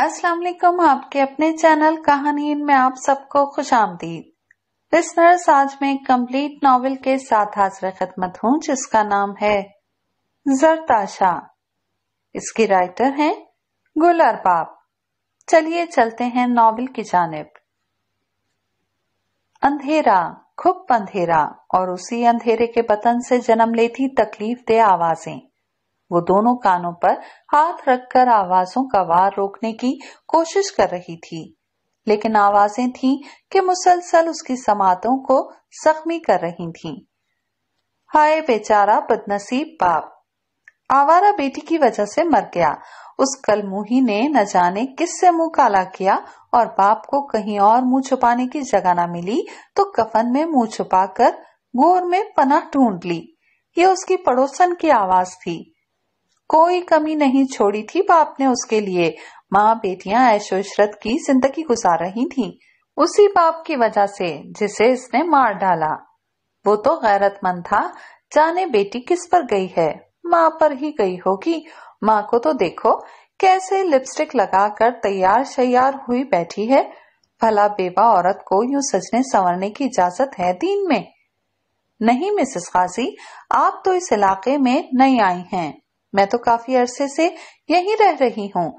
अस्सलाम वालेकुम आपके अपने चैनल कहानी में आप सबको खुश आमदीद लिस्नर्स आज मैं कंप्लीट नावल के साथ हाजिर खदमत हूँ जिसका नाम है जरताशा इसकी राइटर हैं गुल अरबाब चलिए चलते हैं नावल की जानब अंधेरा खूब अंधेरा और उसी अंधेरे के बतन से जन्म लेती तकलीफ दे आवाजें वो दोनों कानों पर हाथ रखकर आवाजों का वार रोकने की कोशिश कर रही थी लेकिन आवाजें थीं कि मुसलसल उसकी समातों को जख्मी कर रही थीं। हाय बेचारा बदनसीब बाप आवारा बेटी की वजह से मर गया उस कल मुही ने न जाने किस से मुंह काला किया और बाप को कहीं और मुंह छुपाने की जगह न मिली तो कफन में मुंह छुपाकर गोर में पना ढूंढ ली ये उसकी पड़ोसन की आवाज थी कोई कमी नहीं छोड़ी थी बाप ने उसके लिए माँ बेटियां ऐशोशरत की जिंदगी गुजार रही थीं, उसी बाप की वजह से जिसे इसने मार डाला वो तो गैरतमंद था जाने बेटी किस पर गई है माँ पर ही गई होगी माँ को तो देखो कैसे लिपस्टिक लगाकर तैयार शैयार हुई बैठी है भला बेबा औरत को यूं सजने संवरने की इजाजत है दीन में नहीं मिसेस खासी आप तो इस इलाके में नहीं आई हैं। मैं तो काफी अरसे से यहीं रह रही हूँ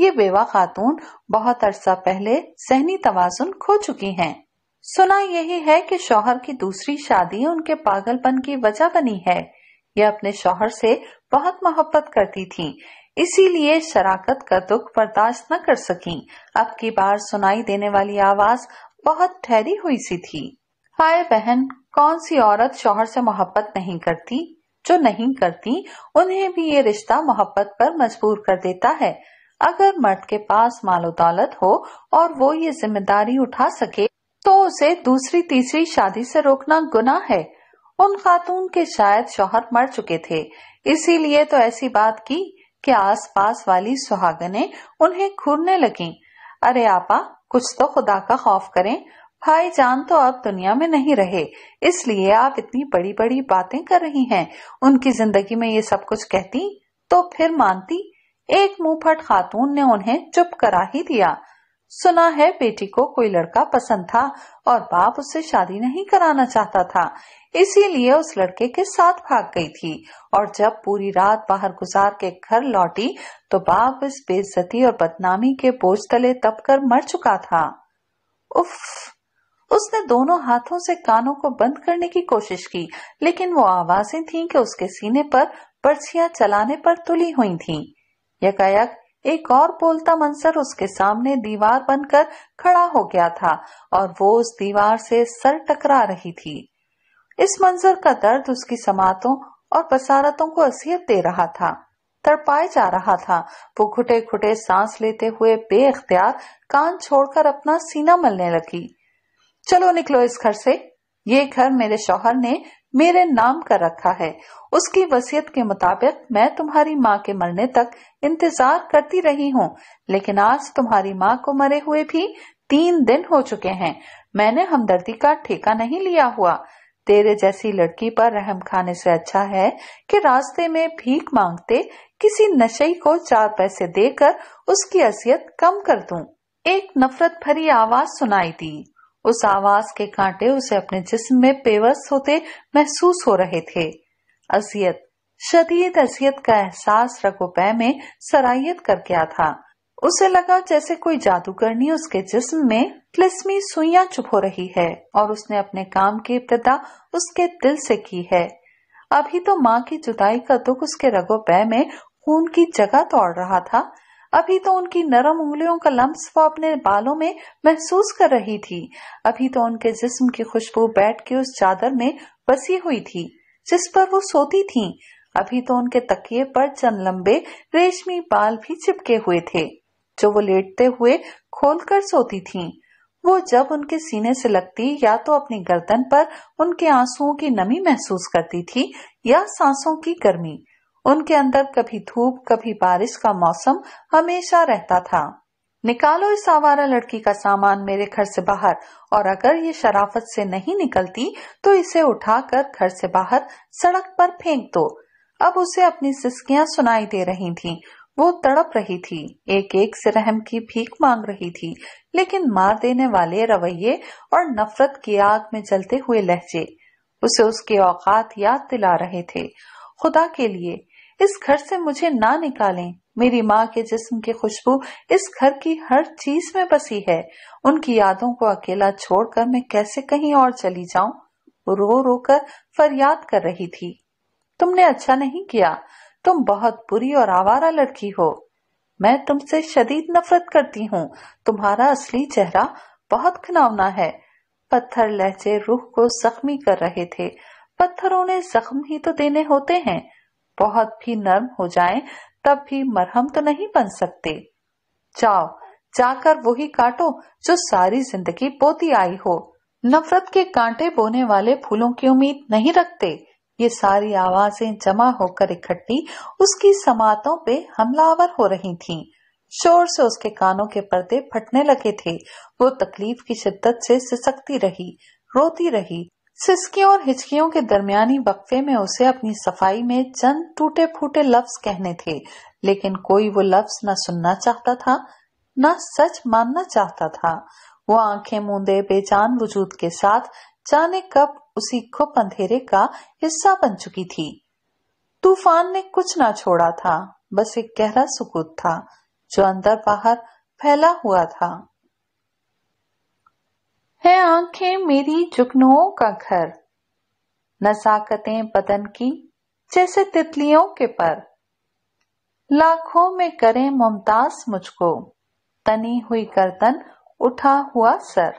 ये बेवा खातून बहुत अरसा पहले सहनी तवाजुन खो चुकी हैं। सुना यही है कि शोहर की दूसरी शादी उनके पागलपन की वजह बनी है यह अपने शोहर से बहुत मोहब्बत करती थी इसीलिए शराकत का दुख बर्दाश्त न कर सकी अब की बार सुनाई देने वाली आवाज बहुत ठहरी हुई सी थी हाय बहन कौन सी औरत शोहर से मोहब्बत नहीं करती जो नहीं करती उन्हें भी ये रिश्ता मोहब्बत पर मजबूर कर देता है अगर मर्द के पास मालो दौलत हो और वो ये जिम्मेदारी उठा सके तो उसे दूसरी तीसरी शादी से रोकना गुना है उन खातून के शायद शोहर मर चुके थे इसीलिए तो ऐसी बात की कि आसपास वाली सुहागने उन्हें घूरने लगी अरे आपा कुछ तो खुदा का खौफ करें भाई जान तो आप दुनिया में नहीं रहे इसलिए आप इतनी बड़ी बड़ी बातें कर रही हैं उनकी जिंदगी में ये सब कुछ कहती तो फिर मानती एक मुंहफट खातून ने उन्हें चुप करा ही दिया सुना है बेटी को कोई लड़का पसंद था और बाप उससे शादी नहीं कराना चाहता था इसीलिए उस लड़के के साथ भाग गई थी और जब पूरी रात बाहर गुजार के घर लौटी तो बाप इस बेजती और बदनामी के बोझ तले तप कर मर चुका था उफ उसने दोनों हाथों से कानों को बंद करने की कोशिश की लेकिन वो आवाजें थीं कि उसके सीने पर पर्चिया चलाने पर तुली हुई थीं। यकायक एक और बोलता मंसर उसके सामने दीवार बनकर खड़ा हो गया था और वो उस दीवार से सर टकरा रही थी इस मंजर का दर्द उसकी समातों और बसारतों को असियत दे रहा था तड़पाए जा रहा था वो घुटे घुटे सांस लेते हुए बेअख्तियार कान छोड़कर अपना सीना मलने लगी चलो निकलो इस घर से ये घर मेरे शौहर ने मेरे नाम कर रखा है उसकी वसीयत के मुताबिक मैं तुम्हारी माँ के मरने तक इंतजार करती रही हूँ लेकिन आज तुम्हारी माँ को मरे हुए भी तीन दिन हो चुके हैं मैंने हमदर्दी का ठेका नहीं लिया हुआ तेरे जैसी लड़की पर रहम खाने से अच्छा है कि रास्ते में भीख मांगते किसी नशई को चार पैसे देकर उसकी असियत कम कर दूं। एक नफरत भरी आवाज सुनाई दी उस आवाज के कांटे उसे अपने जिस्म में पेवस होते महसूस हो रहे थे अजियत शदीद असियत का एहसास रगोपै में सरायत कर गया था उसे लगा जैसे कोई जादूगरनी उसके जिस्म में तिलस्मी सुइया चुप हो रही है और उसने अपने काम की इब्तदा उसके दिल से की है अभी तो माँ की जुदाई का दुख उसके रगो पै में खून की जगह तोड़ रहा था अभी तो उनकी नरम उंगलियों का लम्स वो अपने बालों में महसूस कर रही थी अभी तो उनके जिस्म की खुशबू बैठ के उस चादर में बसी हुई थी जिस पर वो सोती थी अभी तो उनके तकिए पर चंद लंबे रेशमी बाल भी चिपके हुए थे जो वो लेटते हुए खोलकर सोती थीं। वो जब उनके सीने से लगती या तो अपनी गर्दन पर उनके आंसुओं की नमी महसूस करती थी या सांसों की गर्मी उनके अंदर कभी धूप कभी बारिश का मौसम हमेशा रहता था निकालो इस आवारा लड़की का सामान मेरे घर से बाहर और अगर ये शराफत से नहीं निकलती तो इसे उठाकर घर से बाहर सड़क पर फेंक दो अब उसे अपनी सिस्कियां सुनाई दे रही थीं। वो तड़प रही थी एक एक से रहम की भीख मांग रही थी लेकिन मार देने वाले रवैये और नफरत की आग में जलते हुए लहजे उसे उसके औकात याद दिला रहे थे खुदा के लिए इस घर से मुझे ना निकालें मेरी माँ के जिस्म की खुशबू इस घर की हर चीज में बसी है उनकी यादों को अकेला छोड़कर मैं कैसे कहीं और चली जाऊं रो रो कर फरियाद कर रही थी तुमने अच्छा नहीं किया तुम बहुत बुरी और आवारा लड़की हो मैं तुमसे शदीद नफरत करती हूँ तुम्हारा असली चेहरा बहुत खनावना है पत्थर लहजे रूह को जख्मी कर रहे थे पत्थरों ने जख्म ही तो देने होते हैं बहुत भी नर्म हो जाएं तब भी मरहम तो नहीं बन सकते जाओ जाकर वही काटो जो सारी जिंदगी बोती आई हो नफरत के कांटे बोने वाले फूलों की उम्मीद नहीं रखते ये सारी आवाजें जमा होकर इकट्ठी उसकी समातों पे हमलावर हो रही थीं। शोर से उसके कानों के पर्दे फटने लगे थे वो तकलीफ की शिद्दत से सिसकती रही रोती रही सिसकियों और हिचकियों के दरमियानी वक्फे में उसे अपनी सफाई में चंद टूटे फूटे लफ्ज कहने थे लेकिन कोई वो लफ्ज न सुनना चाहता था न सच मानना चाहता था वो आंखें मूंदे बेजान वजूद के साथ जाने कब उसी खुप अंधेरे का हिस्सा बन चुकी थी तूफान ने कुछ ना छोड़ा था बस एक गहरा सुकूत था जो अंदर बाहर फैला हुआ था है आंखें मेरी जुगनुओं का घर नजाकतें बदन की जैसे तितलियों के पर लाखों में करें मुमताज मुझको तनी हुई गर्दन उठा हुआ सर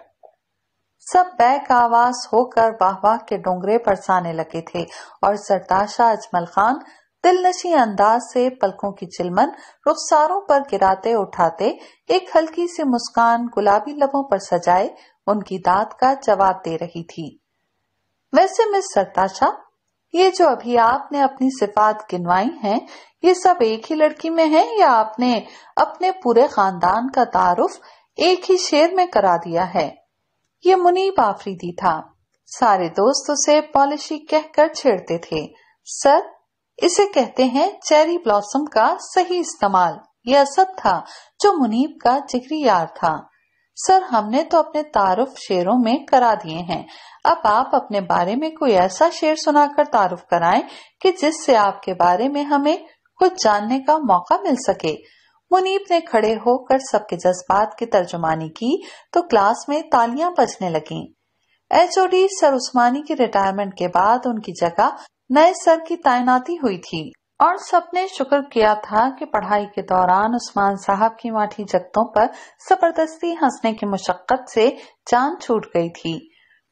सब बैक आवाज होकर वाहवाह के डोंगरे पर साने लगे थे और सरताशा अजमल खान दिलनशी अंदाज से पलकों की चिलमन रुखसारों पर गिराते उठाते एक हल्की सी मुस्कान गुलाबी लबों पर सजाए उनकी दात का जवाब दे रही थी वैसे मिस सरताशा ये जो अभी आपने अपनी सिफात गिनवाई हैं, ये सब एक ही लड़की में है या आपने अपने पूरे खानदान का तारुफ एक ही शेर में करा दिया है ये मुनीब आफरीदी था सारे दोस्त उसे पॉलिशी कहकर छेड़ते थे सर इसे कहते हैं चेरी ब्लॉसम का सही इस्तेमाल यह असद था जो मुनीब का जिगरी यार था सर हमने तो अपने तारुफ शेरों में करा दिए हैं अब आप अपने बारे में कोई ऐसा शेर सुनाकर तारुफ कराएं कि जिससे आपके बारे में हमें कुछ जानने का मौका मिल सके मुनीब ने खड़े होकर सबके जज्बात की तर्जुमानी की तो क्लास में तालियां बजने लगी एच सर उस्मानी की रिटायरमेंट के बाद उनकी जगह नए सर की तैनाती हुई थी और सबने शुक्र किया था कि पढ़ाई के दौरान उस्मान साहब की माठी जगतों पर जबरदस्ती हंसने की मशक्कत से जान छूट गई थी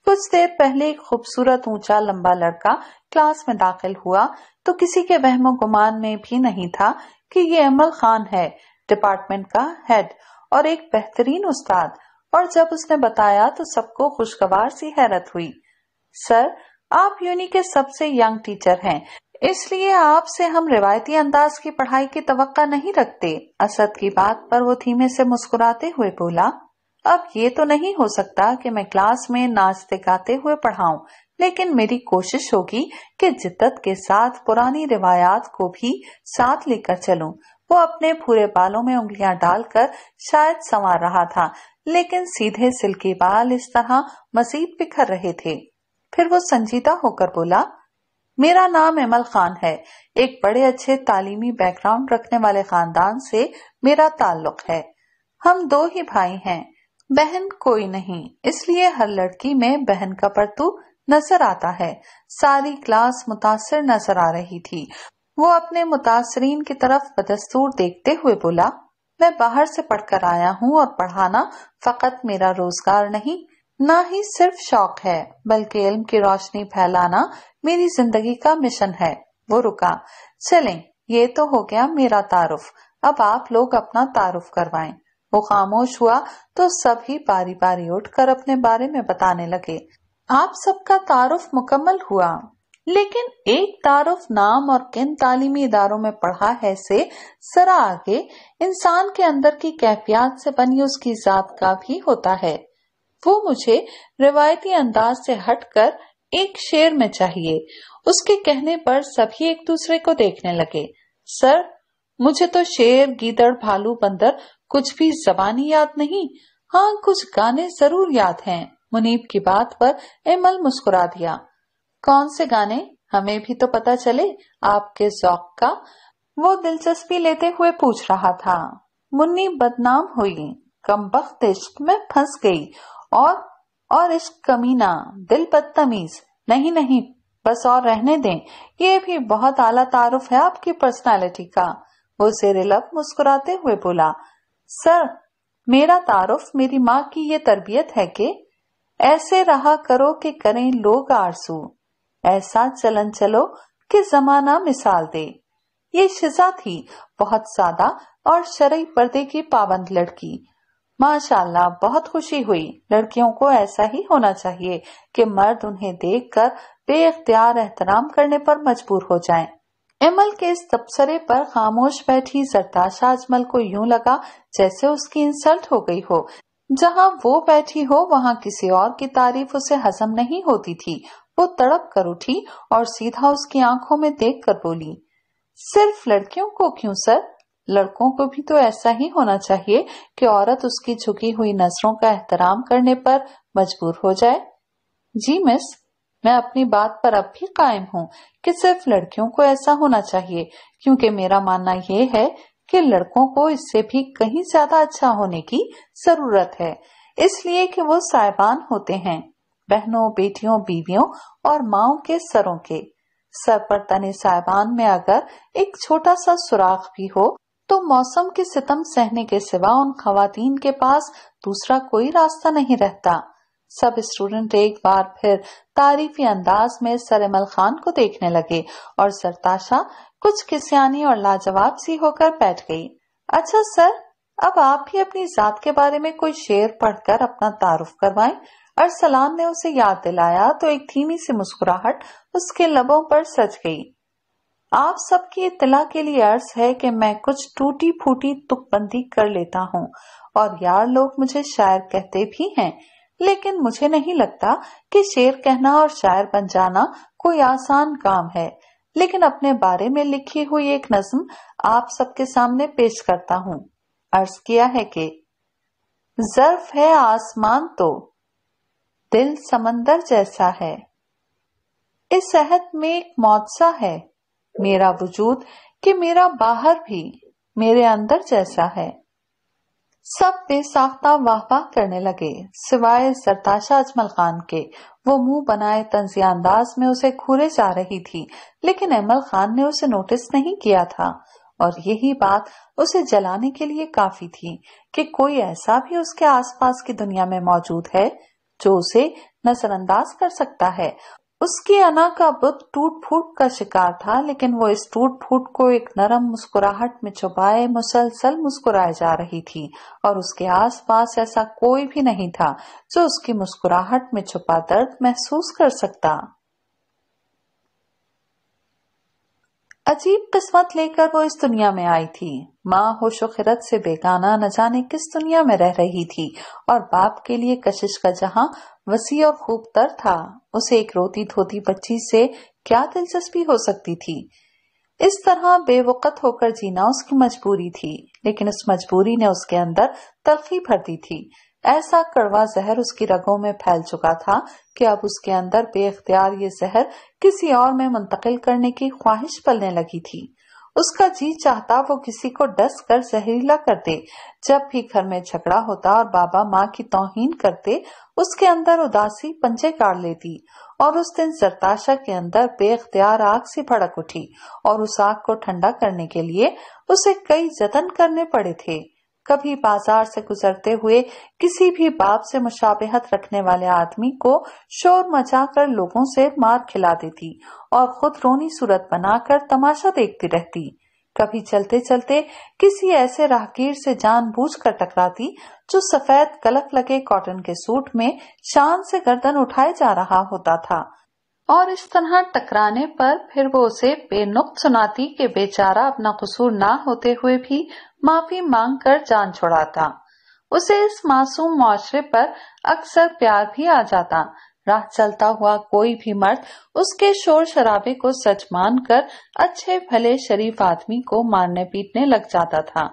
कुछ देर पहले एक खूबसूरत ऊंचा लंबा लड़का क्लास में दाखिल हुआ तो किसी के वहमो गुमान में भी नहीं था कि ये अमल खान है डिपार्टमेंट का हेड और एक बेहतरीन उस्ताद और जब उसने बताया तो सबको खुशगवार सी हैरत हुई सर आप यूनी के सबसे यंग टीचर हैं इसलिए आपसे हम रिवायती अंदाज की पढ़ाई की तवक्का नहीं रखते असद की बात पर वो धीमे से मुस्कुराते हुए बोला अब ये तो नहीं हो सकता कि मैं क्लास में नाचते गाते हुए पढ़ाऊं लेकिन मेरी कोशिश होगी कि जिद्दत के साथ पुरानी रिवायात को भी साथ लेकर चलूं। वो अपने पूरे बालों में उंगलियां डालकर शायद संवार रहा था लेकिन सीधे सिल्की बाल इस तरह मसीद बिखर रहे थे फिर वो संजीदा होकर बोला मेरा नाम एमल खान है एक बड़े अच्छे तालीमी बैकग्राउंड रखने वाले खानदान से मेरा ताल्लुक है हम दो ही भाई हैं बहन कोई नहीं इसलिए हर लड़की में बहन का परतू नजर आता है सारी क्लास मुतासर नजर आ रही थी वो अपने मुतासरीन की तरफ बदस्तूर देखते हुए बोला मैं बाहर से पढ़कर आया हूँ और पढ़ाना फकत मेरा रोजगार नहीं ना ही सिर्फ शौक है बल्कि इल्म की रोशनी फैलाना मेरी जिंदगी का मिशन है वो रुका चलें ये तो हो गया मेरा तारुफ अब आप लोग अपना तारुफ करवाएं वो खामोश हुआ तो सभी बारी बारी उठकर अपने बारे में बताने लगे आप सबका तारुफ मुकम्मल हुआ लेकिन एक तारुफ नाम और किन तालीमी इदारों में पढ़ा है से सरा आगे इंसान के अंदर की कैफियत से बनी उसकी जात का भी होता है वो मुझे रिवायती अंदाज से हटकर एक शेर में चाहिए उसके कहने पर सभी एक दूसरे को देखने लगे सर मुझे तो शेर गीदड़ भालू बंदर कुछ भी जबानी याद नहीं हाँ कुछ गाने जरूर याद हैं। मुनीब की बात पर एमल मुस्कुरा दिया कौन से गाने हमें भी तो पता चले आपके जौक का वो दिलचस्पी लेते हुए पूछ रहा था मुन्नी बदनाम हुई कम वक्त इश्क में फंस गई और और इस कमीना दिल बदतमीज नहीं नहीं बस और रहने दें ये भी बहुत आला तारुफ है आपकी पर्सनालिटी का वो लब मुस्कुराते हुए बोला सर मेरा तारुफ मेरी माँ की ये तरबियत है कि ऐसे रहा करो कि करें लोग आरसू ऐसा चलन चलो कि जमाना मिसाल दे ये शिजा थी बहुत सादा और शरई पर्दे की पाबंद लड़की माशाल्लाह बहुत खुशी हुई लड़कियों को ऐसा ही होना चाहिए कि मर्द उन्हें देखकर बेख्तियार एहतराम करने पर मजबूर हो जाएं। एमल के इस तबसरे पर खामोश बैठी सरताशा अजमल को यूं लगा जैसे उसकी इंसल्ट हो गई हो जहाँ वो बैठी हो वहाँ किसी और की तारीफ उसे हजम नहीं होती थी वो तड़प कर उठी और सीधा उसकी आंखों में देख कर बोली सिर्फ लड़कियों को क्यों सर लड़कों को भी तो ऐसा ही होना चाहिए कि औरत उसकी झुकी हुई नजरों का एहतराम करने पर मजबूर हो जाए जी मिस मैं अपनी बात पर अब भी कायम हूँ कि सिर्फ लड़कियों को ऐसा होना चाहिए क्योंकि मेरा मानना यह है कि लड़कों को इससे भी कहीं ज्यादा अच्छा होने की जरूरत है इसलिए कि वो साहिबान होते हैं बहनों बेटियों बीवियों और माओ के सरों के सर पर तने साहिबान में अगर एक छोटा सा सुराख भी हो तो मौसम के सितम सहने के सिवा उन खातन के पास दूसरा कोई रास्ता नहीं रहता सब स्टूडेंट एक बार फिर तारीफी अंदाज में अमल खान को देखने लगे और सरताशा कुछ किसानी और लाजवाब सी होकर बैठ गई अच्छा सर अब आप ही अपनी जात के बारे में कोई शेर पढ़कर अपना तारुफ करवाएं सलाम ने उसे याद दिलाया तो एक धीमी सी मुस्कुराहट उसके लबों पर सज गई आप सबकी इतला के लिए अर्ज है कि मैं कुछ टूटी फूटी तुकबंदी कर लेता हूँ और यार लोग मुझे शायर कहते भी हैं लेकिन मुझे नहीं लगता कि शेर कहना और शायर बन जाना कोई आसान काम है लेकिन अपने बारे में लिखी हुई एक नज्म आप सबके सामने पेश करता हूँ अर्ज किया है कि जर्फ है आसमान तो दिल समंदर जैसा है इस सेहत में एक मौजा है मेरा वजूद कि मेरा बाहर भी मेरे अंदर जैसा है सब बेसाख्ता वाह वाह करने लगे सिवाय सरताशा अजमल खान के वो मुंह बनाए तंजिया अंदाज में उसे घूरे जा रही थी लेकिन अमल खान ने उसे नोटिस नहीं किया था और यही बात उसे जलाने के लिए काफी थी कि कोई ऐसा भी उसके आसपास की दुनिया में मौजूद है जो उसे नजरअंदाज कर सकता है उसकी अना का बुद्ध टूट फूट का शिकार था लेकिन वो इस टूट फूट को एक नरम मुस्कुराहट में छुपाए मुसलसल मुस्कुराए जा रही थी और उसके आसपास ऐसा कोई भी नहीं था जो उसकी मुस्कुराहट में छुपा दर्द महसूस कर सकता अजीब किस्मत लेकर वो इस दुनिया में आई थी माँ होशो खिरत से बेगाना न जाने किस दुनिया में रह रही थी और बाप के लिए कशिश का जहां वसी और खूब तर था उसे एक रोती धोती बच्ची से क्या दिलचस्पी हो सकती थी इस तरह बेवकत होकर जीना उसकी मजबूरी थी लेकिन उस मजबूरी ने उसके अंदर तलखी भर दी थी ऐसा कड़वा जहर उसकी रगों में फैल चुका था कि अब उसके अंदर बेअ्तियार ये जहर किसी और में मुंतकिल करने की ख्वाहिश पलने लगी थी उसका जी चाहता वो किसी को डस कर जहरीला कर दे जब भी घर में झगड़ा होता और बाबा माँ की तोहिन करते उसके अंदर उदासी पंजे काट लेती और उस दिन सरताशा के अंदर बेख्तियार आग से भड़क उठी और उस आग को ठंडा करने के लिए उसे कई जतन करने पड़े थे कभी बाजार से गुजरते हुए किसी भी बाप से मुशाबहत रखने वाले आदमी को शोर मचाकर लोगों से मार खिला देती और खुद रोनी सूरत बनाकर तमाशा देखती रहती कभी चलते चलते किसी ऐसे राहगीर से जानबूझकर टकराती जो सफेद कलक लगे कॉटन के सूट में शान से गर्दन उठाए जा रहा होता था और इस तरह टकराने पर फिर वो उसे बेनुक्त सुनाती कि बेचारा अपना कसूर ना होते हुए भी माफी मांगकर जान छोड़ाता उसे इस मासूम मुआरे पर अक्सर प्यार भी आ जाता राह चलता हुआ कोई भी मर्द उसके शोर शराबे को सच मान कर अच्छे भले शरीफ आदमी को मारने पीटने लग जाता था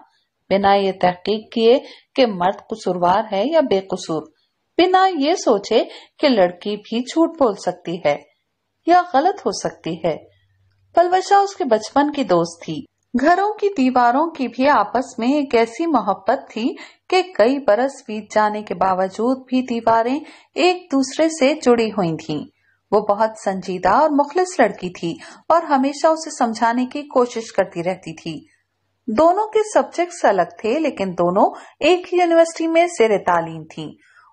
बिना ये तहकीक किए कि मर्द कसूरवार है या बेकसूर बिना ये सोचे कि लड़की भी झूठ बोल सकती है या गलत हो सकती है पलवशा उसके बचपन की दोस्त थी घरों की दीवारों की भी आपस में एक ऐसी मोहब्बत थी कि कई बरस बीत जाने के बावजूद भी दीवारें एक दूसरे से जुड़ी हुई थीं। वो बहुत संजीदा और मुखलिस लड़की थी और हमेशा उसे समझाने की कोशिश करती रहती थी दोनों के सब्जेक्ट्स अलग थे लेकिन दोनों एक ही यूनिवर्सिटी में सिर तालीम थी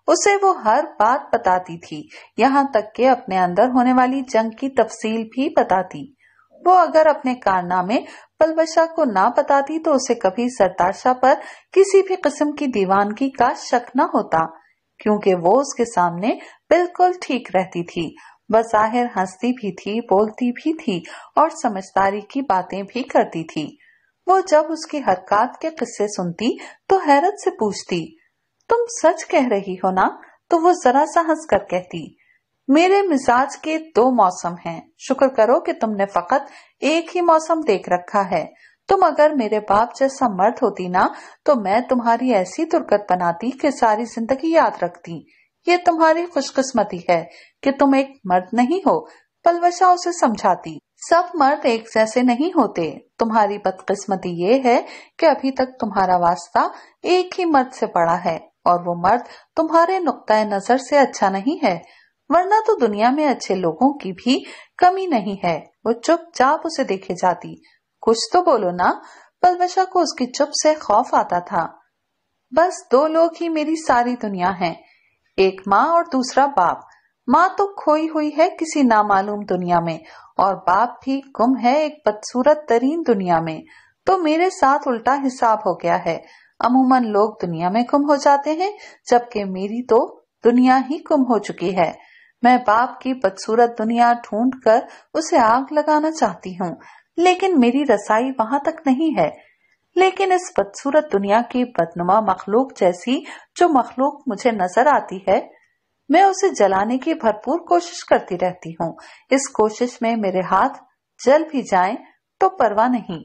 उसे वो हर बात बताती थी यहाँ तक के अपने अंदर होने वाली जंग की तफसील भी बताती वो अगर अपने कारनामे पलवशा को ना बताती तो उसे कभी सरताशा पर किसी भी किस्म की दीवानगी का शक न होता क्योंकि वो उसके सामने बिल्कुल ठीक रहती थी बज़ाहिर हंसती भी थी बोलती भी थी और समझदारी की बातें भी करती थी वो जब उसकी हरकत के किस्से सुनती तो हैरत से पूछती तुम सच कह रही हो ना तो वो जरा सा हंस कर कहती मेरे मिजाज के दो मौसम हैं शुक्र करो कि तुमने फकत एक ही मौसम देख रखा है तुम अगर मेरे बाप जैसा मर्द होती ना तो मैं तुम्हारी ऐसी दुर्गत बनाती कि सारी जिंदगी याद रखती ये तुम्हारी खुशकिस्मती है कि तुम एक मर्द नहीं हो पलवशा उसे समझाती सब मर्द एक जैसे नहीं होते तुम्हारी बदकिस्मती ये है कि अभी तक तुम्हारा वास्ता एक ही मर्द से पड़ा है और वो मर्द तुम्हारे नुकता नजर से अच्छा नहीं है वरना तो दुनिया में अच्छे लोगों की भी कमी नहीं है वो चुपचाप उसे देखे जाती कुछ तो बोलो ना पलवशा को उसकी चुप से खौफ आता था बस दो लोग ही मेरी सारी दुनिया है एक माँ और दूसरा बाप माँ तो खोई हुई है किसी नामालूम दुनिया में और बाप भी गुम है एक बदसूरत तरीन दुनिया में तो मेरे साथ उल्टा हिसाब हो गया है अमूमन लोग दुनिया में गुम हो जाते हैं जबकि मेरी तो दुनिया ही गुम हो चुकी है मैं बाप की बदसूरत दुनिया ढूंढ कर उसे आग लगाना चाहती हूँ लेकिन मेरी रसाई वहाँ तक नहीं है लेकिन इस बदसूरत दुनिया की बदनुमा मखलूक जैसी जो मखलूक मुझे नजर आती है मैं उसे जलाने की भरपूर कोशिश करती रहती हूँ इस कोशिश में मेरे हाथ जल भी जाए तो परवाह नहीं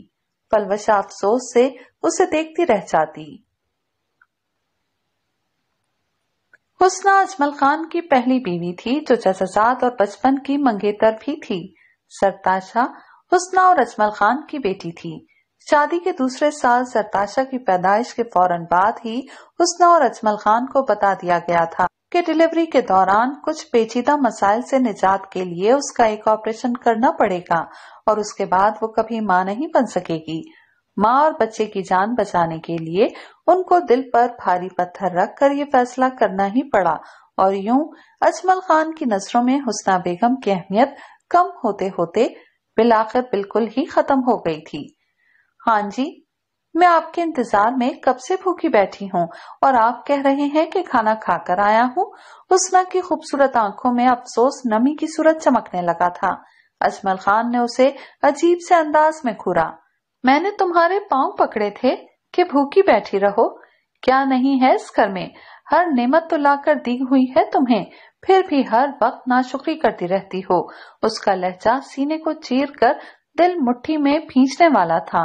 पलवशा अफसोस से उसे देखती रह जाती हुसना अजमल खान की पहली बीवी थी जो जसाजात और बचपन की मंगेतर भी थी सरताशा हुसना और अजमल खान की बेटी थी शादी के दूसरे साल सरताशा की पैदाइश के फौरन बाद ही हुसना और अजमल खान को बता दिया गया था कि डिलीवरी के दौरान कुछ पेचीदा मसाइल से निजात के लिए उसका एक ऑपरेशन करना पड़ेगा और उसके बाद वो कभी माँ नहीं बन सकेगी माँ और बच्चे की जान बचाने के लिए उनको दिल पर भारी पत्थर रख कर ये फैसला करना ही पड़ा और यूं अजमल खान की नजरों में हुसना बेगम की अहमियत कम होते होते बिलाकर बिल्कुल ही खत्म हो गई थी हाँ जी मैं आपके इंतजार में कब से भूखी बैठी हूँ और आप कह रहे हैं कि खाना खाकर आया हूँ हुसना की खूबसूरत आंखों में अफसोस नमी की सूरत चमकने लगा था अजमल खान ने उसे अजीब से अंदाज में घूरा मैंने तुम्हारे पांव पकड़े थे कि भूखी बैठी रहो क्या नहीं है इस घर में हर नेमत तो लाकर दी हुई है तुम्हें फिर भी हर वक्त नाशुक्री करती रहती हो उसका लहजा सीने को चीर कर दिल मुट्ठी में फींचने वाला था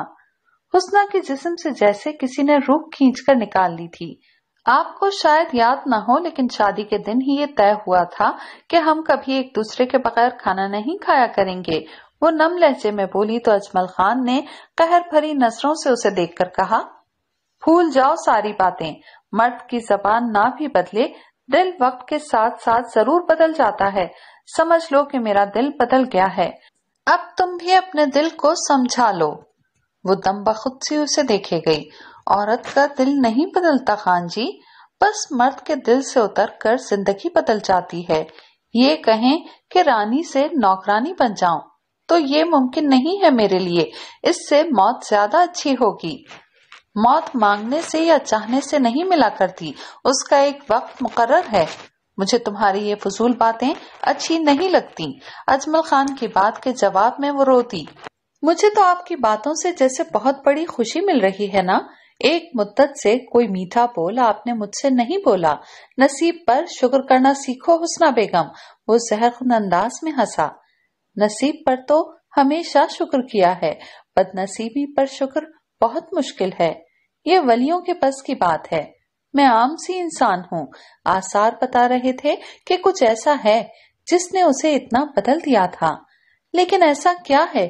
हुसना के जिस्म से जैसे किसी ने रूख खींच कर निकाल ली थी आपको शायद याद ना हो लेकिन शादी के दिन ही ये तय हुआ था कि हम कभी एक दूसरे के बगैर खाना नहीं खाया करेंगे वो नम लहजे में बोली तो अजमल खान ने कहर भरी नजरों से उसे देखकर कहा भूल जाओ सारी बातें मर्द की जबान ना भी बदले दिल वक्त के साथ साथ जरूर बदल जाता है समझ लो कि मेरा दिल बदल गया है अब तुम भी अपने दिल को समझा लो वो दम बखुद से उसे देखे गई औरत का दिल नहीं बदलता खान जी बस मर्द के दिल से उतर कर जिंदगी बदल जाती है ये कहें कि रानी से नौकरानी बन जाऊं तो ये मुमकिन नहीं है मेरे लिए इससे मौत ज्यादा अच्छी होगी मौत मांगने से या चाहने से नहीं मिला करती उसका एक वक्त मुकर है मुझे तुम्हारी ये फजूल बातें अच्छी नहीं लगती अजमल खान की बात के जवाब में वो रोती मुझे तो आपकी बातों से जैसे बहुत बड़ी खुशी मिल रही है ना एक मुद्दत से कोई मीठा बोल आपने मुझसे नहीं बोला नसीब पर शुक्र करना सीखो हुसना बेगम वो जहर अंदाज में हंसा नसीब पर तो हमेशा शुक्र किया है बदनसीबी पर शुक्र बहुत मुश्किल है ये वलियों के बस की बात है मैं आम सी इंसान हूँ आसार बता रहे थे कि कुछ ऐसा है जिसने उसे इतना बदल दिया था लेकिन ऐसा क्या है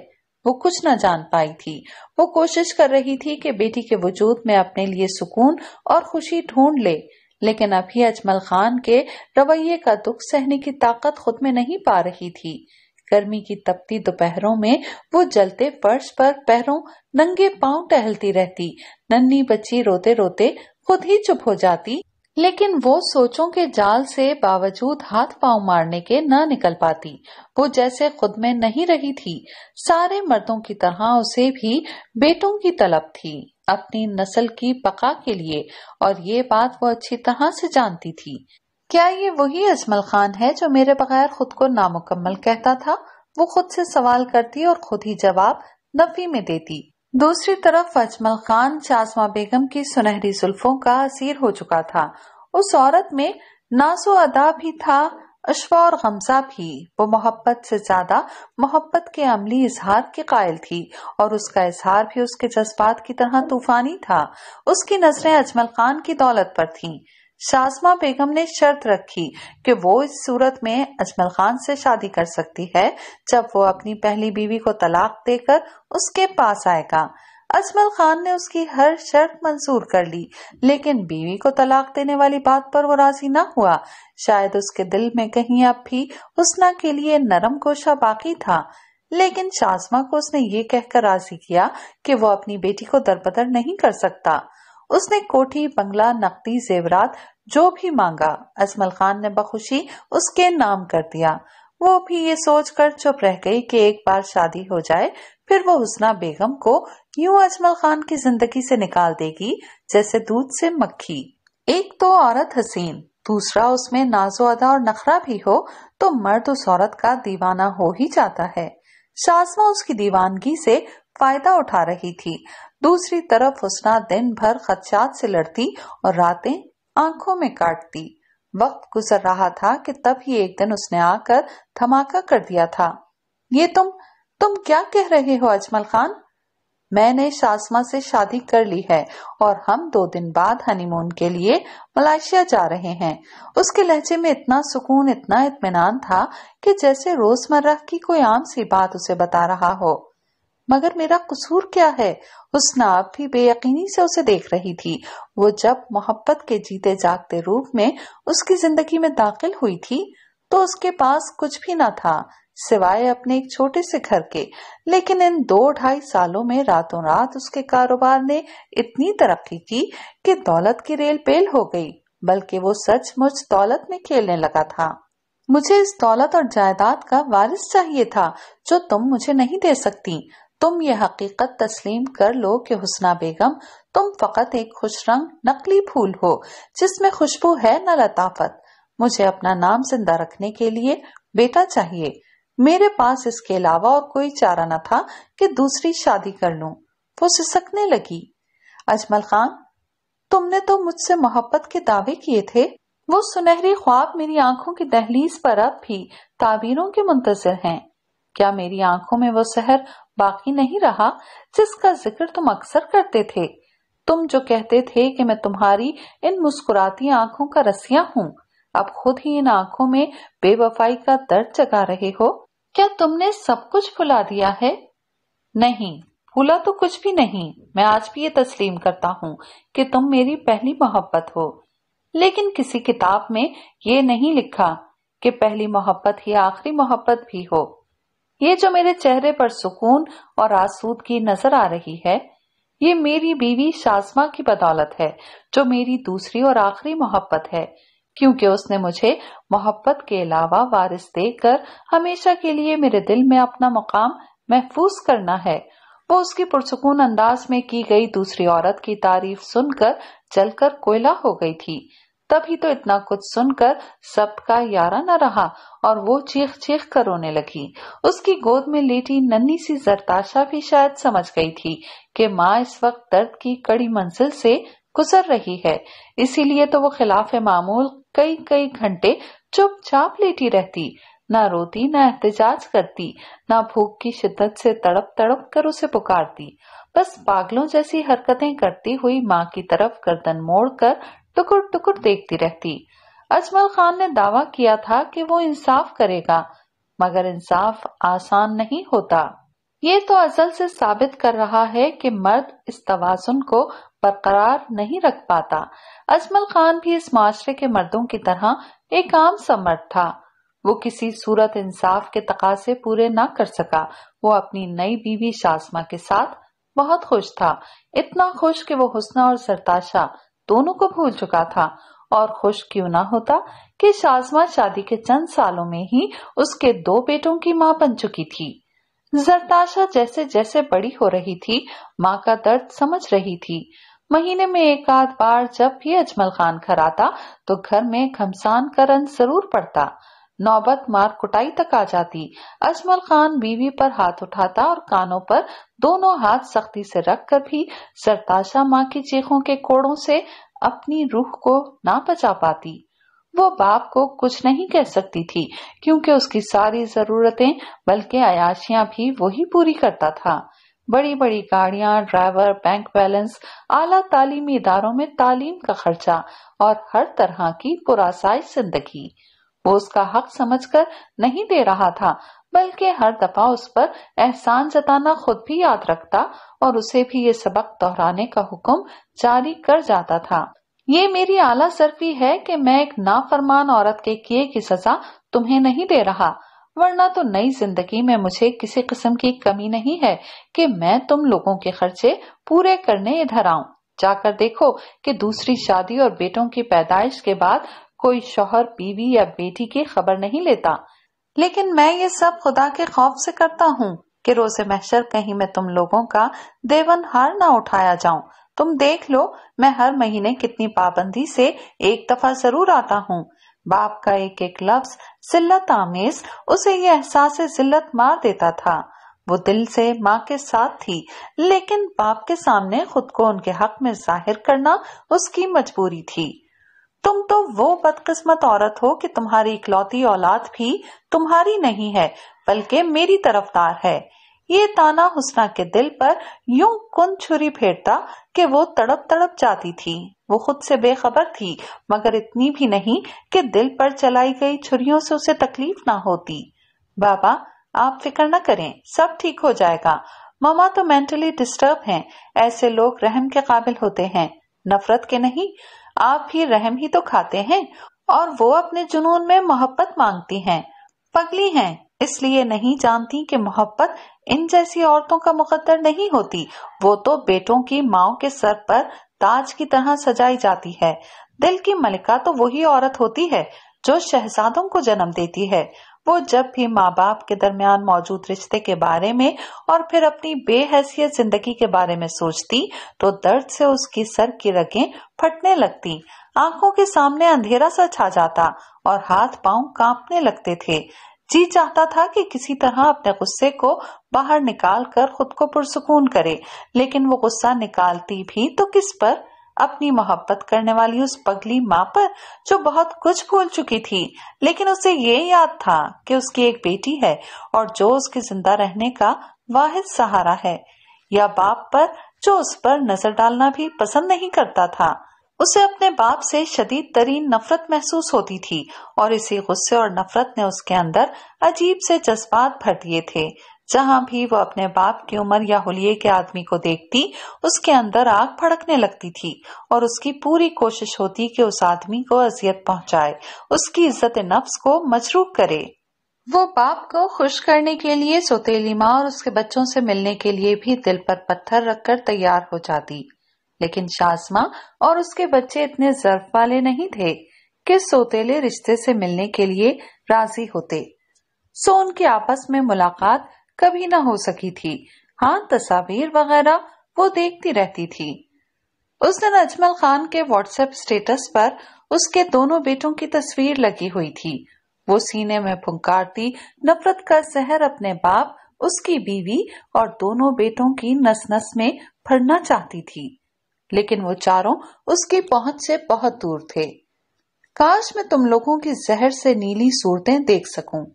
वो कुछ न जान पाई थी वो कोशिश कर रही थी कि बेटी के वजूद में अपने लिए सुकून और खुशी ढूंढ ले लेकिन अभी अजमल खान के रवैये का दुख सहने की ताकत खुद में नहीं पा रही थी गर्मी की तपती दोपहरों में वो जलते फर्श पर पैरों नंगे पांव टहलती रहती नन्ही बच्ची रोते रोते खुद ही चुप हो जाती लेकिन वो सोचों के जाल से बावजूद हाथ पांव मारने के न निकल पाती वो जैसे खुद में नहीं रही थी सारे मर्दों की तरह उसे भी बेटों की तलब थी अपनी नस्ल की पका के लिए और ये बात वो अच्छी तरह से जानती थी क्या ये वही अजमल खान है जो मेरे बगैर खुद को नामुकम्मल कहता था वो खुद से सवाल करती और खुद ही जवाब नफी में देती दूसरी तरफ अजमल खान चाजमा बेगम की सुनहरी जुल्फों का असीर हो चुका था उस औरत में नाजो अदा भी था अशवा और गमजा भी वो मोहब्बत से ज्यादा मोहब्बत के अमली इजहार के कायल थी और उसका इजहार भी उसके जज्बात की तरह तूफानी था उसकी नजरें अजमल खान की दौलत पर थीं। शाजमा बेगम ने शर्त रखी कि वो इस सूरत में अजमल खान से शादी कर सकती है जब वो अपनी पहली बीवी को तलाक देकर उसके पास आएगा अजमल खान ने उसकी हर शर्त मंजूर कर ली लेकिन बीवी को तलाक देने वाली बात पर वो राजी ना हुआ शायद उसके दिल में कहीं अब भी उसना के लिए नरम कोशा बाकी था लेकिन शाजमा को उसने ये कहकर राजी किया कि वो अपनी बेटी को दरबदर नहीं कर सकता उसने कोठी बंगला नकदी जेवरात जो भी मांगा अजमल खान ने बखुशी उसके नाम कर दिया वो भी ये सोचकर चुप रह गई कि एक बार शादी हो जाए फिर वो हुसना बेगम को यूं अजमल खान की जिंदगी से निकाल देगी जैसे दूध से मक्खी एक तो औरत हसीन दूसरा उसमें नाजो अदा और नखरा भी हो तो मर्द उस औरत का दीवाना हो ही जाता है शासमा उसकी दीवानगी से फायदा उठा रही थी दूसरी तरफ हुसना दिन भर खदशात से लड़ती और रातें आंखों में काटती वक्त गुजर रहा था कि ही एक दिन उसने आकर धमाका कर दिया था ये तुम तुम क्या कह रहे हो अजमल खान मैंने शासमा से शादी कर ली है और हम दो दिन बाद हनीमून के लिए मलाशिया जा रहे हैं उसके लहजे में इतना सुकून इतना इतमान था कि जैसे रोजमर्रा की कोई आम सी बात उसे बता रहा हो मगर मेरा कसूर क्या है हुस्ना आप भी बेयकीनी से उसे देख रही थी वो जब मोहब्बत के जीते जागते रूप में उसकी जिंदगी में दाखिल हुई थी तो उसके पास कुछ भी ना था सिवाय अपने एक छोटे से घर के लेकिन इन दो ढाई सालों में रातों रात उसके कारोबार ने इतनी तरक्की की कि दौलत की रेल पेल हो गई बल्कि वो सचमुच दौलत में खेलने लगा था मुझे इस दौलत और जायदाद का वारिस चाहिए था जो तुम मुझे नहीं दे सकती तुम ये हकीकत तस्लीम कर लो कि हुसना बेगम तुम फकत एक खुश रंग नकली फूल हो जिसमें खुशबू है न लताफत मुझे अपना नाम जिंदा रखने के लिए बेटा चाहिए मेरे पास इसके अलावा और कोई चारा न था कि दूसरी शादी कर लू वो सिसकने लगी अजमल खान तुमने तो मुझसे मोहब्बत के दावे किए थे वो सुनहरी ख्वाब मेरी आंखों की दहलीज पर अब भी ताबीरों के मुंतजर हैं क्या मेरी आंखों में वो शहर बाकी नहीं रहा जिसका जिक्र तुम अक्सर करते थे तुम जो कहते थे कि मैं तुम्हारी इन मुस्कुराती आंखों का रसिया हूँ अब खुद ही इन आंखों में बेवफाई का दर्द जगा रहे हो क्या तुमने सब कुछ भुला दिया है नहीं भूला तो कुछ भी नहीं मैं आज भी ये तस्लीम करता हूँ कि तुम मेरी पहली मोहब्बत हो लेकिन किसी किताब में ये नहीं लिखा कि पहली मोहब्बत ही आखिरी मोहब्बत भी हो ये जो मेरे चेहरे पर सुकून और आसूदगी नजर आ रही है ये मेरी बीवी शाजमा की बदौलत है जो मेरी दूसरी और आखिरी मोहब्बत है क्योंकि उसने मुझे मोहब्बत के अलावा वारिस देकर हमेशा के लिए मेरे दिल में अपना मुकाम महफूज करना है वो उसकी पुरसकून अंदाज में की गई दूसरी औरत की तारीफ सुनकर जलकर कोयला हो गई थी तभी तो इतना कुछ सुनकर सबका यारा न रहा और वो चीख चीख कर रोने लगी उसकी गोद में लेटी नन्ही सी जरताशा भी शायद समझ गई थी कि माँ इस वक्त दर्द की कड़ी मंजिल से गुजर रही है इसीलिए तो वो खिलाफ मामूल कई कई घंटे चुपचाप लेटी रहती ना रोती ना एहतजाज करती ना भूख की शिद्दत से तड़प तड़प कर उसे पुकारती बस पागलों जैसी हरकतें करती हुई माँ की तरफ गर्दन मोड़ कर टुकुर टुकुर देखती रहती अजमल खान ने दावा किया था कि वो इंसाफ करेगा मगर इंसाफ आसान नहीं होता ये तो असल से साबित कर रहा है कि मर्द इस तवाजुन को बरकरार नहीं रख पाता अजमल खान भी इस माशरे के मर्दों की तरह एक आम समर्थ था वो किसी सूरत इंसाफ के तकासे पूरे ना कर सका वो अपनी नई बीवी शासमा के साथ बहुत खुश था इतना खुश कि वो हुसना और सरताशा दोनों को भूल चुका था और खुश क्यों ना होता कि शाजमा शादी के चंद सालों में ही उसके दो बेटों की मां बन चुकी थी जरताशा जैसे जैसे बड़ी हो रही थी माँ का दर्द समझ रही थी महीने में एक आध बार जब भी अजमल खान घर आता तो घर में घमसान करन जरूर पड़ता नौबत मार कुटाई तक आ जाती अजमल खान बीवी पर हाथ उठाता और कानों पर दोनों हाथ सख्ती से कर भी सरताशा माँ की चीखों के कोड़ों से अपनी रूह को ना बचा पाती वो बाप को कुछ नहीं कह सकती थी क्योंकि उसकी सारी जरूरतें बल्कि अयाशिया भी वही पूरी करता था बड़ी बड़ी गाड़ियां ड्राइवर बैंक बैलेंस आला तालीमी इदारों में तालीम का खर्चा और हर तरह की पुरासाई जिंदगी वो उसका हक समझकर नहीं दे रहा था बल्कि हर दफा उस पर एहसान जताना खुद भी याद रखता और उसे भी ये सबक दोहराने का हुक्म जारी कर जाता था ये मेरी आला सरफी है कि मैं एक नाफरमान औरत के किए की सजा तुम्हें नहीं दे रहा वरना तो नई जिंदगी में मुझे किसी किस्म की कमी नहीं है कि मैं तुम लोगों के खर्चे पूरे करने इधर आऊं जाकर देखो कि दूसरी शादी और बेटों की पैदाइश के बाद कोई शोहर बीवी या बेटी की खबर नहीं लेता लेकिन मैं ये सब खुदा के खौफ से करता हूँ कि रोजे महशर कहीं मैं तुम लोगों का देवन हार ना उठाया जाऊं तुम देख लो मैं हर महीने कितनी पाबंदी से एक दफा जरूर आता हूँ बाप का एक एक लफ्ज जिल्लत आमेज उसे ये एहसास जिल्लत मार देता था वो दिल से माँ के साथ थी लेकिन बाप के सामने खुद को उनके हक में जाहिर करना उसकी मजबूरी थी तुम तो वो बदकिस्मत औरत हो कि तुम्हारी इकलौती औलाद भी तुम्हारी नहीं है बल्कि मेरी तरफदार है ये ताना हुसना के दिल पर यूं कुन छुरी फेरता कि वो तड़प तड़प जाती थी वो खुद से बेखबर थी मगर इतनी भी नहीं कि दिल पर चलाई गई छुरियों से उसे तकलीफ ना होती बाबा आप फिक्र न करें सब ठीक हो जाएगा मामा तो मेंटली डिस्टर्ब हैं ऐसे लोग रहम के काबिल होते हैं नफरत के नहीं आप ही रहम ही तो खाते हैं और वो अपने जुनून में मोहब्बत मांगती हैं पगली हैं इसलिए नहीं जानती कि मोहब्बत इन जैसी औरतों का मुकद्दर नहीं होती वो तो बेटों की माओ के सर पर ताज की तरह सजाई जाती है दिल की मलिका तो वही औरत होती है जो शहजादों को जन्म देती है वो जब भी माँ बाप के दरमियान मौजूद रिश्ते के बारे में और फिर अपनी बेहसियत जिंदगी के बारे में सोचती तो दर्द से उसकी सर की रगें फटने लगती आंखों के सामने अंधेरा सा छा जाता और हाथ पांव कांपने लगते थे जी चाहता था कि किसी तरह अपने गुस्से को बाहर निकाल कर खुद को पुरसकून करे लेकिन वो गुस्सा निकालती भी तो किस पर अपनी मोहब्बत करने वाली उस पगली माँ पर जो बहुत कुछ भूल चुकी थी लेकिन उसे ये याद था कि उसकी एक बेटी है और जो उसके जिंदा रहने का वाहिद सहारा है या बाप पर जो उस पर नजर डालना भी पसंद नहीं करता था उसे अपने बाप से शदीद तरीन नफरत महसूस होती थी और इसी गुस्से और नफरत ने उसके अंदर अजीब से जज्बात भर दिए थे जहां भी वो अपने बाप की उम्र या होलिये के आदमी को देखती उसके अंदर आग भड़कने लगती थी और उसकी पूरी कोशिश होती कि उस आदमी को अजियत पहुंचाए उसकी इज्जत नफ्स को मजरूक करे वो बाप को खुश करने के लिए सोतेली माँ और उसके बच्चों से मिलने के लिए भी दिल पर पत्थर रखकर तैयार हो जाती लेकिन शाजमा और उसके बच्चे इतने जर्फ वाले नहीं थे कि सोतेले रिश्ते से मिलने के लिए राजी होते सो उनकी आपस में मुलाकात कभी न हो सकी थी हाँ तस्वीर वगैरह वो देखती रहती थी उस दिन अजमल खान के व्हाट्सएप स्टेटस पर उसके दोनों बेटों की तस्वीर लगी हुई थी वो सीने में फुंकारती नफरत का जहर अपने बाप उसकी बीवी और दोनों बेटों की नस नस में फरना चाहती थी लेकिन वो चारों उसकी पहुंच से बहुत दूर थे काश मैं तुम लोगों की जहर से नीली सूरतें देख सकूं।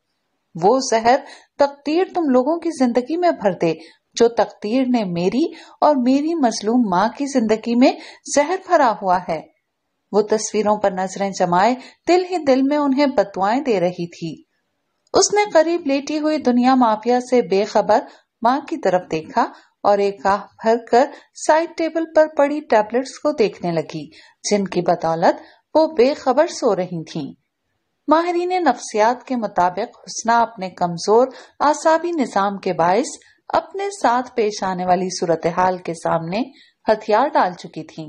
वो जहर तकदीर तुम लोगों की जिंदगी में भर दे जो तकदीर ने मेरी और मेरी मजलूम माँ की जिंदगी में जहर भरा हुआ है वो तस्वीरों पर नजरें जमाए दिल ही दिल में उन्हें बतुआएं दे रही थी उसने करीब लेटी हुई दुनिया माफिया से बेखबर माँ की तरफ देखा और एक आह भर कर साइड टेबल पर पड़ी टैबलेट्स को देखने लगी जिनकी बदौलत वो बेखबर सो रही थीं। माहरीन नफ्सियात के मुताबिक हुसना अपने कमजोर आसाबी निज़ाम के बायस अपने साथ पेश आने वाली सूरत हाल के सामने हथियार डाल चुकी थी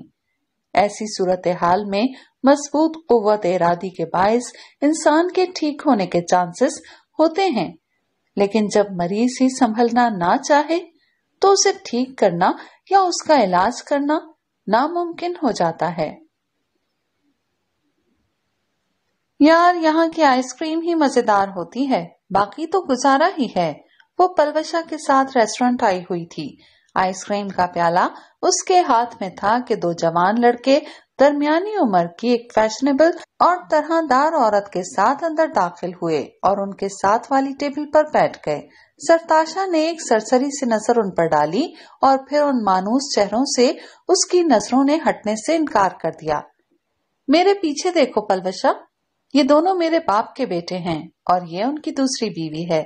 ऐसी सूरत हाल में मजबूत कुत इरादी के बायस इंसान के ठीक होने के चांसेस होते हैं लेकिन जब मरीज ही संभलना ना चाहे तो उसे ठीक करना या उसका इलाज करना नामुमकिन हो जाता है यार यहाँ की आइसक्रीम ही मजेदार होती है बाकी तो गुजारा ही है वो पलवशा के साथ रेस्टोरेंट आई हुई थी आइसक्रीम का प्याला उसके हाथ में था कि दो जवान लड़के दरमियानी उम्र की एक फैशनेबल और तरहदार औरत के साथ अंदर दाखिल हुए और उनके साथ वाली टेबल पर बैठ गए सरताशा ने एक सरसरी से नजर उन पर डाली और फिर उन मानूस चेहरों से उसकी नजरों ने हटने से इनकार कर दिया मेरे पीछे देखो पलवशा ये दोनों मेरे बाप के बेटे हैं और ये उनकी दूसरी बीवी है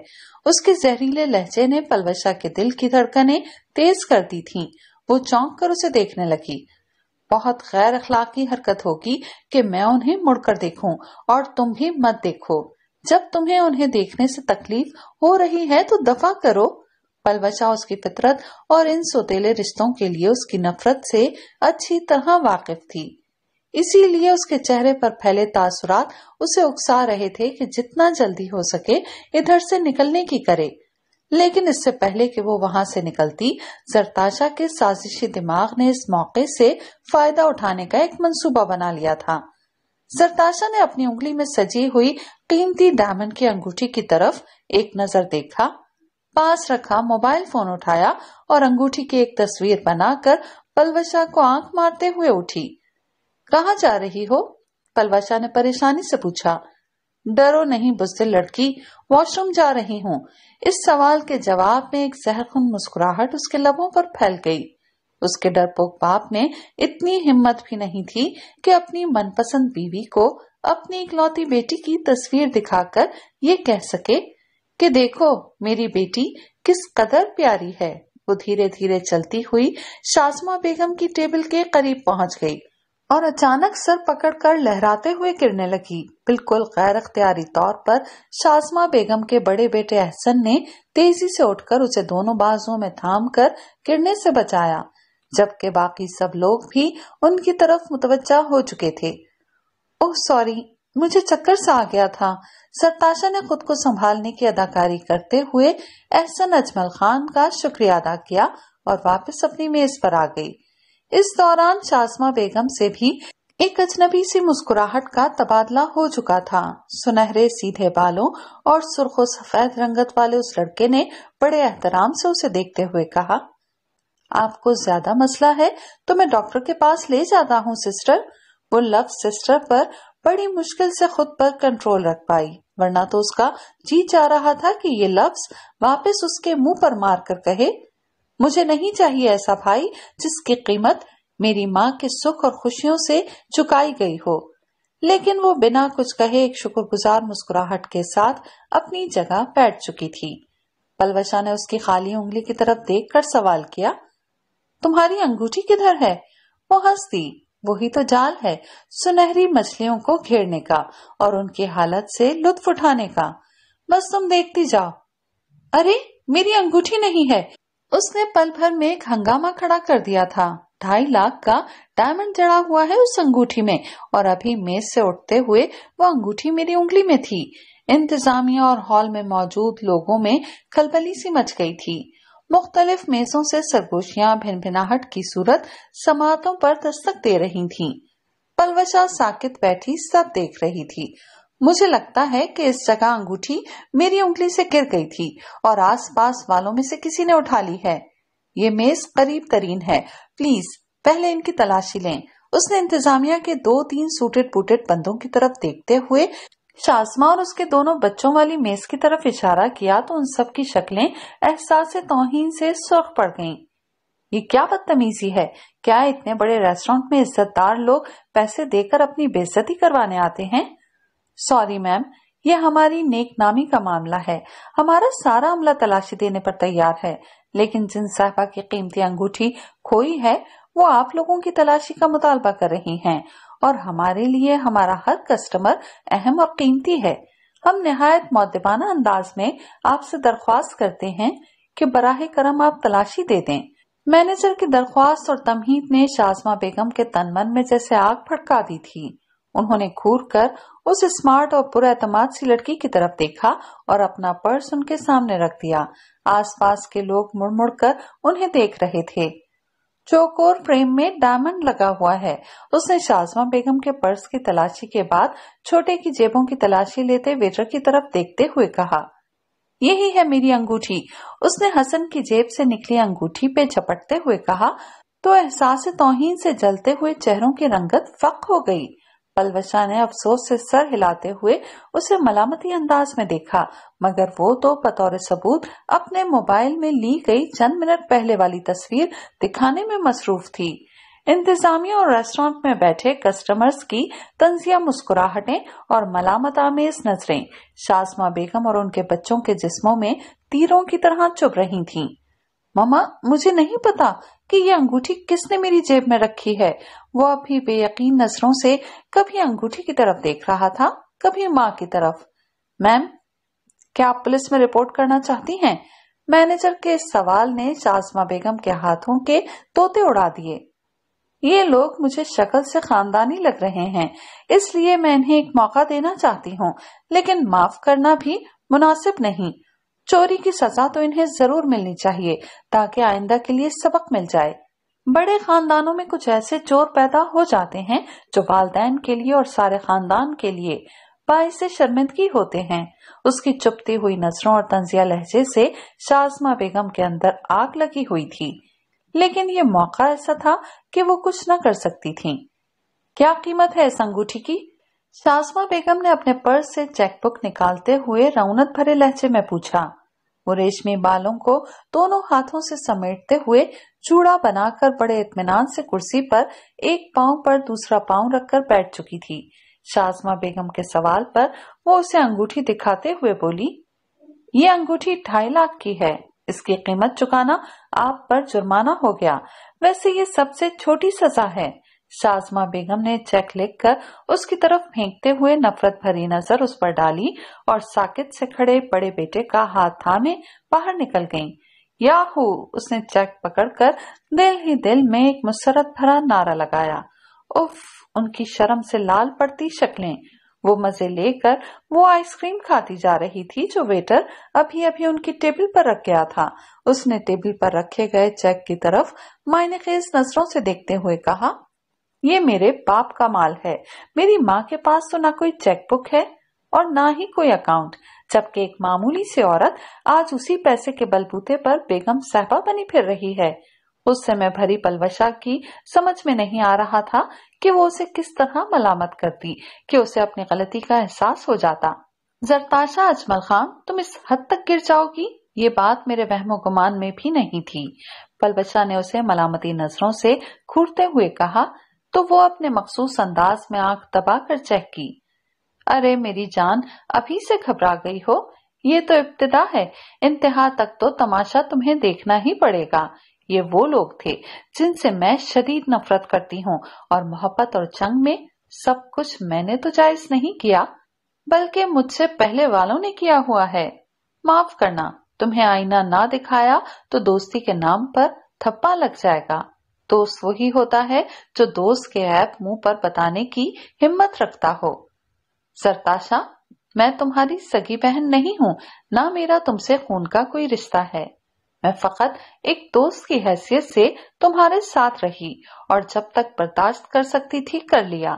उसके जहरीले लहजे ने पलवशा के दिल की धड़कने तेज कर दी थी वो चौंक कर उसे देखने लगी बहुत गैर अखलाकी हरकत होगी कि मैं उन्हें मुड़कर देखूं और तुम भी मत देखो जब तुम्हें उन्हें देखने से तकलीफ हो रही है तो दफा करो पलवशा उसकी फितरत और इन सोतेले रिश्तों के लिए उसकी नफरत से अच्छी तरह वाकिफ थी इसीलिए उसके चेहरे पर फैले तासुरात उसे उकसा रहे थे कि जितना जल्दी हो सके इधर से निकलने की करे लेकिन इससे पहले कि वो वहां से निकलती जरताशा के साजिशी दिमाग ने इस मौके से फायदा उठाने का एक मंसूबा बना लिया था जरताशा ने अपनी उंगली में सजी हुई कीमती डायमंड की अंगूठी की तरफ एक नजर देखा पास रखा मोबाइल फोन उठाया और अंगूठी की एक तस्वीर बनाकर पलवशा को आंख मारते हुए उठी कहा जा रही हो शाह ने परेशानी से पूछा डरो नहीं बुजते लड़की वॉशरूम जा रही हूँ इस सवाल के जवाब में एक जहरखुन मुस्कुराहट उसके लबों पर फैल गई उसके डरपोक बाप ने इतनी हिम्मत भी नहीं थी कि अपनी मनपसंद बीवी को अपनी इकलौती बेटी की तस्वीर दिखाकर ये कह सके कि देखो मेरी बेटी किस कदर प्यारी है वो धीरे धीरे चलती हुई शासमा बेगम की टेबल के करीब पहुंच गई और अचानक सर पकड़कर लहराते हुए गिरने लगी बिल्कुल गैर अख्तियारी तौर पर शाजमा बेगम के बड़े बेटे अहसन ने तेजी से उठकर उसे दोनों बाजुओं में थाम कर गिरने से बचाया जबकि बाकी सब लोग भी उनकी तरफ मुतवजा हो चुके थे ओह सॉरी मुझे चक्कर सा आ गया था सरताशा ने खुद को संभालने की अदाकारी करते हुए एहसन अजमल खान का शुक्रिया अदा किया और वापस अपनी मेज पर आ गई इस दौरान शासमा बेगम से भी एक अजनबी से मुस्कुराहट का तबादला हो चुका था सुनहरे सीधे बालों और सुर्खो सफेद रंगत वाले उस लड़के ने बड़े एहतराम से उसे देखते हुए कहा आपको ज्यादा मसला है तो मैं डॉक्टर के पास ले जाता हूँ सिस्टर वो लफ्ज सिस्टर पर बड़ी मुश्किल से खुद पर कंट्रोल रख पाई वरना तो उसका जी चाह रहा था कि ये लफ्ज वापस उसके मुंह पर मारकर कहे मुझे नहीं चाहिए ऐसा भाई जिसकी कीमत मेरी माँ के सुख और खुशियों से चुकाई गई हो लेकिन वो बिना कुछ कहे एक शुक्रगुजार मुस्कुराहट के साथ अपनी जगह बैठ चुकी थी पलवशा ने उसकी खाली उंगली की तरफ देखकर सवाल किया तुम्हारी अंगूठी किधर है वो हंस दी वही तो जाल है सुनहरी मछलियों को घेरने का और उनकी हालत से लुत्फ उठाने का बस तुम देखती जाओ अरे मेरी अंगूठी नहीं है उसने पल भर में एक हंगामा खड़ा कर दिया था ढाई लाख का डायमंड जड़ा हुआ है उस अंगूठी में और अभी मेज से उठते हुए वो अंगूठी मेरी उंगली में थी इंतजामिया और हॉल में मौजूद लोगों में खलबली सी मच गई थी मुख्तलिफ मेजों से सरगोशियां भिनाहट की सूरत समातों पर दस्तक दे रही थीं। पलवशा साकित बैठी सब देख रही थी मुझे लगता है कि इस जगह अंगूठी मेरी उंगली से गिर गई थी और आसपास वालों में से किसी ने उठा ली है ये मेज करीब तरीन है प्लीज पहले इनकी तलाशी लें उसने इंतजामिया के दो तीन सूटेड पुटेड बंदों की तरफ देखते हुए शासमा और उसके दोनों बच्चों वाली मेज की तरफ इशारा किया तो उन सब की शक्लें एहसास तोहिन से सुरख पड़ गईं। ये क्या बदतमीजी है क्या इतने बड़े रेस्टोरेंट में इज्जतदार लोग पैसे देकर अपनी बेइज्जती करवाने आते हैं सॉरी मैम यह हमारी नेकनामी का मामला है हमारा सारा अमला तलाशी देने पर तैयार है लेकिन जिन साहबा की कीमती अंगूठी खोई है वो आप लोगों की तलाशी का मुतालबा कर रही हैं और हमारे लिए हमारा हर कस्टमर अहम और कीमती है हम नहायत मौदबाना अंदाज में आपसे दरख्वास्त करते हैं कि बराह करम आप तलाशी दे दें मैनेजर की दरख्वास्त और तमहीद ने शाजमा बेगम के तनमन में जैसे आग भड़का दी थी उन्होंने घूर कर उस स्मार्ट और पूरा एतमाद सी लड़की की तरफ देखा और अपना पर्स उनके सामने रख दिया आसपास के लोग मुड़ मुड़ कर उन्हें देख रहे थे चौकोर फ्रेम में डायमंड लगा हुआ है उसने शाजमा बेगम के पर्स की तलाशी के बाद छोटे की जेबों की तलाशी लेते वेटर की तरफ देखते हुए कहा यही है मेरी अंगूठी उसने हसन की जेब से निकली अंगूठी पे झपटते हुए कहा तो एहसास तोहिन से जलते हुए चेहरों की रंगत फक हो गई पलवशा ने अफसोस से सर हिलाते हुए उसे मलामती अंदाज में देखा मगर वो तो बतौर सबूत अपने मोबाइल में ली गई चंद मिनट पहले वाली तस्वीर दिखाने में मसरूफ थी इंतजामिया और रेस्टोरेंट में बैठे कस्टमर्स की तंजिया मुस्कुराहटें और मलामत आमेज नजरें शासमा बेगम और उनके बच्चों के जिस्मों में तीरों की तरह चुभ रही थीं। ममा मुझे नहीं पता कि ये अंगूठी किसने मेरी जेब में रखी है वो अभी बेयकीन नजरों से कभी अंगूठी की तरफ देख रहा था कभी माँ की तरफ मैम क्या आप पुलिस में रिपोर्ट करना चाहती हैं? मैनेजर के सवाल ने शाजमा बेगम के हाथों के तोते उड़ा दिए ये लोग मुझे शक्ल से खानदानी लग रहे हैं इसलिए मैं इन्हें एक मौका देना चाहती हूँ लेकिन माफ करना भी मुनासिब नहीं चोरी की सजा तो इन्हें जरूर मिलनी चाहिए ताकि आइंदा के लिए सबक मिल जाए बड़े खानदानों में कुछ ऐसे चोर पैदा हो जाते हैं जो वालदेन के लिए और सारे खानदान के लिए बायस शर्मिंदगी होते हैं उसकी चुपती हुई नजरों और तंजिया लहजे से शाजमा बेगम के अंदर आग लगी हुई थी लेकिन ये मौका ऐसा था कि वो कुछ न कर सकती थी क्या कीमत है इस अंगूठी की शाजमा बेगम ने अपने पर्स से चेकबुक निकालते हुए रौनक भरे लहजे में पूछा वो रेशमी बालों को दोनों हाथों से समेटते हुए चूड़ा बनाकर बड़े इतमान से कुर्सी पर एक पांव पर दूसरा पांव रखकर बैठ चुकी थी शाजमा बेगम के सवाल पर वो उसे अंगूठी दिखाते हुए बोली ये अंगूठी ढाई लाख की है इसकी कीमत चुकाना आप पर जुर्माना हो गया वैसे ये सबसे छोटी सजा है शाजमा बेगम ने चेक लिखकर उसकी तरफ फेंकते हुए नफरत भरी नजर उस पर डाली और साकित से खड़े बड़े बेटे का हाथ थामे बाहर निकल गईं। याहू उसने चेक पकड़कर दिल ही दिल में एक मुसरत भरा नारा लगाया उफ उनकी शर्म से लाल पड़ती शक्लें वो मजे लेकर वो आइसक्रीम खाती जा रही थी जो वेटर अभी अभी उनकी टेबल पर रख गया था उसने टेबल पर रखे गए चेक की तरफ मायने खेज नजरों से देखते हुए कहा ये मेरे बाप का माल है मेरी माँ के पास तो ना कोई चेकबुक है और ना ही कोई अकाउंट जबकि एक मामूली सी औरत आज उसी पैसे के बलबूते पर बेगम साहबा बनी फिर रही है उस समय भरी पलवशा की समझ में नहीं आ रहा था कि वो उसे किस तरह मलामत करती कि उसे अपनी गलती का एहसास हो जाता जरताशा अजमल खान तुम इस हद तक गिर जाओगी ये बात मेरे वहमो गुमान में भी नहीं थी पलवशा ने उसे मलामती नजरों से घूरते हुए कहा तो वो अपने मखसूस अंदाज में आंख दबा कर चेक की अरे मेरी जान अभी से घबरा गई हो ये तो इब्तदा है इंतहा तक तो तमाशा तुम्हें देखना ही पड़ेगा ये वो लोग थे जिनसे मैं शदीद नफरत करती हूँ और मोहब्बत और जंग में सब कुछ मैंने तो जायज नहीं किया बल्कि मुझसे पहले वालों ने किया हुआ है माफ करना तुम्हें आईना ना दिखाया तो दोस्ती के नाम पर थप्पा लग जाएगा दोस्त वही होता है जो दोस्त के ऐप मुंह पर बताने की हिम्मत रखता हो सरताशा मैं तुम्हारी सगी बहन नहीं हूँ ना मेरा तुमसे खून का कोई रिश्ता है मैं फकत एक दोस्त की हैसियत से तुम्हारे साथ रही और जब तक बर्दाश्त कर सकती थी कर लिया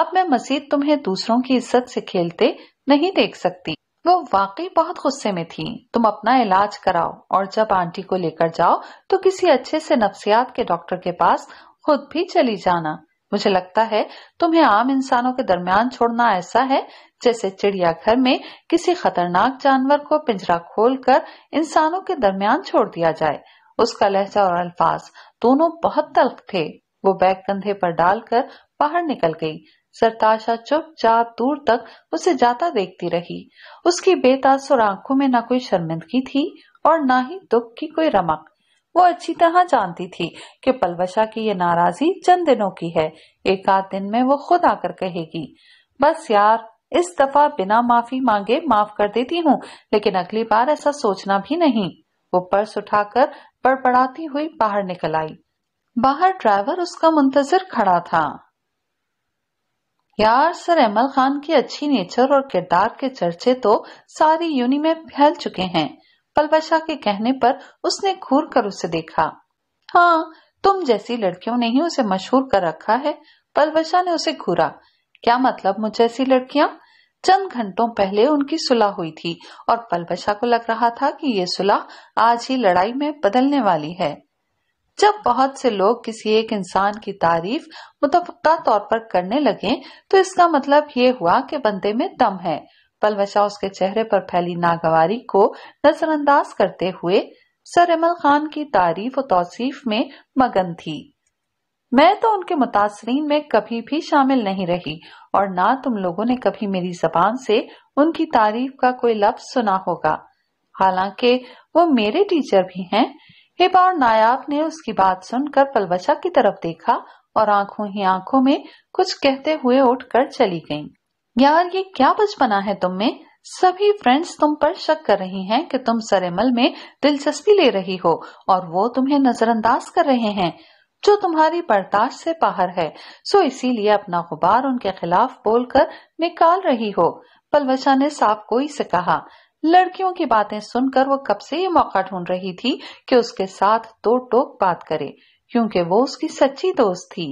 अब मैं मजीद तुम्हें दूसरों की इज्जत से खेलते नहीं देख सकती वो वाकई बहुत गुस्से में थी तुम अपना इलाज कराओ और जब आंटी को लेकर जाओ तो किसी अच्छे से नफ्सियात के डॉक्टर के पास खुद भी चली जाना मुझे लगता है तुम्हें आम इंसानों के दरमियान छोड़ना ऐसा है जैसे चिड़ियाघर में किसी खतरनाक जानवर को पिंजरा खोलकर इंसानों के दरमियान छोड़ दिया जाए उसका लहजा और अल्फाज दोनों बहुत तल्ख थे वो बैग कंधे पर डालकर बाहर निकल गई सरताशा चुपचाप दूर तक उसे जाता देखती रही उसकी बेतासुर आंखों में न कोई शर्मिंदगी थी और न ही दुख की कोई रमक वो अच्छी तरह जानती थी कि पलवशा की ये नाराजी चंद दिनों की है एक आध दिन में वो खुद आकर कहेगी बस यार इस दफा बिना माफी मांगे माफ कर देती हूँ लेकिन अगली बार ऐसा सोचना भी नहीं वो पर्स उठाकर बड़बड़ाती हुई बाहर निकल आई बाहर ड्राइवर उसका मुंतजर खड़ा था यार सर अमल खान की अच्छी नेचर और किरदार के चर्चे तो सारी यूनि में फैल चुके हैं पलवशा के कहने पर उसने घूर कर उसे देखा हाँ तुम जैसी लड़कियों ने ही उसे मशहूर कर रखा है पलवशा ने उसे घूरा क्या मतलब मुझ जैसी लड़कियां चंद घंटों पहले उनकी सुलह हुई थी और पलवशा को लग रहा था कि ये सुलह आज ही लड़ाई में बदलने वाली है जब बहुत से लोग किसी एक इंसान की तारीफ मुतफ़ा तौर पर करने लगे तो इसका मतलब ये हुआ कि बंदे में दम है पलवशा उसके चेहरे पर फैली नागवारी को नजरअंदाज करते हुए सर अमल खान की तारीफ और तोसीफ में मगन थी मैं तो उनके मुतासरीन में कभी भी शामिल नहीं रही और ना तुम लोगों ने कभी मेरी जबान से उनकी तारीफ का कोई लफ्ज सुना होगा हालांकि वो मेरे टीचर भी हैं हिबा और नायाब ने उसकी बात सुनकर पलवशा की तरफ देखा और आंखों ही आंखों में कुछ कहते हुए उठकर चली गईं। यार ये क्या बचपना है तुम में सभी फ्रेंड्स तुम पर शक कर रही हैं कि तुम सरेमल में दिलचस्पी ले रही हो और वो तुम्हें नजरअंदाज कर रहे हैं जो तुम्हारी बर्दाश्त से बाहर है सो इसीलिए अपना गुबार उनके खिलाफ बोलकर निकाल रही हो पलवशा ने साफ कोई से कहा लड़कियों की बातें सुनकर वो कब से ये मौका ढूंढ रही थी कि उसके साथ दो टोक बात करे क्योंकि वो उसकी सच्ची दोस्त थी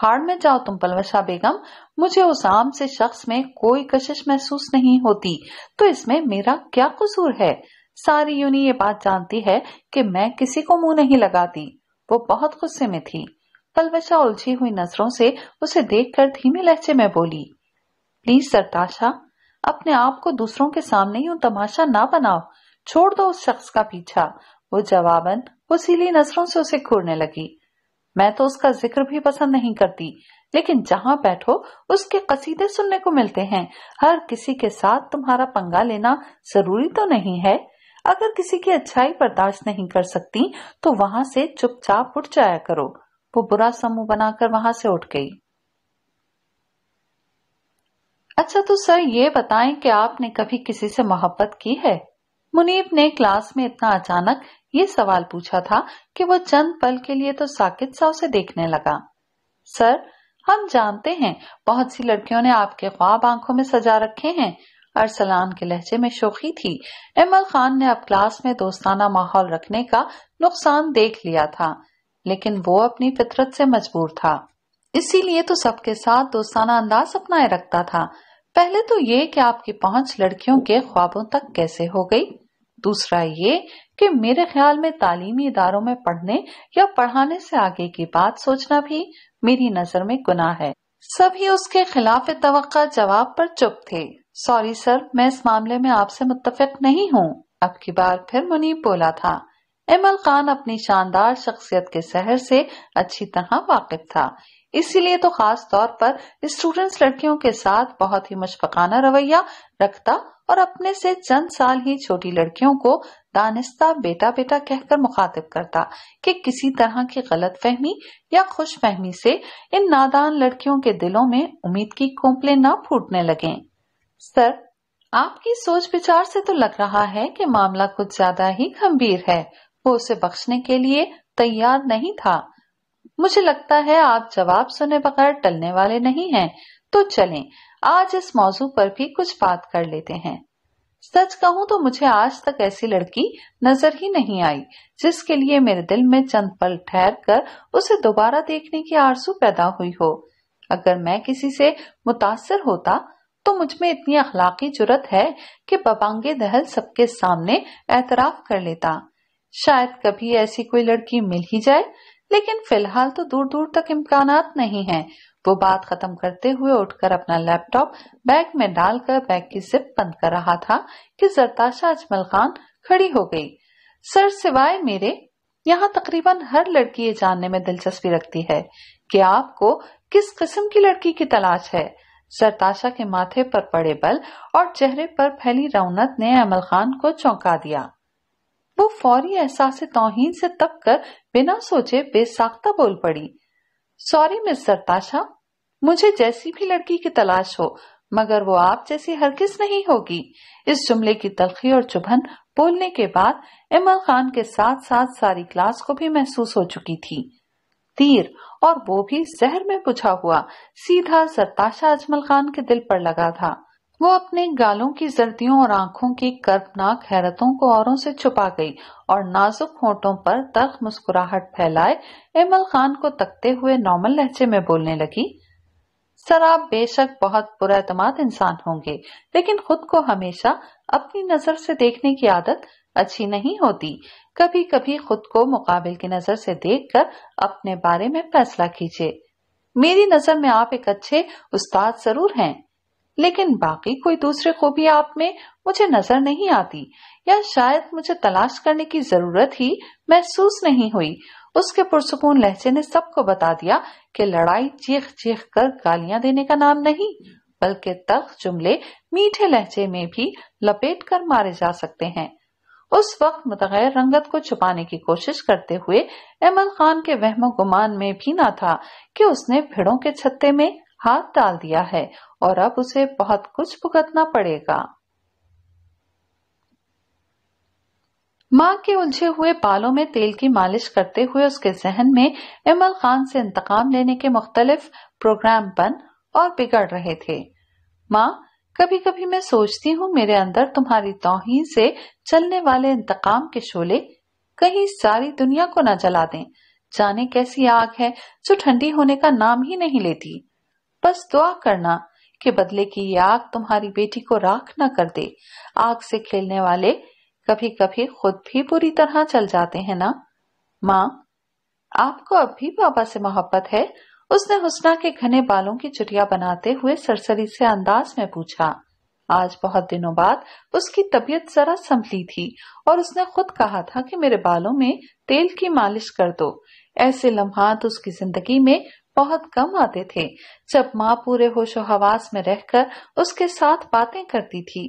फाड़ में जाओ तुम पलवशा बेगम मुझे उस आम से शख्स में कोई कशिश महसूस नहीं होती तो इसमें मेरा क्या कसूर है सारी यूनी ये बात जानती है कि मैं किसी को मुंह नहीं लगाती वो बहुत गुस्से में थी पलवशा उलझी हुई नजरों से उसे देखकर धीमे लहजे में बोली प्लीज सरताशा अपने आप को दूसरों के सामने यूं तमाशा ना बनाओ छोड़ दो उस शख्स का पीछा वो जवाबन वो सीली नजरों से उसे घूरने लगी मैं तो उसका जिक्र भी पसंद नहीं करती लेकिन जहाँ बैठो उसके कसीदे सुनने को मिलते हैं हर किसी के साथ तुम्हारा पंगा लेना जरूरी तो नहीं है अगर किसी की अच्छाई बर्दाश्त नहीं कर सकती तो वहाँ से चुपचाप उठ जाया करो वो बुरा समूह बनाकर वहाँ से उठ गई अच्छा तो सर ये बताएं कि आपने कभी किसी से मोहब्बत की है मुनीब ने क्लास में इतना अचानक ये सवाल पूछा था कि वो चंद पल के लिए तो साकित सा उसे देखने लगा सर हम जानते हैं बहुत सी लड़कियों ने आपके ख्वाब आंखों में सजा रखे हैं अरसलान के लहजे में शोखी थी एमल खान ने अब क्लास में दोस्ताना माहौल रखने का नुकसान देख लिया था लेकिन वो अपनी फितरत से मजबूर था इसीलिए तो सबके साथ दोस्ताना अंदाज अपनाए रखता था पहले तो ये कि आपकी पहुंच लड़कियों के ख्वाबों तक कैसे हो गई दूसरा ये कि मेरे ख्याल में तालीमी इदारों में पढ़ने या पढ़ाने से आगे की बात सोचना भी मेरी नजर में गुनाह है सभी उसके खिलाफ तो जवाब पर चुप थे सॉरी सर मैं इस मामले में आपसे मुतफिक नहीं हूँ अब की बार फिर मुनीब बोला था एमल खान अपनी शानदार शख्सियत के शहर से अच्छी तरह वाकिफ था इसीलिए तो खास तौर पर स्टूडेंट्स लड़कियों के साथ बहुत ही मुशफकाना रवैया रखता और अपने से चंद साल ही छोटी लड़कियों को दानिस्ता बेटा बेटा कहकर मुखातिब करता कि किसी तरह की गलत फहमी या खुश फहमी से इन नादान लड़कियों के दिलों में उम्मीद की कोंपले न फूटने लगे सर आपकी सोच विचार से तो लग रहा है कि मामला कुछ ज्यादा ही गंभीर है वो उसे बख्शने के लिए तैयार नहीं था मुझे लगता है आप जवाब सुने बगैर टलने वाले नहीं हैं तो चलें आज इस मौजू पर भी कुछ बात कर लेते हैं सच कहूं तो मुझे आज तक ऐसी लड़की नजर ही नहीं आई जिसके लिए मेरे दिल में चंद पल ठहर कर उसे दोबारा देखने की आरजू पैदा हुई हो अगर मैं किसी से मुतासर होता तो मुझ में इतनी अखलाकी जुरत है कि बबांगे दहल सबके सामने एतराफ कर लेता शायद कभी ऐसी कोई लड़की मिल ही जाए लेकिन फिलहाल तो दूर दूर तक इम्कान नहीं है वो बात खत्म करते हुए उठकर अपना लैपटॉप बैग में डालकर बैग की जिप बंद कर रहा था कि जरताशा अजमल खान खड़ी हो गई सर सिवाय मेरे यहाँ तकरीबन हर लड़की ये जानने में दिलचस्पी रखती है कि आपको किस किस्म की लड़की की तलाश है सरताशा के माथे पर पड़े बल और चेहरे पर फैली रौनक ने अमल खान को चौंका दिया वो फौरी एहसास तोहिन से तब कर बिना सोचे बेसाख्ता बोल पड़ी सॉरी मिस सरताशा मुझे जैसी भी लड़की की तलाश हो मगर वो आप जैसी हरगिज नहीं होगी इस जुमले की तलखी और चुभन बोलने के बाद इमल खान के साथ साथ सारी क्लास को भी महसूस हो चुकी थी तीर और वो भी जहर में पूछा हुआ सीधा सरताशा अजमल खान के दिल पर लगा था वो अपने गालों की जर्दियों और आंखों की कर्पनाक हैरतों को औरों से छुपा गई और नाजुक होठों पर तख मुस्कुराहट फैलाए इमल खान को तकते हुए नॉर्मल लहजे में बोलने लगी सर आप बेशक बहुत पुरातमाद इंसान होंगे लेकिन खुद को हमेशा अपनी नजर से देखने की आदत अच्छी नहीं होती कभी कभी खुद को मुकाबिल की नजर से देखकर अपने बारे में फैसला कीजिए मेरी नजर में आप एक अच्छे उस्ताद जरूर हैं लेकिन बाकी कोई दूसरे खूबी आप में मुझे नजर नहीं आती या शायद मुझे तलाश करने की जरूरत ही महसूस नहीं हुई उसके पुरसकून लहजे ने सबको बता दिया कि लड़ाई चीख चीख कर गालियां देने का नाम नहीं बल्कि तख्त जुमले मीठे लहजे में भी लपेट कर मारे जा सकते हैं उस वक्त मुतगैर रंगत को छुपाने की कोशिश करते हुए अहमद खान के वहम गुमान में भी ना था कि उसने भिड़ों के छत्ते में हाथ डाल दिया है और अब उसे बहुत कुछ भुगतना पड़ेगा माँ के उलझे हुए बालों में तेल की मालिश करते हुए उसके जहन में इमल खान से इंतकाम लेने के मुख्तलिफ प्रोग्राम बन और बिगड़ रहे थे माँ कभी कभी मैं सोचती हूँ मेरे अंदर तुम्हारी तोहिन से चलने वाले इंतकाम के शोले कहीं सारी दुनिया को न जला दें जाने कैसी आग है जो ठंडी होने का नाम ही नहीं लेती बस दुआ करना कि बदले की ये आग तुम्हारी बेटी को राख न कर दे आग से खेलने वाले कभी कभी खुद भी बुरी तरह चल जाते हैं ना माँ आपको अब भी पापा से मोहब्बत है उसने हुसना के घने बालों की चुटिया बनाते हुए सरसरी से अंदाज में पूछा आज बहुत दिनों बाद उसकी तबीयत जरा संभली थी और उसने खुद कहा था कि मेरे बालों में तेल की मालिश कर दो ऐसे लम्हात तो उसकी जिंदगी में बहुत कम आते थे जब माँ पूरे होशो हवास में रहकर उसके साथ बातें करती थी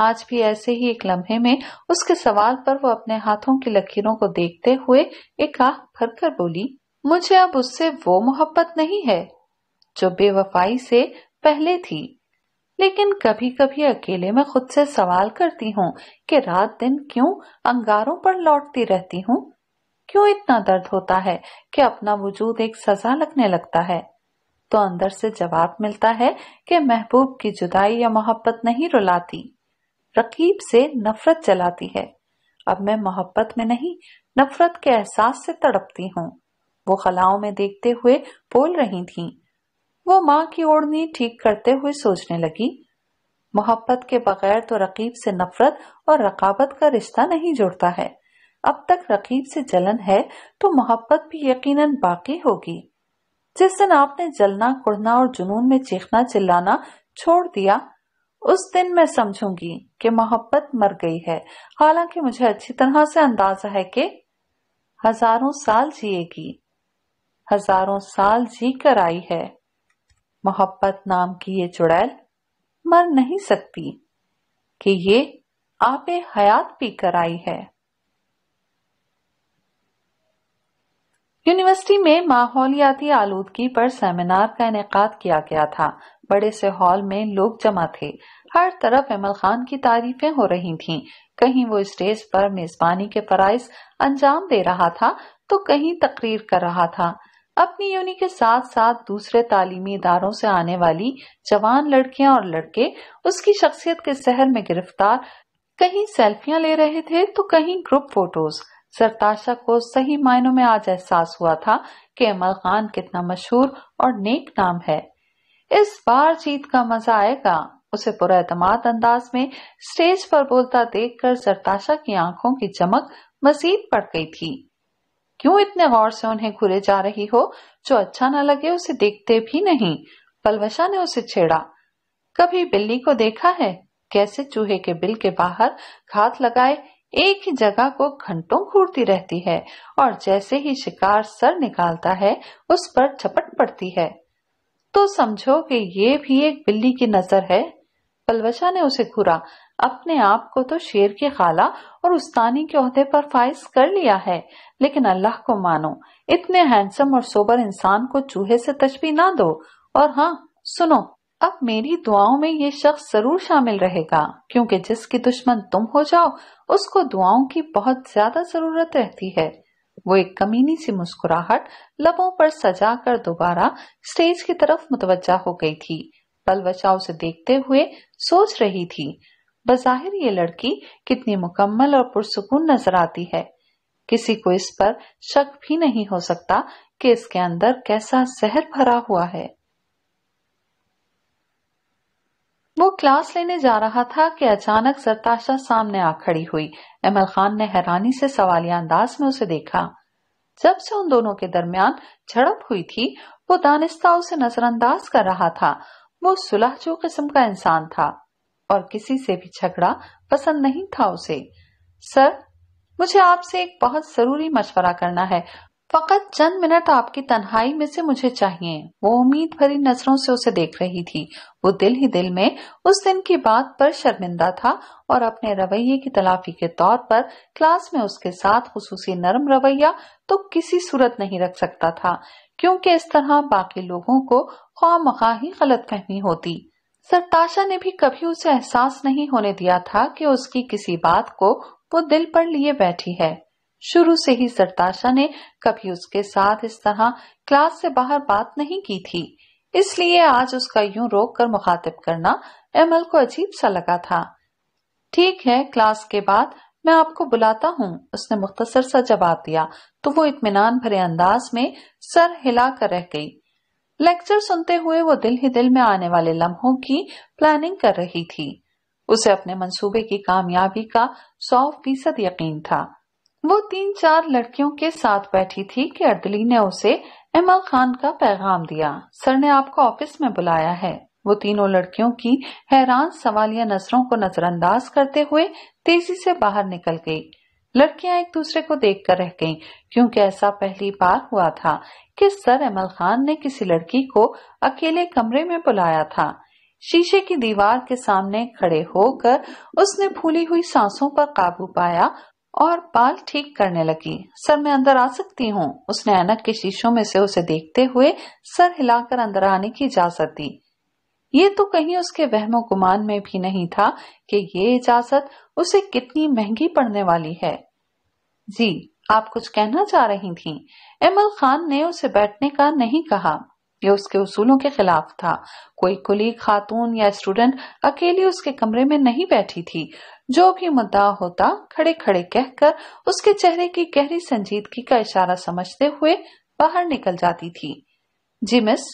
आज भी ऐसे ही एक लम्हे में उसके सवाल पर वो अपने हाथों की लकीरों को देखते हुए एक आख भर कर बोली मुझे अब उससे वो मोहब्बत नहीं है जो बेवफाई से पहले थी लेकिन कभी कभी अकेले में खुद से सवाल करती हूँ कि रात दिन क्यों अंगारों पर लौटती रहती हूँ क्यों इतना दर्द होता है कि अपना वजूद एक सजा लगने लगता है तो अंदर से जवाब मिलता है कि महबूब की जुदाई या मोहब्बत नहीं रुलाती रकीब से नफरत जलाती है अब मैं मोहब्बत में नहीं नफरत के एहसास से तड़पती हूँ वो खलाओं में देखते हुए बोल रही थी वो माँ की ओढ़नी ठीक करते हुए सोचने लगी मोहब्बत के बगैर तो रकीब से नफरत और रकाबत का रिश्ता नहीं जुड़ता है अब तक रकीब से जलन है तो मोहब्बत भी यकीनन बाकी होगी जिस दिन आपने जलना कुड़ना और जुनून में चीखना चिल्लाना छोड़ दिया उस दिन मैं समझूंगी कि मोहब्बत मर गई है हालांकि मुझे अच्छी तरह से अंदाजा है कि हजारों साल जिएगी हजारों साल जी कर आई है मोहब्बत नाम की ये चुड़ैल मर नहीं सकती कि ये आप हयात पी कर आई है यूनिवर्सिटी में माहौलियाती आलूदगी पर सेमिनार का इनका किया गया था बड़े से हॉल में लोग जमा थे हर तरफ अमल खान की तारीफें हो रही थीं। कहीं वो स्टेज पर मेजबानी के फराइज अंजाम दे रहा था तो कहीं तकरीर कर रहा था अपनी यूनि के साथ साथ दूसरे तालीमी इदारों से आने वाली जवान लड़कियां और लड़के उसकी शख्सियत के शहर में गिरफ्तार कहीं सेल्फियां ले रहे थे तो कहीं ग्रुप फोटोज सरताशा को सही मायनों में आज एहसास हुआ था कि अमल खान कितना मशहूर और नेक नाम है इस बार जीत का मजा आएगा उसे पुरतमाद अंदाज में स्टेज पर बोलता देखकर सरताशा की आंखों की चमक मजीद पड़ गई थी क्यों इतने गौर से उन्हें घुरे जा रही हो जो अच्छा न लगे उसे देखते भी नहीं पलवशा ने उसे छेड़ा कभी बिल्ली को देखा है कैसे चूहे के बिल के बाहर घात लगाए एक ही जगह को घंटों घूरती रहती है और जैसे ही शिकार सर निकालता है उस पर चपट पड़ती है तो समझो कि ये भी एक बिल्ली की नजर है पलवशा ने उसे घूरा अपने आप को तो शेर की खाला और उस्तानी के अहदे पर फाइज कर लिया है लेकिन अल्लाह को मानो इतने हैंडसम और सोबर इंसान को चूहे से तशबी ना दो और हाँ सुनो अब मेरी दुआओं में ये शख्स जरूर शामिल रहेगा क्योंकि जिसकी दुश्मन तुम हो जाओ उसको दुआओं की बहुत ज्यादा जरूरत रहती है वो एक कमीनी सी मुस्कुराहट लबों पर सजा कर दोबारा स्टेज की तरफ मुतवजा हो गई थी बल बचाव से देखते हुए सोच रही थी बजाहिर ये लड़की कितनी मुकम्मल और पुरसकून नजर आती है किसी को इस पर शक भी नहीं हो सकता कि इसके अंदर कैसा जहर भरा हुआ है वो क्लास लेने जा रहा था कि अचानक सरताशा सामने आ खड़ी हुई एमल खान ने हैरानी से सवालिया अंदाज में उसे देखा जब से उन दोनों के दरमियान झड़प हुई थी वो दानिस्ता उसे नजरअंदाज कर रहा था वो जो किस्म का इंसान था और किसी से भी झगड़ा पसंद नहीं था उसे सर मुझे आपसे एक बहुत जरूरी मशवरा करना है फकत चंद मिनट आपकी तन्हाई में से मुझे चाहिए वो उम्मीद भरी नजरों से उसे देख रही थी वो दिल ही दिल में उस दिन की बात पर शर्मिंदा था और अपने रवैये की तलाफी के तौर पर क्लास में उसके साथ खसूसी नरम रवैया तो किसी सूरत नहीं रख सकता था क्योंकि इस तरह बाकी लोगों को ख्वा ही गलत फहमी होती सरताशा ने भी कभी उसे एहसास नहीं होने दिया था कि उसकी किसी बात को वो दिल पर लिए बैठी है शुरू से ही सरताशा ने कभी उसके साथ इस तरह क्लास से बाहर बात नहीं की थी इसलिए आज उसका यूं रोक कर मुखातिब करना एमल को अजीब सा लगा था ठीक है क्लास के बाद मैं आपको बुलाता हूँ उसने मुख्तसर सा जवाब दिया तो वो इतमान भरे अंदाज में सर हिला कर रह गई लेक्चर सुनते हुए वो दिल ही दिल में आने वाले लम्हों की प्लानिंग कर रही थी उसे अपने मंसूबे की कामयाबी का सौ फीसद यकीन था वो तीन चार लड़कियों के साथ बैठी थी कि अर्दली ने उसे एमल खान का पैगाम दिया सर ने आपको ऑफिस में बुलाया है वो तीनों लड़कियों की हैरान सवालिया नजरों को नजरअंदाज करते हुए तेजी से बाहर निकल गई लड़कियां एक दूसरे को देख कर रह गईं क्योंकि ऐसा पहली बार हुआ था कि सर एमल खान ने किसी लड़की को अकेले कमरे में बुलाया था शीशे की दीवार के सामने खड़े होकर उसने फूली हुई सांसों पर काबू पाया और बाल ठीक करने लगी सर मैं अंदर आ सकती हूँ उसने ऐनक के शीशों में से उसे देखते हुए सर हिलाकर अंदर आने की इजाजत दी ये तो कहीं उसके वहमो गुमान में भी नहीं था कि ये इजाजत उसे कितनी महंगी पड़ने वाली है जी आप कुछ कहना चाह रही थी एमल खान ने उसे बैठने का नहीं कहा ये उसके उसूलों के खिलाफ था कोई कुली खातून या स्टूडेंट अकेली उसके कमरे में नहीं बैठी थी जो भी मुद्दा होता खड़े खड़े कहकर उसके चेहरे की गहरी संजीदगी का इशारा समझते हुए बाहर निकल जाती थी जी मिस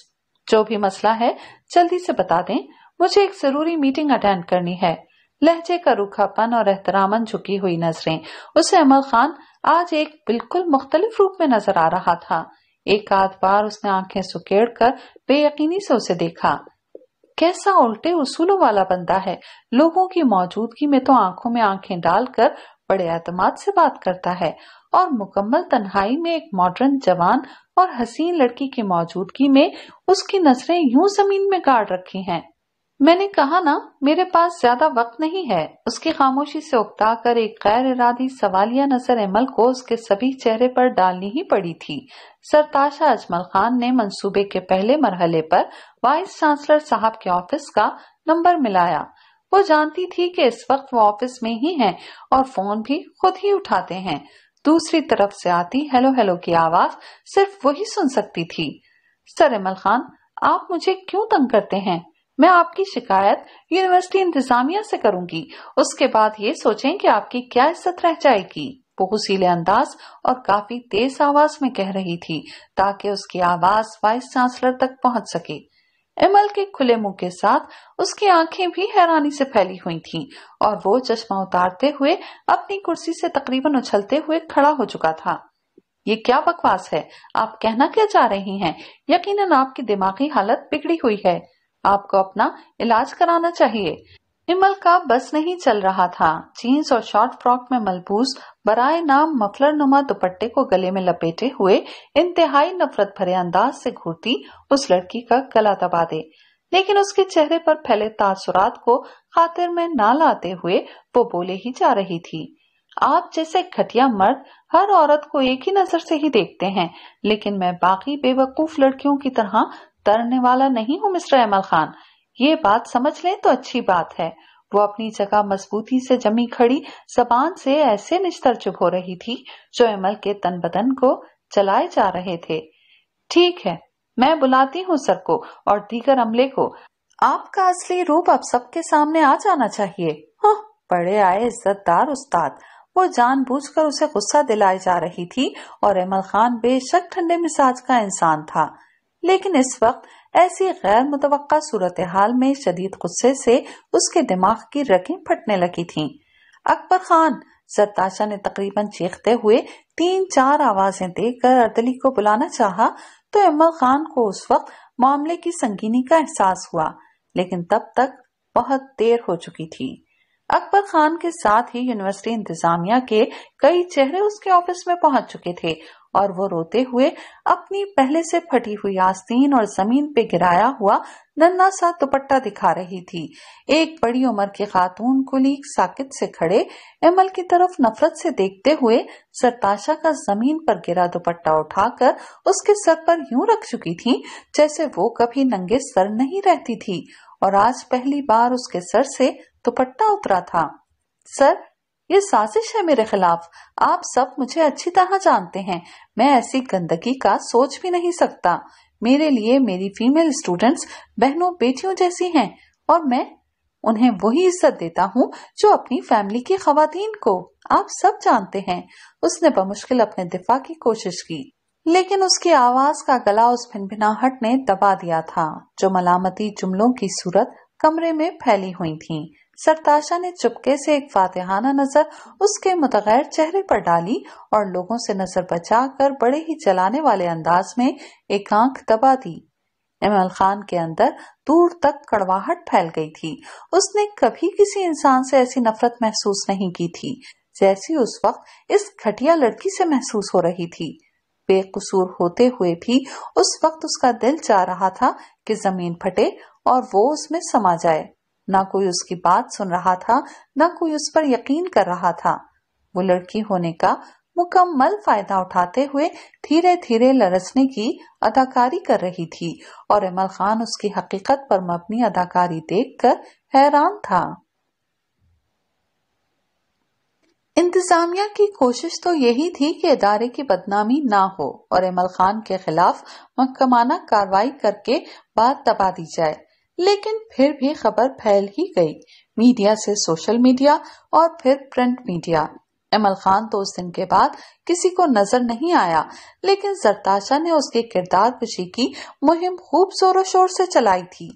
जो भी मसला है जल्दी से बता दें मुझे एक जरूरी मीटिंग अटेंड करनी है लहजे का रूखापन और एहतरामन झुकी हुई नजरें उसे अमल खान आज एक बिल्कुल मुख्तलिफ रूप में नजर आ रहा था एक आध बार उसने आंखें सुकेड़ कर बेयकीनी से उसे देखा कैसा उल्टे उसूलों वाला बंदा है लोगों की मौजूदगी में तो आंखों में आंखें डालकर बड़े अतमाद से बात करता है और मुकम्मल तन्हाई में एक मॉडर्न जवान और हसीन लड़की की मौजूदगी में उसकी नजरें यूं जमीन में गाड़ रखी हैं। मैंने कहा ना मेरे पास ज्यादा वक्त नहीं है उसकी खामोशी से उकता कर एक गैर इरादी सवालिया नजर अमल को उसके सभी चेहरे पर डालनी ही पड़ी थी सरताशा अजमल खान ने मंसूबे के पहले मरहले पर वाइस चांसलर साहब के ऑफिस का नंबर मिलाया वो जानती थी कि इस वक्त वो ऑफिस में ही हैं और फोन भी खुद ही उठाते हैं दूसरी तरफ से आती हेलो हेलो की आवाज सिर्फ वही सुन सकती थी सर अमल खान आप मुझे क्यों तंग करते हैं मैं आपकी शिकायत यूनिवर्सिटी इंतजामिया से करूंगी उसके बाद ये सोचें कि आपकी क्या इज्जत रह जाएगी वो हुसीले अंदाज और काफी तेज आवाज में कह रही थी ताकि उसकी आवाज वाइस चांसलर तक पहुंच सके एमल के खुले मुंह के साथ उसकी आंखें भी हैरानी से फैली हुई थीं और वो चश्मा उतारते हुए अपनी कुर्सी से तकरीबन उछलते हुए खड़ा हो चुका था ये क्या बकवास है आप कहना क्या चाह रही हैं? यकीनन आपकी दिमागी हालत बिगड़ी हुई है आपको अपना इलाज कराना चाहिए इमल का बस नहीं चल रहा था जीन्स और शॉर्ट फ्रॉक में मलबूस बराए नाम मफलर नुमा दुपट्टे को गले में लपेटे हुए इंतहाई नफरत भरे अंदाज से घूरती उस लड़की का गला दबा दे लेकिन उसके चेहरे पर फैले तासुरात को खातिर में ना लाते हुए वो बोले ही जा रही थी आप जैसे घटिया मर्द हर औरत को एक ही नजर से ही देखते हैं लेकिन मैं बाकी बेवकूफ लड़कियों की तरह तरने वाला नहीं हूँ मिस्टर अमल खान ये बात समझ लें तो अच्छी बात है वो अपनी जगह मजबूती से जमी खड़ी जबान से ऐसे निस्तर चुप हो रही थी जो अमल के तन बदन को चलाए जा रहे थे ठीक है मैं बुलाती हूँ सर को और दीगर अमले को आपका असली रूप अब सबके सामने आ जाना चाहिए हाँ बड़े आए इज्जतदार उस्ताद वो जानबूझकर उसे गुस्सा दिलाई जा रही थी और अमल खान बेशक ठंडे मिजाज का इंसान था लेकिन इस वक्त ऐसी गैर मुतव सूरत हाल में शदीद गुस्से से उसके दिमाग की रखें फटने लगी थीं। अकबर खान जत्ताशा ने तकरीबन चीखते हुए तीन चार आवाजें देकर अर्दली को बुलाना चाहा तो इमल खान को उस वक्त मामले की संगीनी का एहसास हुआ लेकिन तब तक बहुत देर हो चुकी थी अकबर खान के साथ ही यूनिवर्सिटी इंतजामिया के कई चेहरे उसके ऑफिस में पहुंच चुके थे और वो रोते हुए अपनी पहले से फटी हुई आस्तीन और जमीन पे गिराया हुआ नन्ना सा दुपट्टा दिखा रही थी एक बड़ी उम्र की खातून कुलीग साकित से खड़े एमल की तरफ नफरत से देखते हुए सरताशा का जमीन पर गिरा दुपट्टा उठाकर उसके सर पर यूं रख चुकी थी जैसे वो कभी नंगे सर नहीं रहती थी और आज पहली बार उसके सर से दुपट्टा उतरा था सर ये साजिश है मेरे खिलाफ आप सब मुझे अच्छी तरह जानते हैं मैं ऐसी गंदगी का सोच भी नहीं सकता मेरे लिए मेरी फीमेल स्टूडेंट्स बहनों बेटियों जैसी हैं और मैं उन्हें वही इज्जत देता हूँ जो अपनी फैमिली की खातन को आप सब जानते हैं उसने बमुश्किल अपने दिफा की कोशिश की लेकिन उसकी आवाज का गला उस भिनभिनाहट ने दबा दिया था जो मलामती जुमलों की सूरत कमरे में फैली हुई थी सरताशा ने चुपके से एक फातिहाना नजर उसके मुतगैर चेहरे पर डाली और लोगों से नजर बचाकर बड़े ही चलाने वाले अंदाज में एक आंख दबा दी इमरान खान के अंदर दूर तक कड़वाहट फैल गई थी उसने कभी किसी इंसान से ऐसी नफरत महसूस नहीं की थी जैसी उस वक्त इस घटिया लड़की से महसूस हो रही थी बेकसूर होते हुए भी उस वक्त उसका दिल चाह रहा था कि जमीन फटे और वो उसमें समा जाए ना कोई उसकी बात सुन रहा था ना कोई उस पर यकीन कर रहा था वो लड़की होने का मुकम्मल फायदा उठाते हुए धीरे धीरे लरसने की अदाकारी कर रही थी और अमल खान उसकी हकीकत पर मबनी अदाकारी देखकर हैरान था इंतजामिया की कोशिश तो यही थी कि इदारे की बदनामी ना हो और अमल खान के खिलाफ मकमाना कार्रवाई करके बात दबा दी जाए लेकिन फिर भी खबर फैल ही गई मीडिया से सोशल मीडिया और फिर प्रिंट मीडिया अमल खान तो उस दिन के बाद किसी को नजर नहीं आया लेकिन जरताशा ने उसके किरदार खुशी की मुहिम खूब जोरों शोर से चलाई थी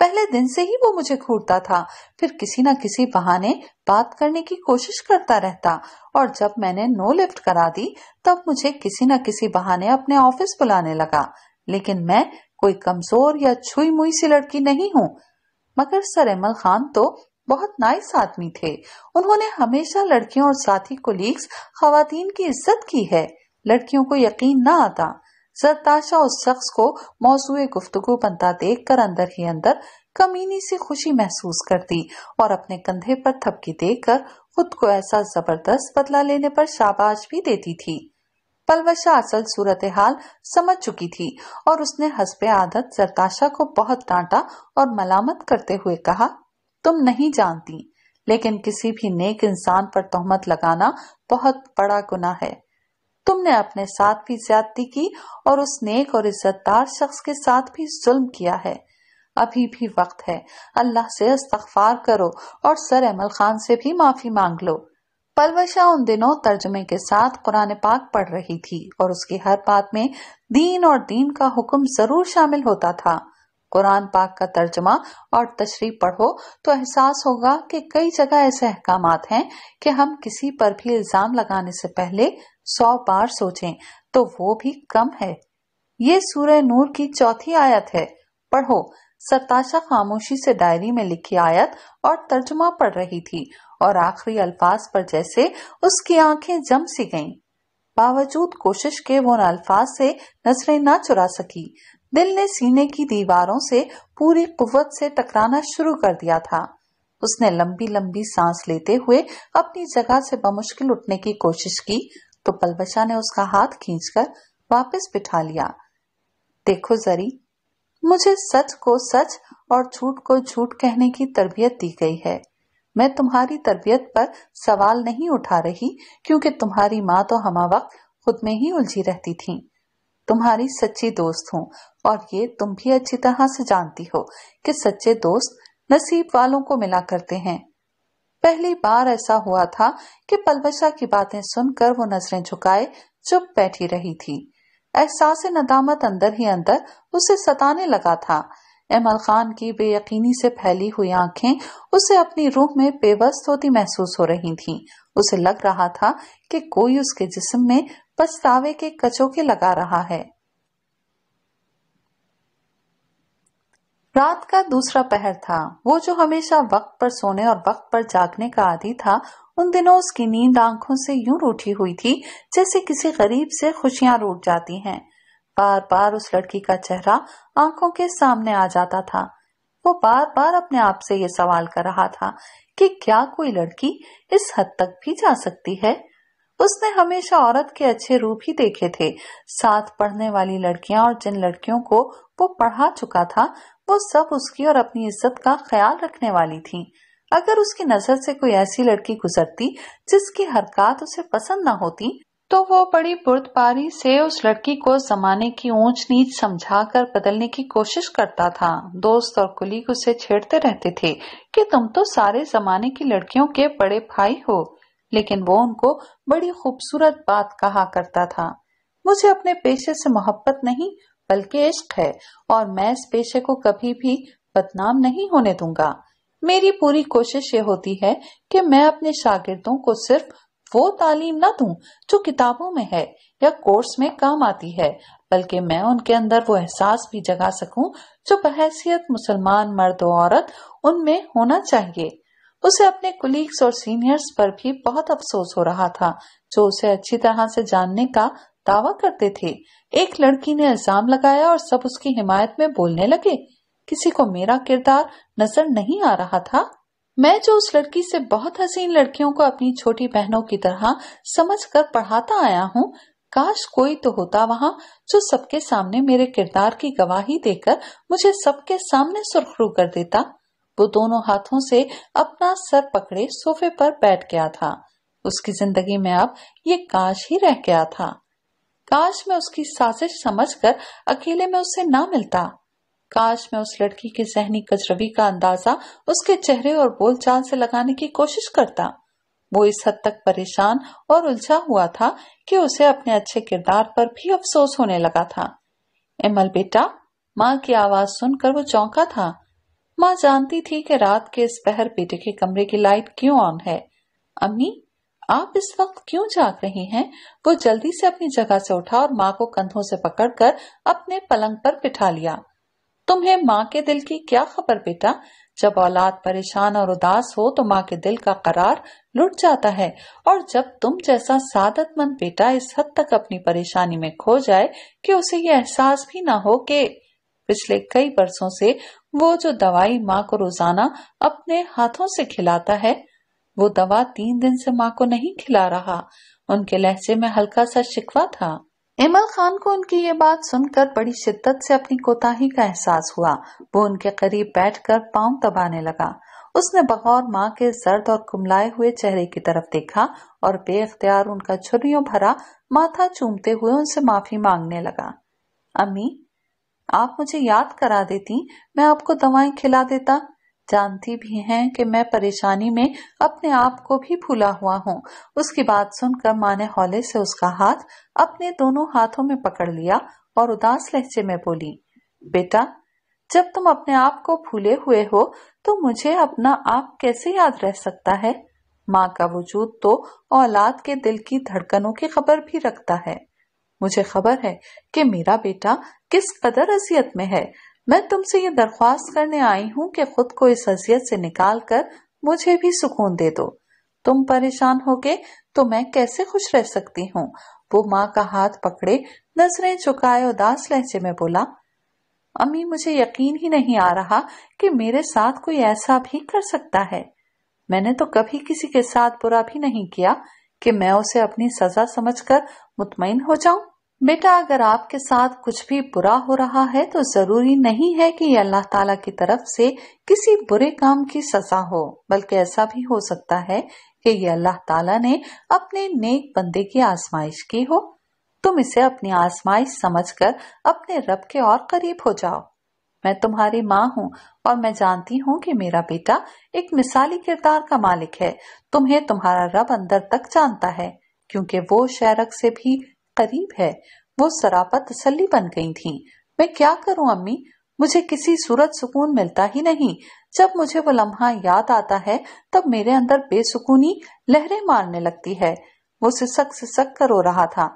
पहले दिन से ही वो मुझे घूरता था फिर किसी न किसी बहाने बात करने की कोशिश करता रहता और जब मैंने नो लिफ्ट करा दी तब मुझे किसी न किसी बहाने अपने ऑफिस बुलाने लगा लेकिन मैं कोई कमजोर या छुई मुई सी लड़की नहीं हूँ मगर सर सरेमल खान तो बहुत नाइस आदमी थे उन्होंने हमेशा लड़कियों और साथी कोलीग्स खातन की इज्जत की है लड़कियों को यकीन न आता सरताशा उस शख्स को मौजूद गुफ्तगु बनता देख कर अंदर ही अंदर कमीनी सी खुशी महसूस करती और अपने कंधे पर थपकी देकर खुद को ऐसा जबरदस्त बदला लेने पर शाबाश भी देती थी पलवशा असल सूरत हाल समझ चुकी थी और उसने हसब आदत सरताशा को बहुत डांटा और मलामत करते हुए कहा तुम नहीं जानती लेकिन किसी भी नेक इंसान पर तोहमत लगाना बहुत बड़ा गुना है तुमने अपने साथ भी ज्यादती की और उस नेक और इज्जतदार शख्स के साथ भी जुल्म किया है अभी भी वक्त है अल्लाह से इस्तार करो और सर अमल खान से भी माफी मांग लो पलवशा उन दिनों तर्जुमे के साथ कुरान पाक पढ़ रही थी और उसकी हर बात में दीन और दीन का हुक्म जरूर शामिल होता था कुरान पाक का तर्जमा और तशरी पढ़ो तो एहसास होगा कि कई जगह ऐसे अहकाम हैं कि हम किसी पर भी इल्जाम लगाने से पहले सौ बार सोचें तो वो भी कम है ये सूर्य नूर की चौथी आयत है पढ़ो सताशा खामोशी से डायरी में लिखी आयत और तर्जुमा पढ़ रही थी और आखिरी अल्फाज पर जैसे उसकी आंखें जम सी गईं। बावजूद कोशिश के वो उन अल्फाज से नजरें ना चुरा सकी दिल ने सीने की दीवारों से पूरी कुत से टकराना शुरू कर दिया था उसने लंबी लंबी सांस लेते हुए अपनी जगह से बमुश्किल उठने की कोशिश की तो पलबशा ने उसका हाथ खींचकर वापस बिठा लिया देखो जरी मुझे सच को सच और झूठ को झूठ कहने की तरबियत दी गई है मैं तुम्हारी तरबियत पर सवाल नहीं उठा रही क्योंकि तुम्हारी माँ तो हमा वक्त खुद में ही उलझी रहती थी तुम्हारी सच्ची दोस्त हूँ और ये तुम भी अच्छी तरह से जानती हो कि सच्चे दोस्त नसीब वालों को मिला करते हैं पहली बार ऐसा हुआ था कि पलवशा की बातें सुनकर वो नजरें झुकाए चुप बैठी रही थी एहसास नदामत अंदर ही अंदर उसे सताने लगा था एमल खान की बेयकीनी से फैली हुई आंखें उसे अपनी रूह में बेबस्त होती महसूस हो रही थीं। उसे लग रहा था कि कोई उसके जिस्म में पछतावे के कचोके लगा रहा है रात का दूसरा पहर था वो जो हमेशा वक्त पर सोने और वक्त पर जागने का आदि था उन दिनों उसकी नींद आंखों से यूं रूठी हुई थी जैसे किसी गरीब से खुशियां रूट जाती हैं बार बार उस लड़की का चेहरा आंखों के सामने आ जाता था वो बार बार अपने आप से ये सवाल कर रहा था कि क्या कोई लड़की इस हद तक भी जा सकती है उसने हमेशा औरत के अच्छे रूप ही देखे थे साथ पढ़ने वाली लड़कियां और जिन लड़कियों को वो पढ़ा चुका था वो सब उसकी और अपनी इज्जत का ख्याल रखने वाली थी अगर उसकी नजर से कोई ऐसी लड़की गुजरती जिसकी हरकत उसे पसंद ना होती तो वो बड़ी बुर्दबारी से उस लड़की को जमाने की ऊंच नीच समझाकर बदलने की कोशिश करता था दोस्त और कुलीग उसे छेड़ते रहते थे कि तुम तो सारे जमाने की लड़कियों के बड़े भाई हो लेकिन वो उनको बड़ी खूबसूरत बात कहा करता था मुझे अपने पेशे से मोहब्बत नहीं बल्कि इश्क है और मैं इस पेशे को कभी भी बदनाम नहीं होने दूंगा मेरी पूरी कोशिश ये होती है कि मैं अपने शागिर्दों को सिर्फ वो तालीम ना दूं जो किताबों में है या कोर्स में काम आती है बल्कि मैं उनके अंदर वो एहसास भी जगा सकूं जो बहसियत मुसलमान मर्द और औरत उनमें होना चाहिए उसे अपने कुलीग्स और सीनियर्स पर भी बहुत अफसोस हो रहा था जो उसे अच्छी तरह से जानने का दावा करते थे एक लड़की ने इल्जाम लगाया और सब उसकी हिमायत में बोलने लगे किसी को मेरा किरदार नजर नहीं आ रहा था मैं जो उस लड़की से बहुत हसीन लड़कियों को अपनी छोटी बहनों की तरह समझकर पढ़ाता आया हूँ काश कोई तो होता वहाँ जो सबके सामने मेरे किरदार की गवाही देकर मुझे सबके सामने सुरखरू कर देता वो दोनों हाथों से अपना सर पकड़े सोफे पर बैठ गया था उसकी जिंदगी में अब ये काश ही रह गया था काश मैं उसकी साजिश समझकर अकेले में उससे ना मिलता काश मैं उस लड़की की जहनी कजरबी का अंदाजा उसके चेहरे और बोलचाल से लगाने की कोशिश करता वो इस हद तक परेशान और उलझा हुआ था कि उसे अपने अच्छे किरदार पर भी अफसोस होने लगा था एमल बेटा माँ की आवाज सुनकर वो चौंका था माँ जानती थी कि रात के इस पहर बेटे के कमरे की लाइट क्यों ऑन है अम्मी आप इस वक्त क्यों जाग रही हैं? वो जल्दी से अपनी जगह से उठा और माँ को कंधों से पकड़कर अपने पलंग पर बिठा लिया तुम्हें माँ के दिल की क्या खबर बेटा जब औलाद परेशान और उदास हो तो माँ के दिल का करार लुट जाता है और जब तुम जैसा सादतमंद बेटा इस हद तक अपनी परेशानी में खो जाए कि उसे ये एहसास भी ना हो कि पिछले कई बरसों से वो जो दवाई माँ को रोजाना अपने हाथों से खिलाता है वो दवा तीन दिन से माँ को नहीं खिला रहा उनके लहजे में हल्का सा शिकवा था एमल खान को उनकी ये बात सुनकर बड़ी शिद्दत से अपनी कोताही का एहसास हुआ वो उनके करीब बैठकर पांव दबाने लगा उसने बगौर माँ के जर्द और कुमलाए हुए चेहरे की तरफ देखा और बेख्तियार उनका छुरियों भरा माथा चूमते हुए उनसे माफी मांगने लगा अम्मी आप मुझे याद करा देती मैं आपको दवाएं खिला देता जानती भी हैं कि मैं परेशानी में अपने आप को भी भूला हुआ हूँ उसकी बात सुनकर माँ ने हौले से उसका हाथ अपने दोनों हाथों में पकड़ लिया और उदास लहजे में बोली बेटा जब तुम अपने आप को भूले हुए हो तो मुझे अपना आप कैसे याद रह सकता है माँ का वजूद तो औलाद के दिल की धड़कनों की खबर भी रखता है मुझे खबर है कि मेरा बेटा किस कदर अजियत में है मैं तुमसे ये दरख्वास्त करने आई हूँ कि खुद को इस हसीियत से निकाल कर मुझे भी सुकून दे दो तुम परेशान होगे तो मैं कैसे खुश रह सकती हूँ वो माँ का हाथ पकड़े नजरें चुकाए उदास लहजे में बोला अम्मी मुझे यकीन ही नहीं आ रहा कि मेरे साथ कोई ऐसा भी कर सकता है मैंने तो कभी किसी के साथ बुरा भी नहीं किया कि मैं उसे अपनी सजा समझकर मुतमिन हो जाऊं बेटा अगर आपके साथ कुछ भी बुरा हो रहा है तो जरूरी नहीं है कि ये अल्लाह ताला की तरफ से किसी बुरे काम की सजा हो बल्कि ऐसा भी हो सकता है कि ये अल्लाह ताला ने अपने नेक बंदे की आजमाइश की हो तुम इसे अपनी आजमाइश समझकर अपने रब के और करीब हो जाओ मैं तुम्हारी माँ हूँ और मैं जानती हूँ कि मेरा बेटा एक मिसाली किरदार का मालिक है तुम्हें तुम्हारा रब अंदर तक जानता है क्योंकि वो शेरक से भी करीब है वो सरापा तसली बन गई थी मैं क्या करूं अम्मी मुझे किसी सूरत सुकून मिलता ही नहीं जब मुझे वो लम्हा याद आता है तब मेरे अंदर बेसुकूनी लहरें मारने लगती है वो सिसक सिसक कर रो रहा था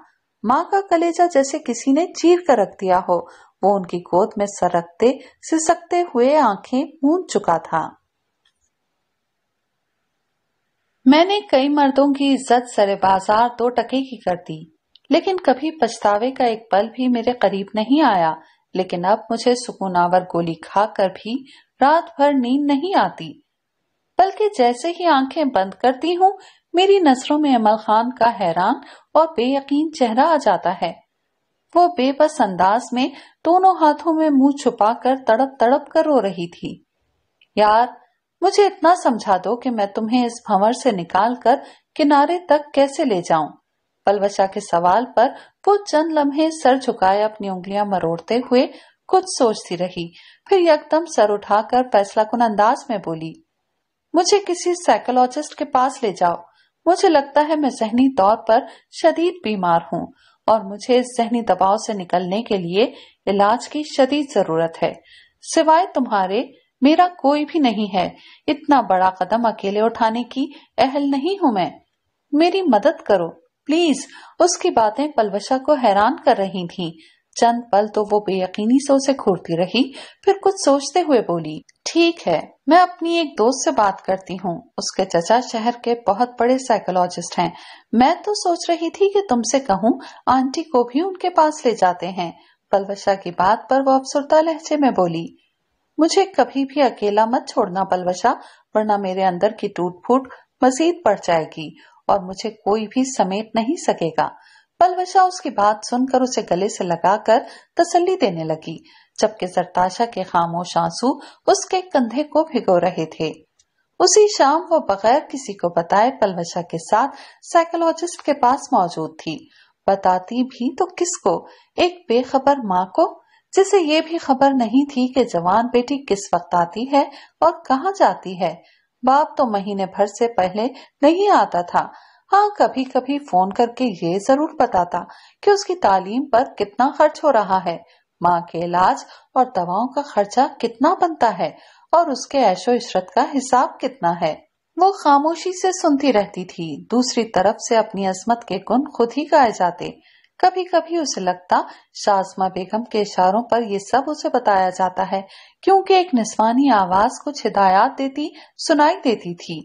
माँ का कलेजा जैसे किसी ने चीर कर रख दिया हो वो उनकी गोद में सरकते सिसकते हुए आंखें मूंद चुका था मैंने कई मर्दों की इज्जत सरे बाजार दो टके की कर दी लेकिन कभी पछतावे का एक पल भी मेरे करीब नहीं आया लेकिन अब मुझे सुकूनावर गोली खाकर भी रात भर नींद नहीं आती बल्कि जैसे ही आंखें बंद करती हूँ मेरी नजरों में अमल खान का हैरान और बेयकीन चेहरा आ जाता है वो बेबस अंदाज में दोनों हाथों में मुंह छुपाकर तड़प तड़प कर रो रही थी यार मुझे इतना समझा दो कि मैं तुम्हें इस भंवर से निकाल कर किनारे तक कैसे ले जाऊं पलवशा के सवाल पर वो चंद लम्हे सर झुकाए अपनी उंगलियां मरोड़ते हुए कुछ सोचती रही फिर यकदम सर उठाकर फैसला कुन अंदाज में बोली मुझे किसी साइकोलॉजिस्ट के पास ले जाओ मुझे लगता है मैं जहनी तौर पर शदीद बीमार हूँ और मुझे इस जहनी दबाव से निकलने के लिए इलाज की शदीद जरूरत है सिवाय तुम्हारे मेरा कोई भी नहीं है इतना बड़ा कदम अकेले उठाने की अहल नहीं हूँ मैं मेरी मदद करो प्लीज उसकी बातें पलवशा को हैरान कर रही थीं। चंद पल तो वो बेयकीनी से उसे घूरती रही फिर कुछ सोचते हुए बोली ठीक है मैं अपनी एक दोस्त से बात करती हूँ उसके चचा शहर के बहुत बड़े साइकोलॉजिस्ट हैं मैं तो सोच रही थी कि तुमसे कहूँ आंटी को भी उनके पास ले जाते हैं पलवशा की बात पर वो अफसरदा लहजे में बोली मुझे कभी भी अकेला मत छोड़ना पलवशा वरना मेरे अंदर की टूट फूट मजीद बढ़ जाएगी और मुझे कोई भी समेट नहीं सकेगा पलवशा उसकी बात सुनकर उसे गले से लगाकर तसल्ली देने लगी जबकि सरताशा के खामोश आंसू उसके कंधे को भिगो रहे थे उसी शाम वो बगैर किसी को बताए पलवशा के साथ साइकोलॉजिस्ट के पास मौजूद थी बताती भी तो किसको एक बेखबर माँ को जिसे ये भी खबर नहीं थी कि जवान बेटी किस वक्त आती है और कहाँ जाती है बाप तो महीने भर से पहले नहीं आता था हाँ कभी कभी फोन करके ये जरूर बताता कि उसकी तालीम पर कितना खर्च हो रहा है माँ के इलाज और दवाओं का खर्चा कितना बनता है और उसके ऐशो इशरत का हिसाब कितना है वो खामोशी से सुनती रहती थी दूसरी तरफ से अपनी असमत के गुण खुद ही गाए जाते कभी कभी उसे लगता शाजमा बेगम के इशारों पर यह सब उसे बताया जाता है क्योंकि एक निस्वानी आवाज कुछ हिदायत देती सुनाई देती थी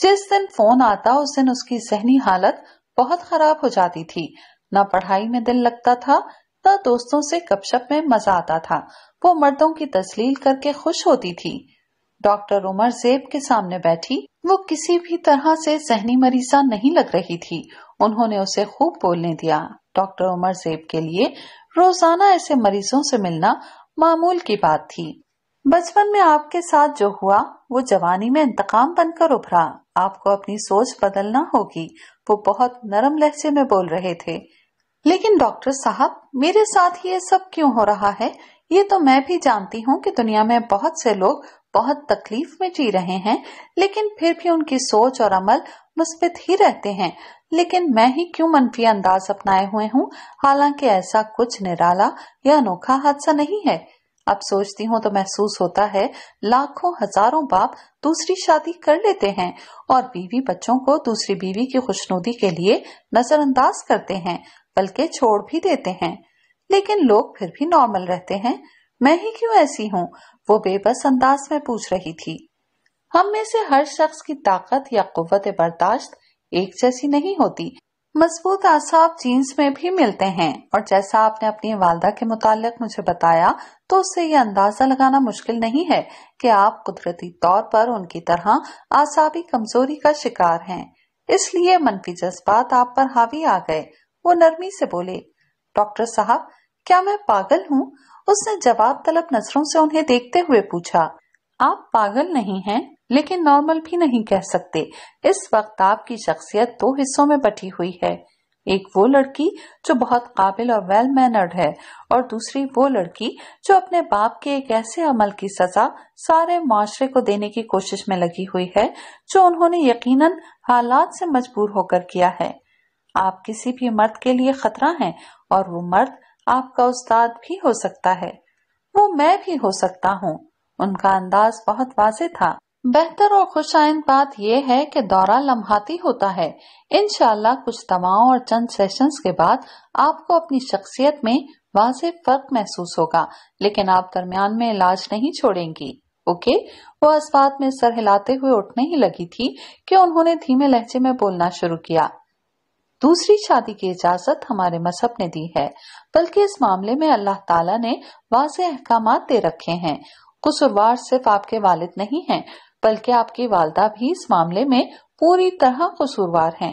जिस दिन फोन आता उस दिन उसकी जहनी हालत बहुत खराब हो जाती थी न पढ़ाई में दिल लगता था न दोस्तों से गपशप में मजा आता था वो मर्दों की तस्लील करके खुश होती थी डॉक्टर उमर जेब के सामने बैठी वो किसी भी तरह से जहनी मरीजा नहीं लग रही थी उन्होंने उसे खूब बोलने दिया डॉक्टर उमर सेब के लिए रोजाना ऐसे मरीजों से मिलना मामूल की बात थी बचपन में आपके साथ जो हुआ वो जवानी में इंतकाम बनकर उभरा आपको अपनी सोच बदलना होगी वो बहुत नरम लहजे में बोल रहे थे लेकिन डॉक्टर साहब मेरे साथ ये सब क्यों हो रहा है ये तो मैं भी जानती हूँ कि दुनिया में बहुत से लोग बहुत तकलीफ में जी रहे हैं लेकिन फिर भी उनकी सोच और अमल मुस्बित ही रहते हैं लेकिन मैं ही क्यों मनफी अंदाज अपनाए हुए हूँ हालांकि ऐसा कुछ निराला या अनोखा हादसा नहीं है अब सोचती हूँ तो महसूस होता है लाखों हजारों बाप दूसरी शादी कर लेते हैं और बीवी बच्चों को दूसरी बीवी की खुशनुदी के लिए नजरअंदाज करते हैं बल्कि छोड़ भी देते हैं लेकिन लोग फिर भी नॉर्मल रहते हैं मैं ही क्यों ऐसी हूँ वो बेबस अंदाज में पूछ रही थी हम में से हर शख्स की ताकत या कुत बर्दाश्त एक जैसी नहीं होती मजबूत आसाब जीन्स में भी मिलते हैं और जैसा आपने अपनी वालदा के मुतालिक मुझे बताया तो उससे ये अंदाजा लगाना मुश्किल नहीं है कि आप कुदरती तौर पर उनकी तरह आसाबी कमजोरी का शिकार हैं इसलिए मनफी जज्बात आप पर हावी आ गए वो नरमी से बोले डॉक्टर साहब क्या मैं पागल हूँ उसने जवाब तलब नजरों से उन्हें देखते हुए पूछा आप पागल नहीं है लेकिन नॉर्मल भी नहीं कह सकते इस वक्त आपकी शख्सियत दो हिस्सों में बटी हुई है एक वो लड़की जो बहुत काबिल और वेल मैनर्ड है और दूसरी वो लड़की जो अपने बाप के एक ऐसे अमल की सजा सारे माशरे को देने की कोशिश में लगी हुई है जो उन्होंने यकीनन हालात से मजबूर होकर किया है आप किसी भी मर्द के लिए खतरा हैं और वो मर्द आपका उस्ताद भी हो सकता है वो मैं भी हो सकता हूँ उनका अंदाज बहुत वाजे था बेहतर और खुश आइंद बात यह है कि दौरा लम्हाती होता है इनशाला कुछ दवाओं और चंद सेशंस के बाद आपको अपनी शख्सियत में वाज फर्क महसूस होगा लेकिन आप दरमियान में इलाज नहीं छोड़ेंगी ओके वो अस्पात में सर हिलाते हुए उठने ही लगी थी कि उन्होंने धीमे लहजे में बोलना शुरू किया दूसरी शादी की इजाजत हमारे मजहब ने दी है बल्कि इस मामले में अल्लाह ताला ने वाज अहकाम दे रखे हैं कसुरवार सिर्फ आपके वालिद नहीं हैं बल्कि आपकी वालदा भी इस मामले में पूरी तरह कसूरवार है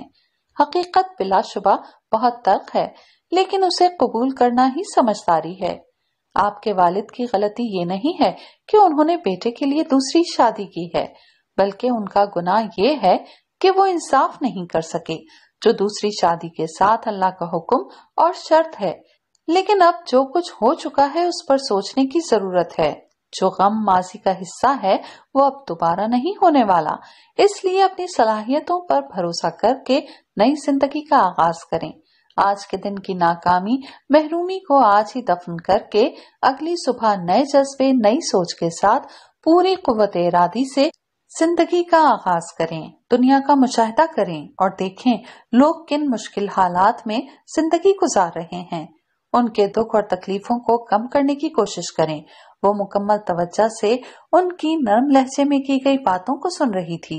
हकीकत बिलाशुबा बहुत तर्क है लेकिन उसे कबूल करना ही समझदारी है आपके वालिद की गलती ये नहीं है कि उन्होंने बेटे के लिए दूसरी शादी की है बल्कि उनका गुनाह ये है कि वो इंसाफ नहीं कर सके जो दूसरी शादी के साथ अल्लाह का हुक्म और शर्त है लेकिन अब जो कुछ हो चुका है उस पर सोचने की जरूरत है जो गम माजी का हिस्सा है वो अब दोबारा नहीं होने वाला इसलिए अपनी सलाहियतों पर भरोसा करके नई जिंदगी का आगाज करें आज के दिन की नाकामी महरूमी को आज ही दफन करके अगली सुबह नए जज्बे नई सोच के साथ पूरी कुत इरादी से जिंदगी का आगाज करें दुनिया का मुशाह करें और देखें लोग किन मुश्किल हालात में जिंदगी गुजार रहे हैं उनके दुख और तकलीफों को कम करने की कोशिश करें वो मुकम्मल तवज्जा से उनकी नरम लहजे में की गई बातों को सुन रही थी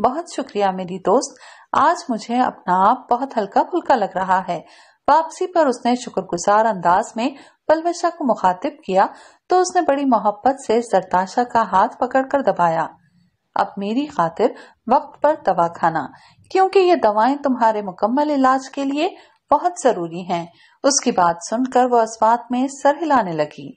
बहुत शुक्रिया मेरी दोस्त आज मुझे अपना आप बहुत हल्का फुल्का लग रहा है वापसी पर उसने शुक्रगुजार अंदाज में पलवशा को मुखातिब किया तो उसने बड़ी मोहब्बत से सरताशा का हाथ पकड़कर दबाया अब मेरी खातिर वक्त पर दवा खाना क्योंकि ये दवाएं तुम्हारे मुकम्मल इलाज के लिए बहुत जरूरी हैं उसकी बात सुनकर वो इस में सर हिलाने लगी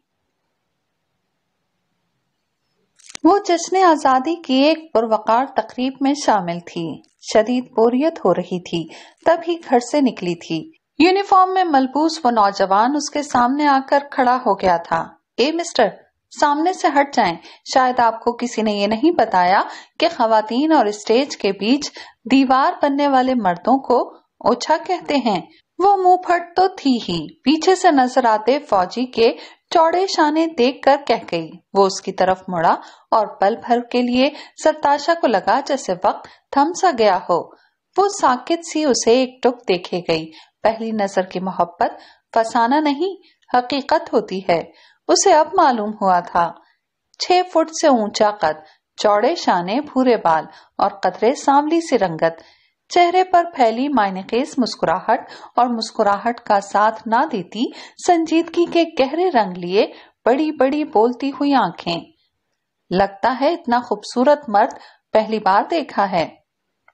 वो जश्न आजादी की एक पुरवकार तकरीब में शामिल थी शदीद बोरियत हो रही थी तभी घर से निकली थी यूनिफॉर्म में मलबूस वो नौजवान उसके सामने आकर खड़ा हो गया था ए मिस्टर सामने से हट जाएं। शायद आपको किसी ने ये नहीं बताया कि खातन और स्टेज के बीच दीवार बनने वाले मर्दों को ओछा कहते हैं वो मुंह फट तो थी ही पीछे से नजर आते फौजी के चौड़े शाने देख कर कह गई वो उसकी तरफ मुड़ा और पल भर के लिए सरताशा को लगा जैसे वक्त थम सा गया हो वो साकित सी उसे एक टुक देखे गई पहली नजर की मोहब्बत फसाना नहीं हकीकत होती है उसे अब मालूम हुआ था छह फुट से ऊंचा कद चौड़े शाने भूरे बाल और कतरे सांवली सी रंगत चेहरे पर फैली मायनेकेस मुस्कुराहट और मुस्कुराहट का साथ ना देती संजीदगी के गहरे रंग लिए बड़ी बड़ी बोलती हुई आंखें लगता है इतना खूबसूरत मर्द पहली बार देखा है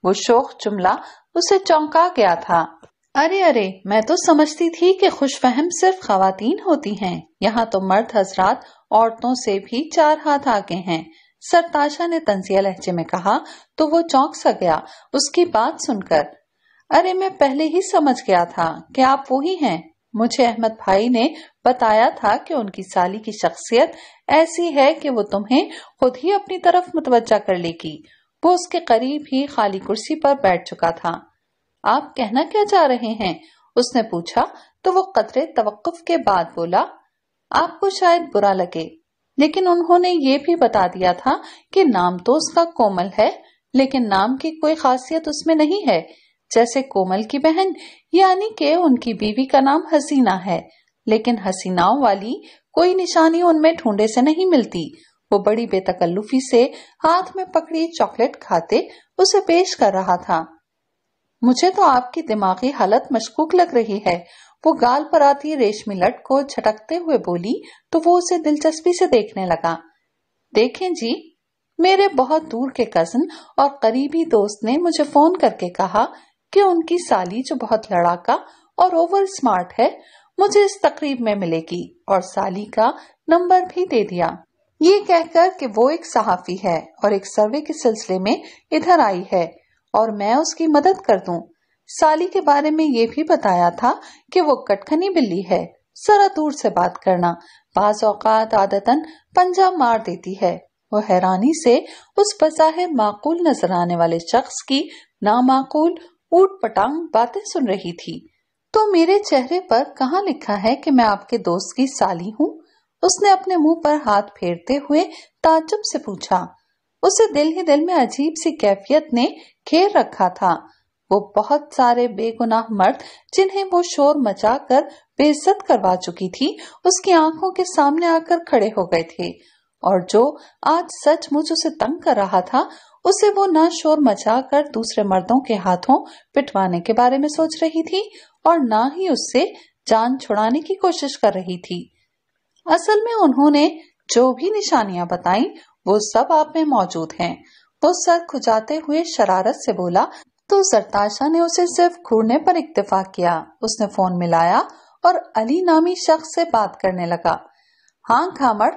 वो शोक जुमला उसे चौंका गया था अरे अरे मैं तो समझती थी कि खुशफहम सिर्फ खातन होती हैं यहाँ तो मर्द हजरात औरतों से भी चार हाथ आगे हैं सरताशा ने तंजिया लहजे में कहा तो वो चौंक सा गया उसकी बात सुनकर अरे मैं पहले ही समझ गया था कि आप वो ही हैं मुझे अहमद भाई ने बताया था कि उनकी साली की शख्सियत ऐसी है कि वो तुम्हें खुद ही अपनी तरफ मुतवजा कर लेगी वो उसके करीब ही खाली कुर्सी पर बैठ चुका था आप कहना क्या चाह रहे हैं उसने पूछा तो वो कतरे तवक्फ के बाद बोला आपको शायद बुरा लगे लेकिन उन्होंने ये भी बता दिया था कि नाम तो उसका कोमल है लेकिन नाम की कोई खासियत उसमें नहीं है जैसे कोमल की बहन यानी के उनकी बीवी का नाम हसीना है लेकिन हसीनाओं वाली कोई निशानी उनमें ढूंढे से नहीं मिलती वो बड़ी बेतकल्लुफी से हाथ में पकड़ी चॉकलेट खाते उसे पेश कर रहा था मुझे तो आपकी दिमागी हालत मशकूक लग रही है वो गाल पर आती रेशमी लट को झटकते हुए बोली तो वो उसे दिलचस्पी से देखने लगा देखें जी मेरे बहुत दूर के कजन और करीबी दोस्त ने मुझे फोन करके कहा कि उनकी साली जो बहुत लड़ाका और ओवर स्मार्ट है मुझे इस तकरीब में मिलेगी और साली का नंबर भी दे दिया ये कहकर कि वो एक सहाफी है और एक सर्वे के सिलसिले में इधर आई है और मैं उसकी मदद कर दूं साली के बारे में ये भी बताया था कि वो कटखनी बिल्ली है जरा दूर से बात करना बाज औकात आदतन पंजा मार देती है वो हैरानी से उस बजाहिर माकूल नजर आने वाले शख्स की नामाकूल ऊट पटांग बातें सुन रही थी तो मेरे चेहरे पर कहा लिखा है कि मैं आपके दोस्त की साली हूँ उसने अपने मुंह पर हाथ फेरते हुए ताजुब से पूछा उसे दिल ही दिल में अजीब सी कैफियत ने घेर रखा था वो बहुत सारे बेगुनाह मर्द जिन्हें वो शोर मचाकर बेइज्जत करवा चुकी थी उसकी आंखों के सामने आकर खड़े हो गए थे और जो आज सच मुझ उसे तंग कर रहा था उसे वो ना शोर मचाकर दूसरे मर्दों के हाथों पिटवाने के बारे में सोच रही थी और ना ही उससे जान छुड़ाने की कोशिश कर रही थी असल में उन्होंने जो भी निशानियां बताई वो सब आप में मौजूद हैं। वो सर खुजाते हुए शरारत से बोला तो सरताशा ने उसे सिर्फ घूरने पर इक्तफा किया उसने फोन मिलाया और अली नामी शख्स से बात करने लगा हाँ खामर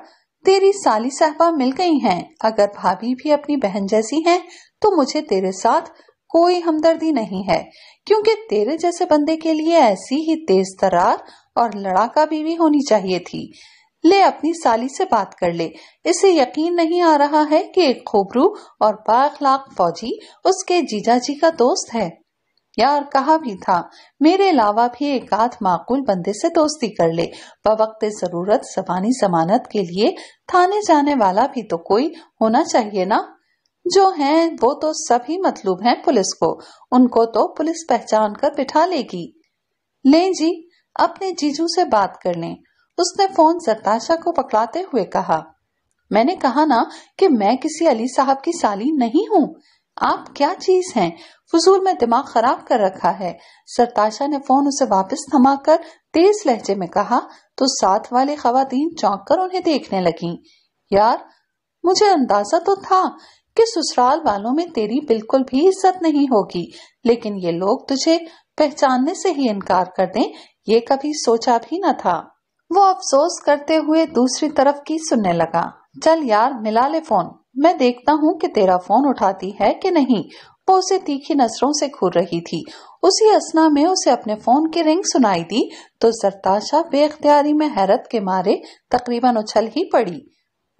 तेरी साली साहबा मिल गई हैं अगर भाभी भी अपनी बहन जैसी हैं तो मुझे तेरे साथ कोई हमदर्दी नहीं है क्योंकि तेरे जैसे बंदे के लिए ऐसी ही तेज तरार और लड़ाका बीवी होनी चाहिए थी ले अपनी साली से बात कर ले इसे यकीन नहीं आ रहा है कि एक खोबरू और बाखलाक फौजी उसके जीजा जी का दोस्त है यार कहा भी था मेरे अलावा भी एक आध माकूल बंदे से दोस्ती कर ले बवक्त जरूरत जबानी जमानत के लिए थाने जाने वाला भी तो कोई होना चाहिए ना जो हैं वो तो सभी मतलूब हैं पुलिस को उनको तो पुलिस पहचान कर बिठा लेगी ले जी अपने जीजू से बात कर लें उसने फोन सरताशा को पकड़ाते हुए कहा मैंने कहा ना कि मैं किसी अली साहब की साली नहीं हूँ आप क्या चीज हैं फजूल में दिमाग खराब कर रखा है सरताशा ने फोन उसे वापस थमाकर तेज लहजे में कहा तो साथ वाली खातन चौंक कर उन्हें देखने लगी यार मुझे अंदाजा तो था कि ससुराल वालों में तेरी बिल्कुल भी इज्जत नहीं होगी लेकिन ये लोग तुझे पहचानने से ही इनकार कर दें ये कभी सोचा भी न था वो अफसोस करते हुए दूसरी तरफ की सुनने लगा चल यार मिला ले फोन मैं देखता हूँ कि तेरा फोन उठाती है कि नहीं वो उसे तीखी नजरों से घूर रही थी उसी असना में उसे अपने फोन की रिंग सुनाई दी तो जरताशा बेख्तियारी में हैरत के मारे तकरीबन उछल ही पड़ी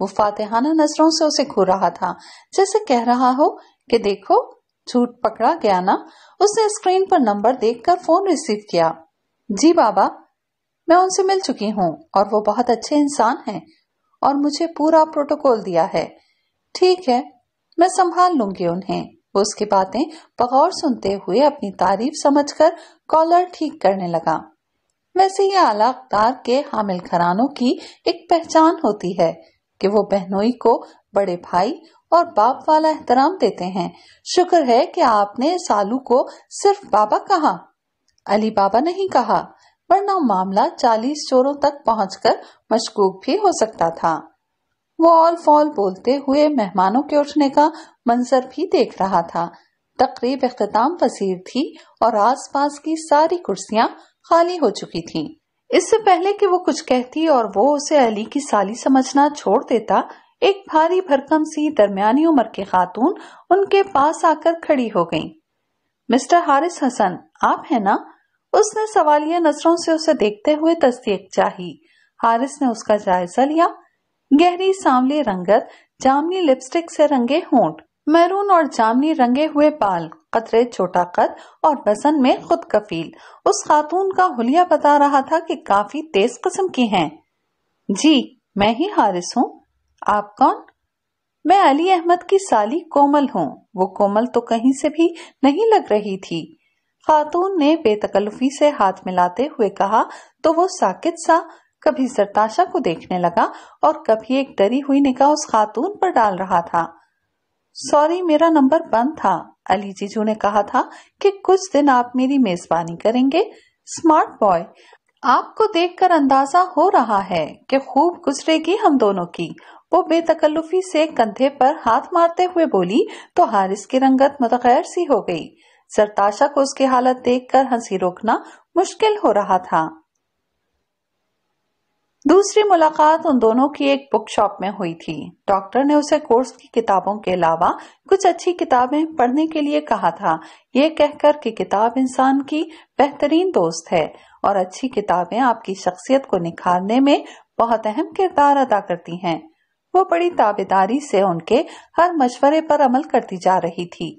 वो फातेहाना नजरों से उसे घूर रहा था जैसे कह रहा हो कि देखो झूठ पकड़ा गया ना उसने स्क्रीन पर नंबर देखकर फोन रिसीव किया जी बाबा मैं उनसे मिल चुकी हूँ और वो बहुत अच्छे इंसान हैं और मुझे पूरा प्रोटोकॉल दिया है ठीक है मैं संभाल लूंगी उन्हें उसकी बातें बगौर सुनते हुए अपनी तारीफ समझकर कॉलर ठीक करने लगा वैसे ये आला अख्तार के हामिल घरानों की एक पहचान होती है कि वो बहनोई को बड़े भाई और बाप वाला एहतराम देते हैं शुक्र है कि आपने सालू को सिर्फ बाबा कहा अली बाबा नहीं कहा वरना मामला चालीस चोरों तक पहुंचकर मशकूक भी हो सकता था वो ऑल फॉल बोलते हुए मेहमानों के उठने का मंजर भी देख रहा था तकरीब अख्ताम पसीर थी और आसपास की सारी कुर्सियां खाली हो चुकी थीं। इससे पहले कि वो कुछ कहती और वो उसे अली की साली समझना छोड़ देता एक भारी भरकम सी दरमियानी उम्र की खातून उनके पास आकर खड़ी हो गई मिस्टर हारिस हसन आप है ना उसने सवालिया नजरों से उसे देखते हुए तस्दीक चाही हारिस ने उसका जायजा लिया गहरी सांवली रंगत जामनी लिपस्टिक से रंगे होंठ मैरून और जामनी रंगे हुए बाल कतरे छोटा कद और वजन में खुद कफील उस खातून का हुलिया बता रहा था कि काफी तेज किस्म की हैं। जी मैं ही हारिस हूँ आप कौन मैं अली अहमद की साली कोमल हूँ वो कोमल तो कहीं से भी नहीं लग रही थी खातून ने बेतकल्फी से हाथ मिलाते हुए कहा तो वो साकित सा कभी सरताशा को देखने लगा और कभी एक डरी हुई निगाह उस खातून पर डाल रहा था सॉरी मेरा नंबर बंद था अली जीजू ने कहा था कि कुछ दिन आप मेरी मेजबानी करेंगे स्मार्ट बॉय आपको देखकर अंदाजा हो रहा है कि खूब गुजरेगी हम दोनों की वो बेतकल्लुफी से कंधे पर हाथ मारते हुए बोली तो हारिस की रंगत मतगैर सी हो गई सरताशा को उसकी हालत देखकर हंसी रोकना मुश्किल हो रहा था दूसरी मुलाकात उन दोनों की एक बुक शॉप में हुई थी डॉक्टर ने उसे कोर्स की किताबों के अलावा कुछ अच्छी किताबें पढ़ने के लिए कहा था ये कहकर कि किताब इंसान की बेहतरीन दोस्त है और अच्छी किताबें आपकी शख्सियत को निखारने में बहुत अहम किरदार अदा करती हैं। वो बड़ी ताबेदारी से उनके हर मशवरे पर अमल करती जा रही थी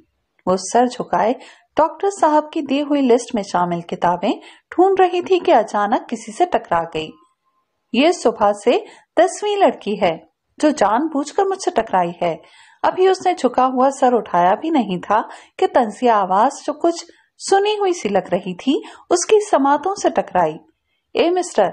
वो सर झुकाए डॉक्टर साहब की दी हुई लिस्ट में शामिल किताबें ढूंढ रही थी कि अचानक किसी से टकरा गई ये सुबह से दसवीं लड़की है जो जानबूझकर मुझसे टकराई है अभी उसने झुका हुआ सर उठाया भी नहीं था कि तंसिया आवाज जो कुछ सुनी हुई सी लग रही थी उसकी समातों से टकराई ए मिस्टर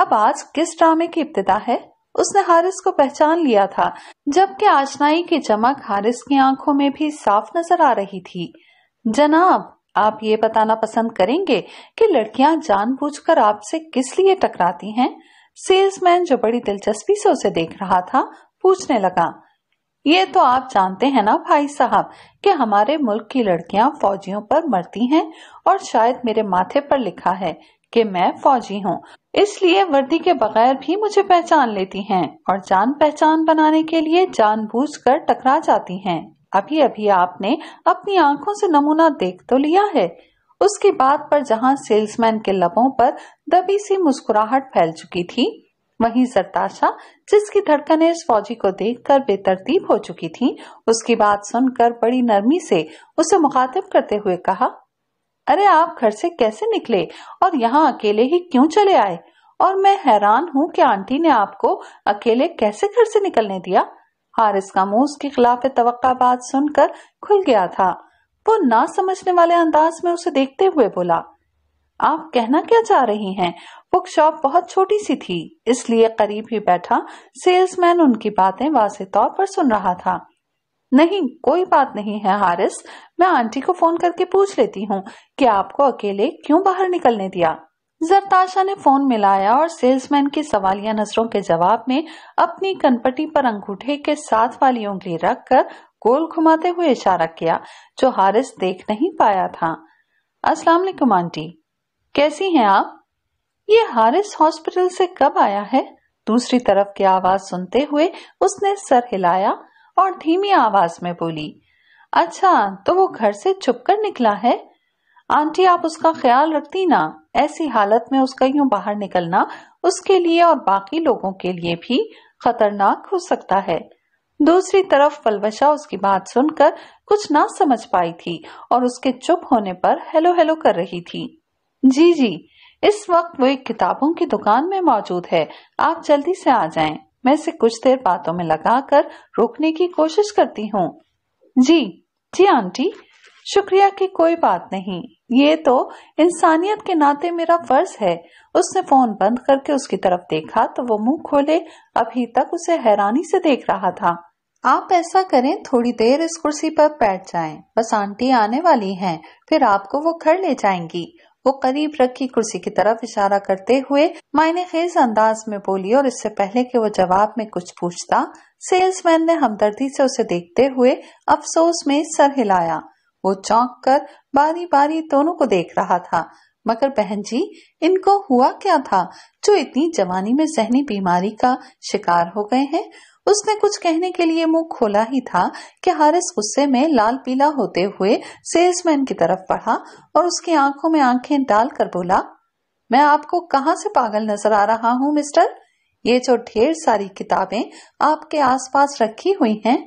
अब आज किस ड्रामे की इब्तदा है उसने हारिस को पहचान लिया था जबकि आशनाई की चमक हारिस की आंखों में भी साफ नजर आ रही थी जनाब आप ये बताना पसंद करेंगे कि लड़कियां जानबूझकर आपसे किस लिए टकराती हैं सेल्समैन जो बड़ी दिलचस्पी से उसे देख रहा था पूछने लगा ये तो आप जानते हैं ना भाई साहब कि हमारे मुल्क की लड़कियां फौजियों पर मरती हैं और शायद मेरे माथे पर लिखा है कि मैं फौजी हूँ इसलिए वर्दी के बगैर भी मुझे पहचान लेती हैं और जान पहचान बनाने के लिए जानबूझकर टकरा जाती हैं। अभी अभी आपने अपनी आंखों से नमूना देख तो लिया है उसकी बात पर जहाँ सेल्समैन के लबों पर दबी सी मुस्कुराहट फैल चुकी थी वहीं सरताशा जिसकी धड़कनें इस फौजी को देखकर बेतरतीब हो चुकी थीं, उसकी बात सुनकर बड़ी नरमी से उसे मुखातिब करते हुए कहा अरे आप घर से कैसे निकले और यहाँ अकेले ही क्यों चले आए और मैं हैरान हूँ कि आंटी ने आपको अकेले कैसे घर से निकलने दिया हारिस का मुंह उसके खिलाफ तवक्काबाद सुनकर खुल गया था वो ना समझने वाले अंदाज में उसे देखते हुए बोला आप कहना क्या चाह रही हैं? बुक शॉप बहुत छोटी सी थी इसलिए करीब ही बैठा सेल्समैन उनकी बातें वाजे तौर पर सुन रहा था नहीं कोई बात नहीं है हारिस मैं आंटी को फोन करके पूछ लेती हूँ कि आपको अकेले क्यों बाहर निकलने दिया जरताशा ने फोन मिलाया और सेल्समैन की सवालिया नजरों के जवाब में अपनी कनपटी पर अंगूठे के साथ वाली उंगली रख कर गोल घुमाते हुए इशारा किया जो हारिस देख नहीं पाया था अस्सलाम वालेकुम आंटी कैसी हैं आप ये हारिस हॉस्पिटल से कब आया है दूसरी तरफ की आवाज सुनते हुए उसने सर हिलाया और धीमी आवाज में बोली अच्छा तो वो घर से छुपकर निकला है आंटी आप उसका ख्याल रखती ना ऐसी हालत में उसका यूं बाहर निकलना उसके लिए और बाकी लोगों के लिए भी खतरनाक हो सकता है दूसरी तरफ फलवशा उसकी बात सुनकर कुछ ना समझ पाई थी और उसके चुप होने पर हेलो हेलो कर रही थी जी जी इस वक्त वो एक किताबों की दुकान में मौजूद है आप जल्दी से आ जाएं। मैं इसे कुछ देर बातों में लगाकर रोकने की कोशिश करती हूँ जी जी आंटी शुक्रिया की कोई बात नहीं ये तो इंसानियत के नाते मेरा फर्ज है उसने फोन बंद करके उसकी तरफ देखा तो वो मुंह खोले अभी तक उसे हैरानी से देख रहा था आप ऐसा करें थोड़ी देर इस कुर्सी पर बैठ जाएं। बस आंटी आने वाली हैं, फिर आपको वो घर ले जाएंगी वो करीब रखी कुर्सी की तरफ इशारा करते हुए मायने खेज अंदाज में बोली और इससे पहले कि वो जवाब में कुछ पूछता सेल्समैन ने हमदर्दी से उसे देखते हुए अफसोस में सर हिलाया वो चौंक कर बारी बारी दोनों को देख रहा था मगर बहन जी इनको हुआ क्या था जो इतनी जवानी में जहनी बीमारी का शिकार हो गए हैं उसने कुछ कहने के लिए मुंह खोला ही था कि हारिस गुस्से में लाल पीला होते हुए सेल्समैन की तरफ बढ़ा और उसकी आंखों में आंखें डालकर बोला मैं आपको कहा से पागल नजर आ रहा हूँ मिस्टर ये जो ढेर सारी किताबें आपके आसपास रखी हुई हैं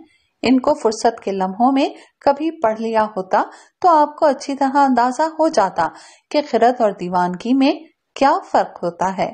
इनको फुर्सत के लम्हों में कभी पढ़ लिया होता तो आपको अच्छी तरह अंदाजा हो जाता कि खिरत और दीवानगी में क्या फर्क होता है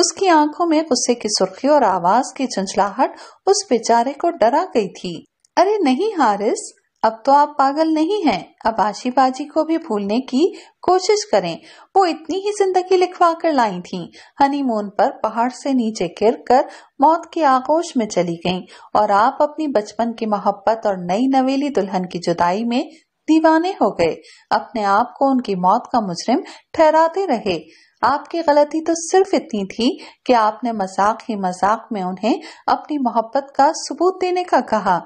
उसकी आंखों में गुस्से की सुर्खी और आवाज की झंझलाहट उस बेचारे को डरा गई थी अरे नहीं हारिस अब तो आप पागल नहीं हैं अब आशीबाजी को भी भूलने की कोशिश करें वो इतनी ही जिंदगी लिखवा कर लाई थी हनीमून पर पहाड़ से नीचे गिर कर मौत के आगोश में चली गईं और आप अपनी बचपन की मोहब्बत और नई नवेली दुल्हन की जुदाई में दीवाने हो गए अपने आप को उनकी मौत का मुजरिम ठहराते रहे आपकी गलती तो सिर्फ इतनी थी कि आपने मजाक ही मजाक में उन्हें अपनी मोहब्बत का सबूत देने का कहा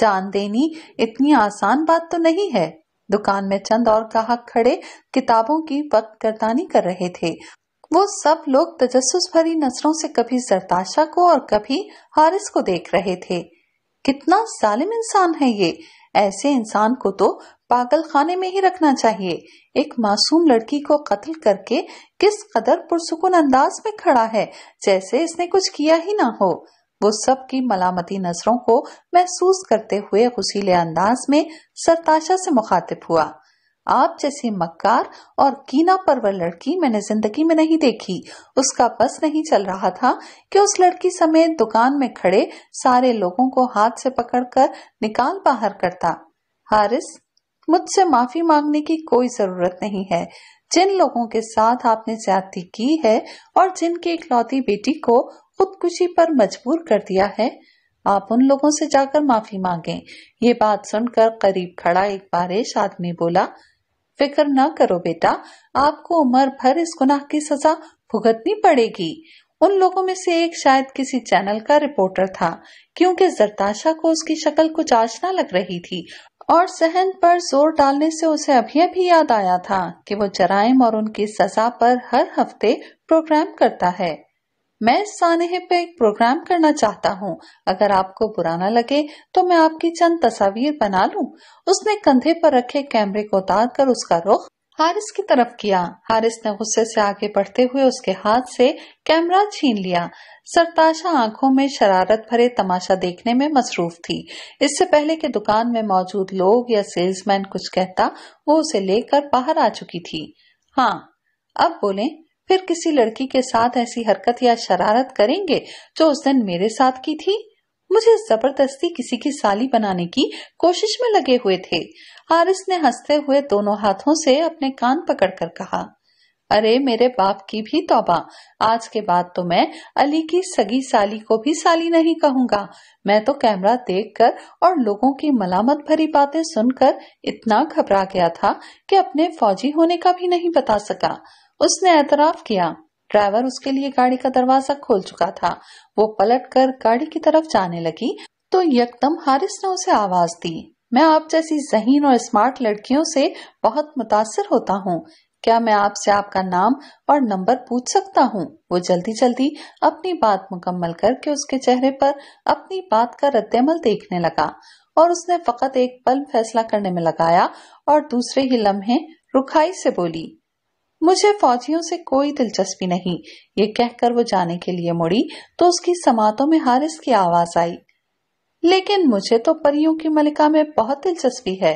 जान देनी इतनी आसान बात तो नहीं है दुकान में चंद और ग्राहक खड़े किताबों की वक्त गर्दानी कर रहे थे वो सब लोग तजस्स भरी नजरों से कभी सरताशा को और कभी हारिस को देख रहे थे कितना जालिम इंसान है ये ऐसे इंसान को तो पागल खाने में ही रखना चाहिए एक मासूम लड़की को कत्ल करके किस कदर पुरसुकून अंदाज में खड़ा है जैसे इसने कुछ किया ही ना हो वो सब की मलामती नजरों को महसूस करते हुए खुशीले अंदाज में सरताशा से मुखातिब हुआ आप जैसी मक्कार और कीना परवर लड़की मैंने जिंदगी में नहीं देखी उसका बस नहीं चल रहा था कि उस लड़की समेत दुकान में खड़े सारे लोगों को हाथ से पकड़कर निकाल बाहर करता हारिस मुझसे माफी मांगने की कोई जरूरत नहीं है जिन लोगों के साथ आपने ज्यादा की है और जिनकी इकलौती बेटी को खुदकुशी पर मजबूर कर दिया है आप उन लोगों से जाकर माफी मांगे ये बात सुनकर करीब खड़ा एक बारिश आदमी बोला फिक्र न करो बेटा आपको उम्र भर इस गुनाह की सजा भुगतनी पड़ेगी उन लोगों में से एक शायद किसी चैनल का रिपोर्टर था क्योंकि जरताशा को उसकी शक्ल कुछ आशना लग रही थी और सहन पर जोर डालने से उसे अभी अभी याद आया था कि वो जराइम और उनकी सजा पर हर हफ्ते प्रोग्राम करता है मैं इस सानहे पे एक प्रोग्राम करना चाहता हूँ अगर आपको बुरा ना लगे तो मैं आपकी चंद तस्वीर बना लू उसने कंधे पर रखे कैमरे को उतार कर उसका रुख हारिस की तरफ किया हारिस ने गुस्से से आगे बढ़ते हुए उसके हाथ से कैमरा छीन लिया सरताशा आंखों में शरारत भरे तमाशा देखने में मसरूफ थी इससे पहले कि दुकान में मौजूद लोग या सेल्समैन कुछ कहता वो उसे लेकर बाहर आ चुकी थी हाँ अब बोले फिर किसी लड़की के साथ ऐसी हरकत या शरारत करेंगे जो उस दिन मेरे साथ की थी मुझे जबरदस्ती किसी की साली बनाने की कोशिश में लगे हुए थे हारिस ने हंसते हुए दोनों हाथों से अपने कान पकड़कर कहा अरे मेरे बाप की भी तोबा आज के बाद तो मैं अली की सगी साली को भी साली नहीं कहूंगा मैं तो कैमरा देखकर और लोगों की मलामत भरी बातें सुनकर इतना घबरा गया था कि अपने फौजी होने का भी नहीं बता सका उसने एतराफ किया ड्राइवर उसके लिए गाड़ी का दरवाजा खोल चुका था वो पलट कर गाड़ी की तरफ जाने लगी तो यकदम हारिस ने उसे आवाज दी मैं आप जैसी जहीन और स्मार्ट लड़कियों से बहुत मुतासर होता हूँ क्या मैं आपसे आपका नाम और नंबर पूछ सकता हूँ वो जल्दी जल्दी अपनी बात मुकम्मल करके उसके चेहरे पर अपनी बात का रद्दमल देखने लगा और उसने फकत एक पल फैसला करने में लगाया और दूसरे ही लम्हे रुखाई से बोली मुझे फौजियों से कोई दिलचस्पी नहीं ये कहकर वो जाने के लिए मुड़ी तो उसकी समातों में हारिस की आवाज आई लेकिन मुझे तो परियों की मलिका में बहुत दिलचस्पी है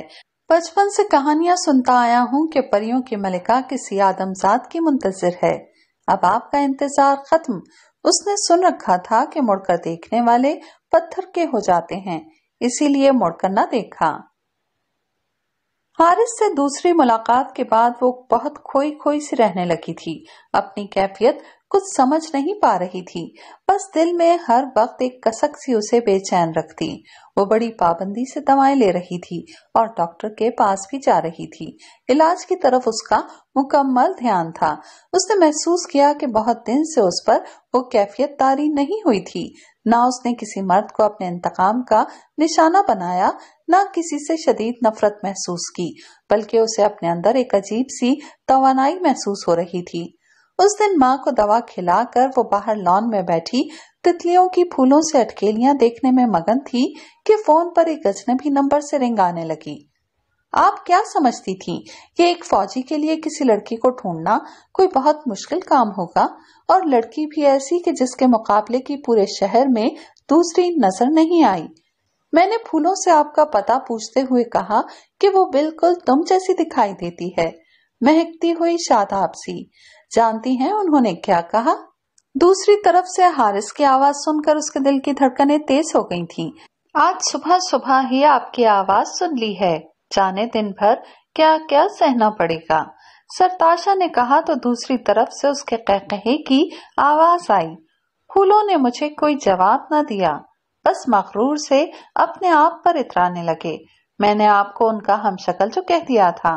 बचपन से कहानियां सुनता आया हूँ कि परियों की मलिका किसी आदमजात की मुंतजर है अब आपका इंतजार खत्म उसने सुन रखा था कि मुड़कर देखने वाले पत्थर के हो जाते हैं इसीलिए मुड़कर न देखा हारिस से दूसरी मुलाकात के बाद वो बहुत खोई खोई सी रहने लगी थी अपनी कैफियत कुछ समझ नहीं पा रही थी बस दिल में हर वक्त एक कसक सी उसे बेचैन रखती वो बड़ी पाबंदी से दवाएं ले रही थी और डॉक्टर के पास भी जा रही थी इलाज की तरफ उसका मुकम्मल ध्यान था उसने महसूस किया कि बहुत दिन से उस पर वो कैफियत तारी नहीं हुई थी ना उसने किसी मर्द को अपने इंतकाम का निशाना बनाया न किसी से शदीद नफरत महसूस की बल्कि उसे अपने अंदर एक अजीब सी तोनाई महसूस हो रही थी उस दिन माँ को दवा खिलाकर वो बाहर लॉन में बैठी तितलियों की फूलों से अटकेलियां देखने में मगन थी कि फोन पर एक अजनबी नंबर से रिंग आने लगी आप क्या समझती थी कि एक फौजी के लिए किसी लड़की को ढूंढना कोई बहुत मुश्किल काम होगा और लड़की भी ऐसी कि जिसके मुकाबले की पूरे शहर में दूसरी नजर नहीं आई मैंने फूलों से आपका पता पूछते हुए कहा कि वो बिल्कुल तुम जैसी दिखाई देती है महकती हुई शादाब सी जानती हैं उन्होंने क्या कहा दूसरी तरफ से हारिस की आवाज सुनकर उसके दिल की धड़कनें तेज हो गई थीं। आज सुबह सुबह ही आपकी आवाज सुन ली है जाने दिन भर क्या क्या सहना पड़ेगा सरताशा ने कहा तो दूसरी तरफ से उसके कहकहे की आवाज आई फूलों ने मुझे कोई जवाब न दिया बस मगरूर से अपने आप पर इतराने लगे मैंने आपको उनका हम शक्ल जो कह दिया था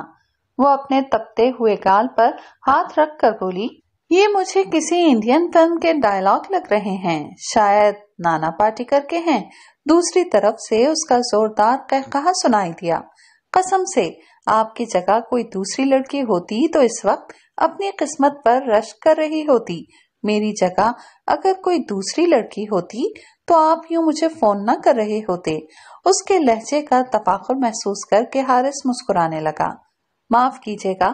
वो अपने तपते हुए गाल पर हाथ रख कर बोली ये मुझे किसी इंडियन फिल्म के डायलॉग लग रहे हैं शायद नाना पार्टी करके हैं दूसरी तरफ से उसका जोरदार कहकहा सुनाई दिया कसम से आपकी जगह कोई दूसरी लड़की होती तो इस वक्त अपनी किस्मत पर रश कर रही होती मेरी जगह अगर कोई दूसरी लड़की होती तो आप यूं मुझे फोन ना कर रहे होते उसके लहजे का तपाखुर महसूस करके हारिस मुस्कुराने लगा माफ कीजिएगा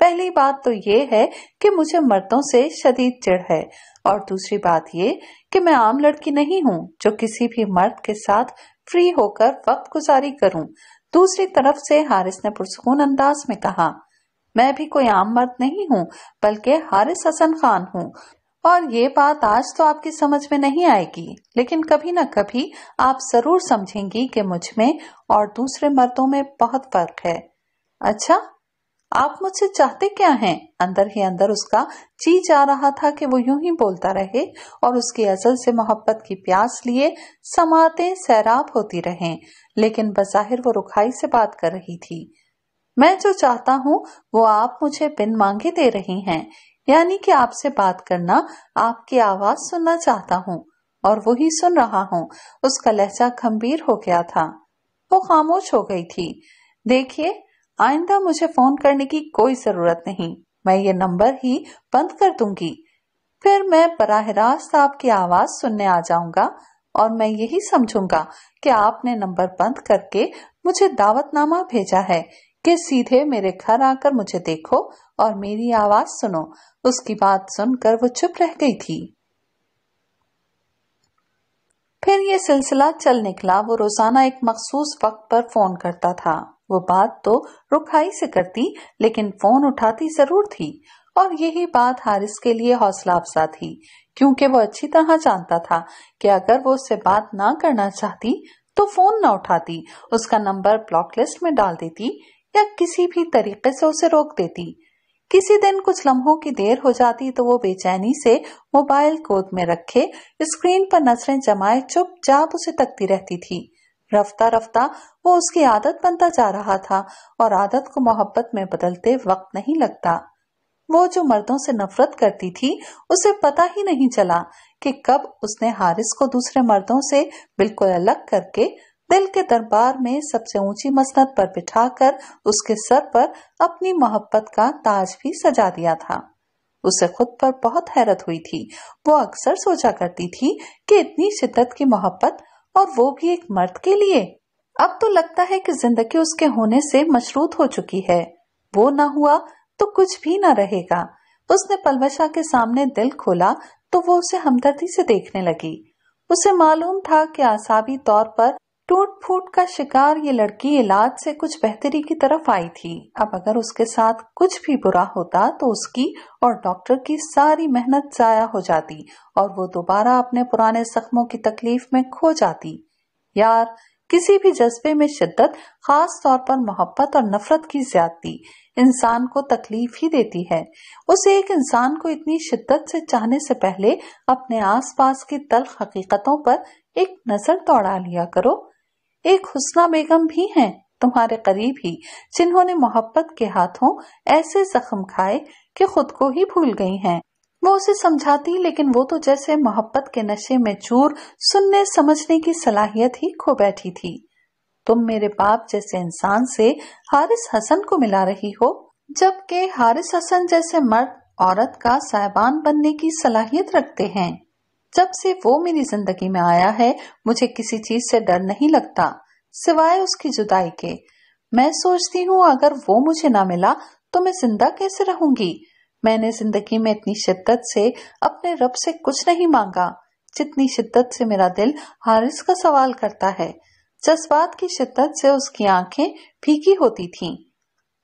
पहली बात तो ये है कि मुझे मर्दों से शदीद चिड़ है और दूसरी बात ये कि मैं आम लड़की नहीं हूँ जो किसी भी मर्द के साथ फ्री होकर वक्त गुजारी करूँ दूसरी तरफ से हारिस ने पुरसकून अंदाज में कहा मैं भी कोई आम मर्द नहीं हूँ बल्कि हारिस हसन खान हूँ और ये बात आज तो आपकी समझ में नहीं आएगी लेकिन कभी ना कभी आप जरूर समझेंगी कि मुझ में और दूसरे मर्दों में बहुत फर्क है अच्छा आप मुझसे चाहते क्या हैं? अंदर ही अंदर उसका ची जा रहा था कि वो यूं ही बोलता रहे और उसकी अजल से मोहब्बत की प्यास लिए समाते सैराब होती रहे लेकिन बज़ाहिर वो रुखाई से बात कर रही थी मैं जो चाहता हूँ वो आप मुझे बिन मांगे दे रही हैं यानी कि आपसे बात करना आपकी आवाज सुनना चाहता हूँ और वही सुन रहा हूँ उसका लहजा गंभीर हो गया था वो खामोश हो गई थी देखिए आइंदा मुझे फोन करने की कोई जरूरत नहीं मैं ये नंबर ही बंद कर दूंगी फिर मैं बराह रास्त आपकी आवाज सुनने आ जाऊंगा और मैं यही समझूंगा कि आपने नंबर बंद करके मुझे दावतनामा भेजा है कि सीधे मेरे घर आकर मुझे देखो और मेरी आवाज सुनो उसकी बात सुनकर वो चुप रह गई थी फिर ये सिलसिला चल निकला वो रोजाना एक मखसूस वक्त पर फोन करता था वो बात तो रुखाई से करती लेकिन फोन उठाती जरूर थी और यही बात हारिस के लिए हौसला अफजा थी क्योंकि वो अच्छी तरह जानता था कि अगर वो उससे बात ना करना चाहती तो फोन ना उठाती उसका नंबर ब्लॉक लिस्ट में डाल देती या किसी भी तरीके से उसे रोक देती किसी दिन कुछ लम्हों की देर हो जाती तो वो बेचैनी से मोबाइल गोद में रखे स्क्रीन पर नजरें जमाए चुप चाप उसे तकती रहती थी रफ्ता रफ्ता वो उसकी आदत बनता जा रहा था और आदत को मोहब्बत में बदलते वक्त नहीं लगता वो जो मर्दों से नफरत करती थी उसे पता ही नहीं चला कि कब उसने हारिस को दूसरे मर्दों से बिल्कुल अलग करके दिल के दरबार में सबसे ऊंची मसनत पर बिठाकर उसके सर पर अपनी मोहब्बत का ताज भी सजा दिया था उसे खुद पर बहुत हैरत हुई थी वो अक्सर सोचा करती थी कि इतनी शिद्दत की मोहब्बत और वो भी एक मर्द के लिए अब तो लगता है कि जिंदगी उसके होने से मशरूत हो चुकी है वो ना हुआ तो कुछ भी ना रहेगा उसने पलवशा के सामने दिल खोला तो वो उसे हमदर्दी से देखने लगी उसे मालूम था कि आसाबी तौर पर टूट फूट का शिकार ये लड़की इलाज से कुछ बेहतरी की तरफ आई थी अब अगर उसके साथ कुछ भी बुरा होता तो उसकी और डॉक्टर की सारी मेहनत जाया हो जाती और वो दोबारा अपने पुराने जख्मों की तकलीफ में खो जाती यार किसी भी जज्बे में शिद्दत खास तौर पर मोहब्बत और नफरत की ज्यादती इंसान को तकलीफ ही देती है उसे एक इंसान को इतनी शिद्दत से चाहने से पहले अपने आसपास की तल्ख हकीकतों पर एक नजर दौड़ा लिया करो एक हुस्ना बेगम भी हैं तुम्हारे करीब ही जिन्होंने मोहब्बत के हाथों ऐसे जख्म खाए कि खुद को ही भूल गई हैं वो उसे समझाती लेकिन वो तो जैसे मोहब्बत के नशे में चूर सुनने समझने की सलाहियत ही खो बैठी थी तुम मेरे बाप जैसे इंसान से हारिस हसन को मिला रही हो जबकि हारिस हसन जैसे मर्द औरत का साहबान बनने की सलाहियत रखते हैं जब से वो मेरी जिंदगी में आया है मुझे किसी चीज से डर नहीं लगता सिवाय उसकी जुदाई के मैं सोचती हूँ अगर वो मुझे ना मिला तो मैं जिंदा कैसे रहूंगी मैंने जिंदगी में इतनी शिद्दत से अपने रब से कुछ नहीं मांगा जितनी शिद्दत से मेरा दिल हारिस का सवाल करता है जज्बात की शिद्दत से उसकी आंखें फीकी होती थीं।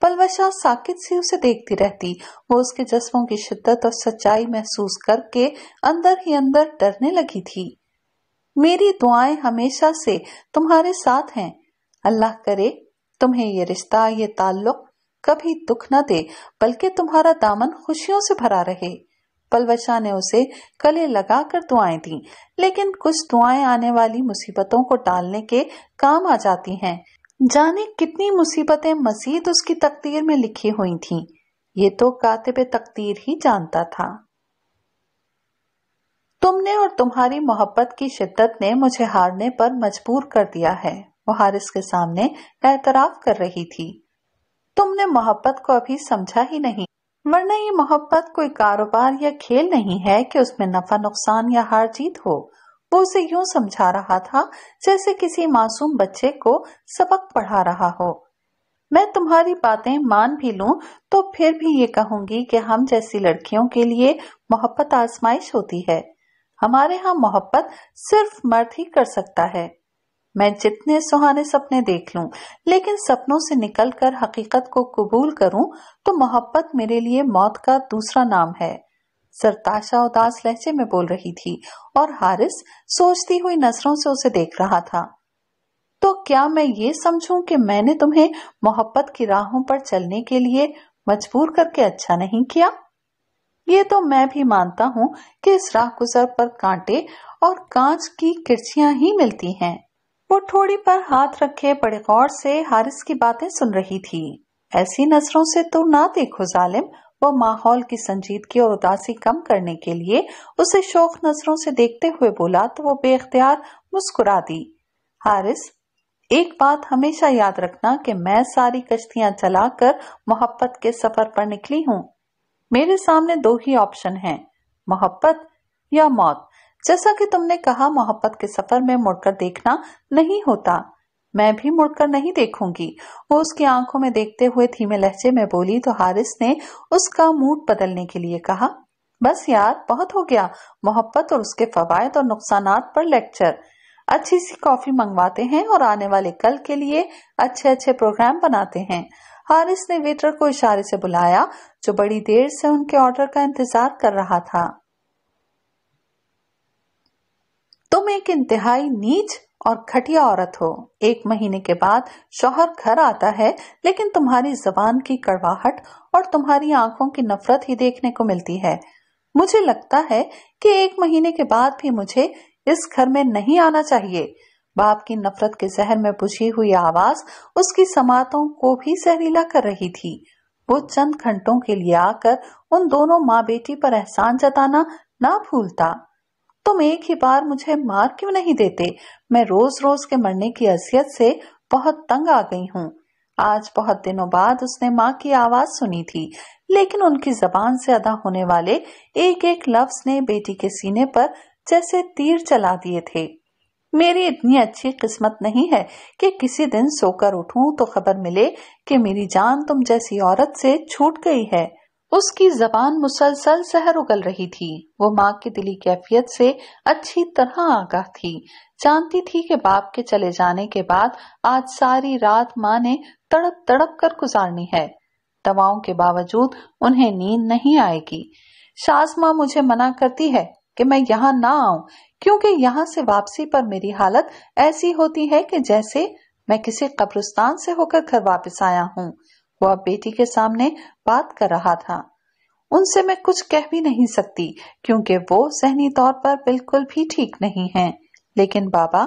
पलवशा साकित सी उसे देखती रहती वो उसके जज्बों की शिद्दत और सच्चाई महसूस करके अंदर ही अंदर डरने लगी थी मेरी दुआएं हमेशा से तुम्हारे साथ हैं अल्लाह करे तुम्हें ये रिश्ता ये ताल्लुक कभी दुख न दे बल्कि तुम्हारा दामन खुशियों से भरा रहे पलवशा ने उसे लगा लगाकर दुआएं दी लेकिन कुछ दुआएं आने वाली मुसीबतों को टालने के काम आ जाती हैं जाने कितनी मुसीबतें मसीद उसकी तकदीर में लिखी हुई थीं ये तो कातिब तकदीर ही जानता था तुमने और तुम्हारी मोहब्बत की शिद्दत ने मुझे हारने पर मजबूर कर दिया है वो हारिस के सामने एतराफ कर रही थी तुमने मोहब्बत को अभी समझा ही नहीं वरना ये मोहब्बत कोई कारोबार या खेल नहीं है कि उसमें नफा नुकसान या हार जीत हो वो उसे यूं समझा रहा था जैसे किसी मासूम बच्चे को सबक पढ़ा रहा हो मैं तुम्हारी बातें मान भी लूं तो फिर भी ये कहूंगी कि हम जैसी लड़कियों के लिए मोहब्बत आजमाइश होती है हमारे यहाँ मोहब्बत सिर्फ मर्द ही कर सकता है मैं जितने सुहाने सपने देख लूं, लेकिन सपनों से निकलकर हकीकत को कबूल करूं तो मोहब्बत मेरे लिए मौत का दूसरा नाम है सरताशा उदास लहजे में बोल रही थी और हारिस सोचती हुई नजरों से उसे देख रहा था तो क्या मैं ये समझूं कि मैंने तुम्हें मोहब्बत की राहों पर चलने के लिए मजबूर करके अच्छा नहीं किया ये तो मैं भी मानता हूँ कि इस राह गुजर पर कांटे और कांच की किरचियां ही मिलती हैं। वो थोड़ी पर हाथ रखे बड़े गौर से हारिस की बातें सुन रही थी ऐसी नजरों से तो ना देखो जालिम वो माहौल की संजीदगी और उदासी कम करने के लिए उसे शोक नजरों से देखते हुए बोला तो वो बेख्तियार मुस्कुरा दी हारिस एक बात हमेशा याद रखना कि मैं सारी कश्तियां चलाकर मोहब्बत के सफर पर निकली हूँ मेरे सामने दो ही ऑप्शन हैं मोहब्बत या मौत जैसा कि तुमने कहा मोहब्बत के सफर में मुड़कर देखना नहीं होता मैं भी मुड़कर नहीं देखूंगी वो उसकी आंखों में देखते हुए थीमे लहजे में बोली तो हारिस ने उसका मूड बदलने के लिए कहा बस यार बहुत हो गया मोहब्बत और उसके फवायद और नुकसान पर लेक्चर अच्छी सी कॉफी मंगवाते हैं और आने वाले कल के लिए अच्छे अच्छे प्रोग्राम बनाते हैं हारिस ने वेटर को इशारे से बुलाया जो बड़ी देर से उनके ऑर्डर का इंतजार कर रहा था तुम एक इंतहाई नीच और घटिया औरत हो एक महीने के बाद शौहर घर आता है लेकिन तुम्हारी जबान की कड़वाहट और तुम्हारी आंखों की नफरत ही देखने को मिलती है मुझे लगता है कि एक महीने के बाद भी मुझे इस घर में नहीं आना चाहिए बाप की नफरत के जहर में बुझी हुई आवाज उसकी समातों को भी जहरीला कर रही थी वो चंद घंटों के लिए आकर उन दोनों माँ बेटी पर एहसान जताना ना भूलता तुम एक ही बार मुझे मार क्यों नहीं देते मैं रोज रोज के मरने की असियत से बहुत तंग आ गई हूँ आज बहुत दिनों बाद उसने माँ की आवाज सुनी थी लेकिन उनकी जबान से अदा होने वाले एक एक लफ्ज ने बेटी के सीने पर जैसे तीर चला दिए थे मेरी इतनी अच्छी किस्मत नहीं है कि किसी दिन सोकर उठूं तो खबर मिले कि मेरी जान तुम जैसी औरत से छूट गई है उसकी जबान मुसलसल सहर उगल रही थी वो माँ की दिली कैफियत से अच्छी तरह आगाह थी जानती थी कि बाप के चले जाने के बाद आज सारी रात माँ ने तड़प तड़प कर गुजारनी है दवाओं के बावजूद उन्हें नींद नहीं आएगी सास माँ मुझे मना करती है कि मैं यहाँ ना आऊं क्योंकि यहाँ से वापसी पर मेरी हालत ऐसी होती है कि जैसे मैं किसी कब्रिस्तान से होकर घर वापस आया हूँ वह बेटी के सामने बात कर रहा था उनसे मैं कुछ कह भी नहीं सकती क्योंकि वो सहनी तौर पर बिल्कुल भी ठीक नहीं हैं। लेकिन बाबा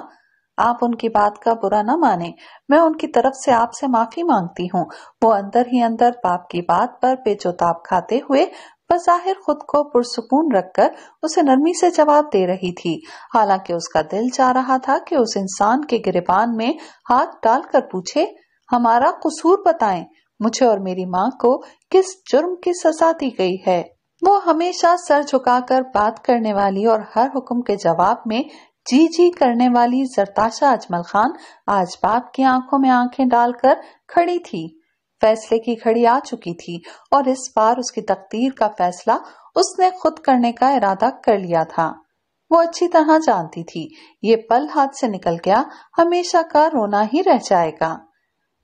आप उनकी बात का बुरा न माने मैं उनकी तरफ से आपसे माफी मांगती हूँ वो अंदर ही अंदर बाप की बात पर बेचोताब खाते हुए बजाहिर खुद को पुरसकून रखकर उसे नरमी से जवाब दे रही थी हालांकि उसका दिल चाह रहा था कि उस इंसान के गिरबान में हाथ डालकर पूछे हमारा कसूर बताएं मुझे और मेरी माँ को किस जुर्म की सजा दी गई है वो हमेशा सर झुकाकर बात करने वाली और हर हुक्म के जवाब में जी जी करने वाली जरताशा अजमल खान आज बाप की आंखों में आंखें डालकर खड़ी थी फैसले की घड़ी आ चुकी थी और इस बार उसकी तकदीर का फैसला उसने खुद करने का इरादा कर लिया था वो अच्छी तरह जानती थी ये पल हाथ से निकल गया हमेशा का रोना ही रह जाएगा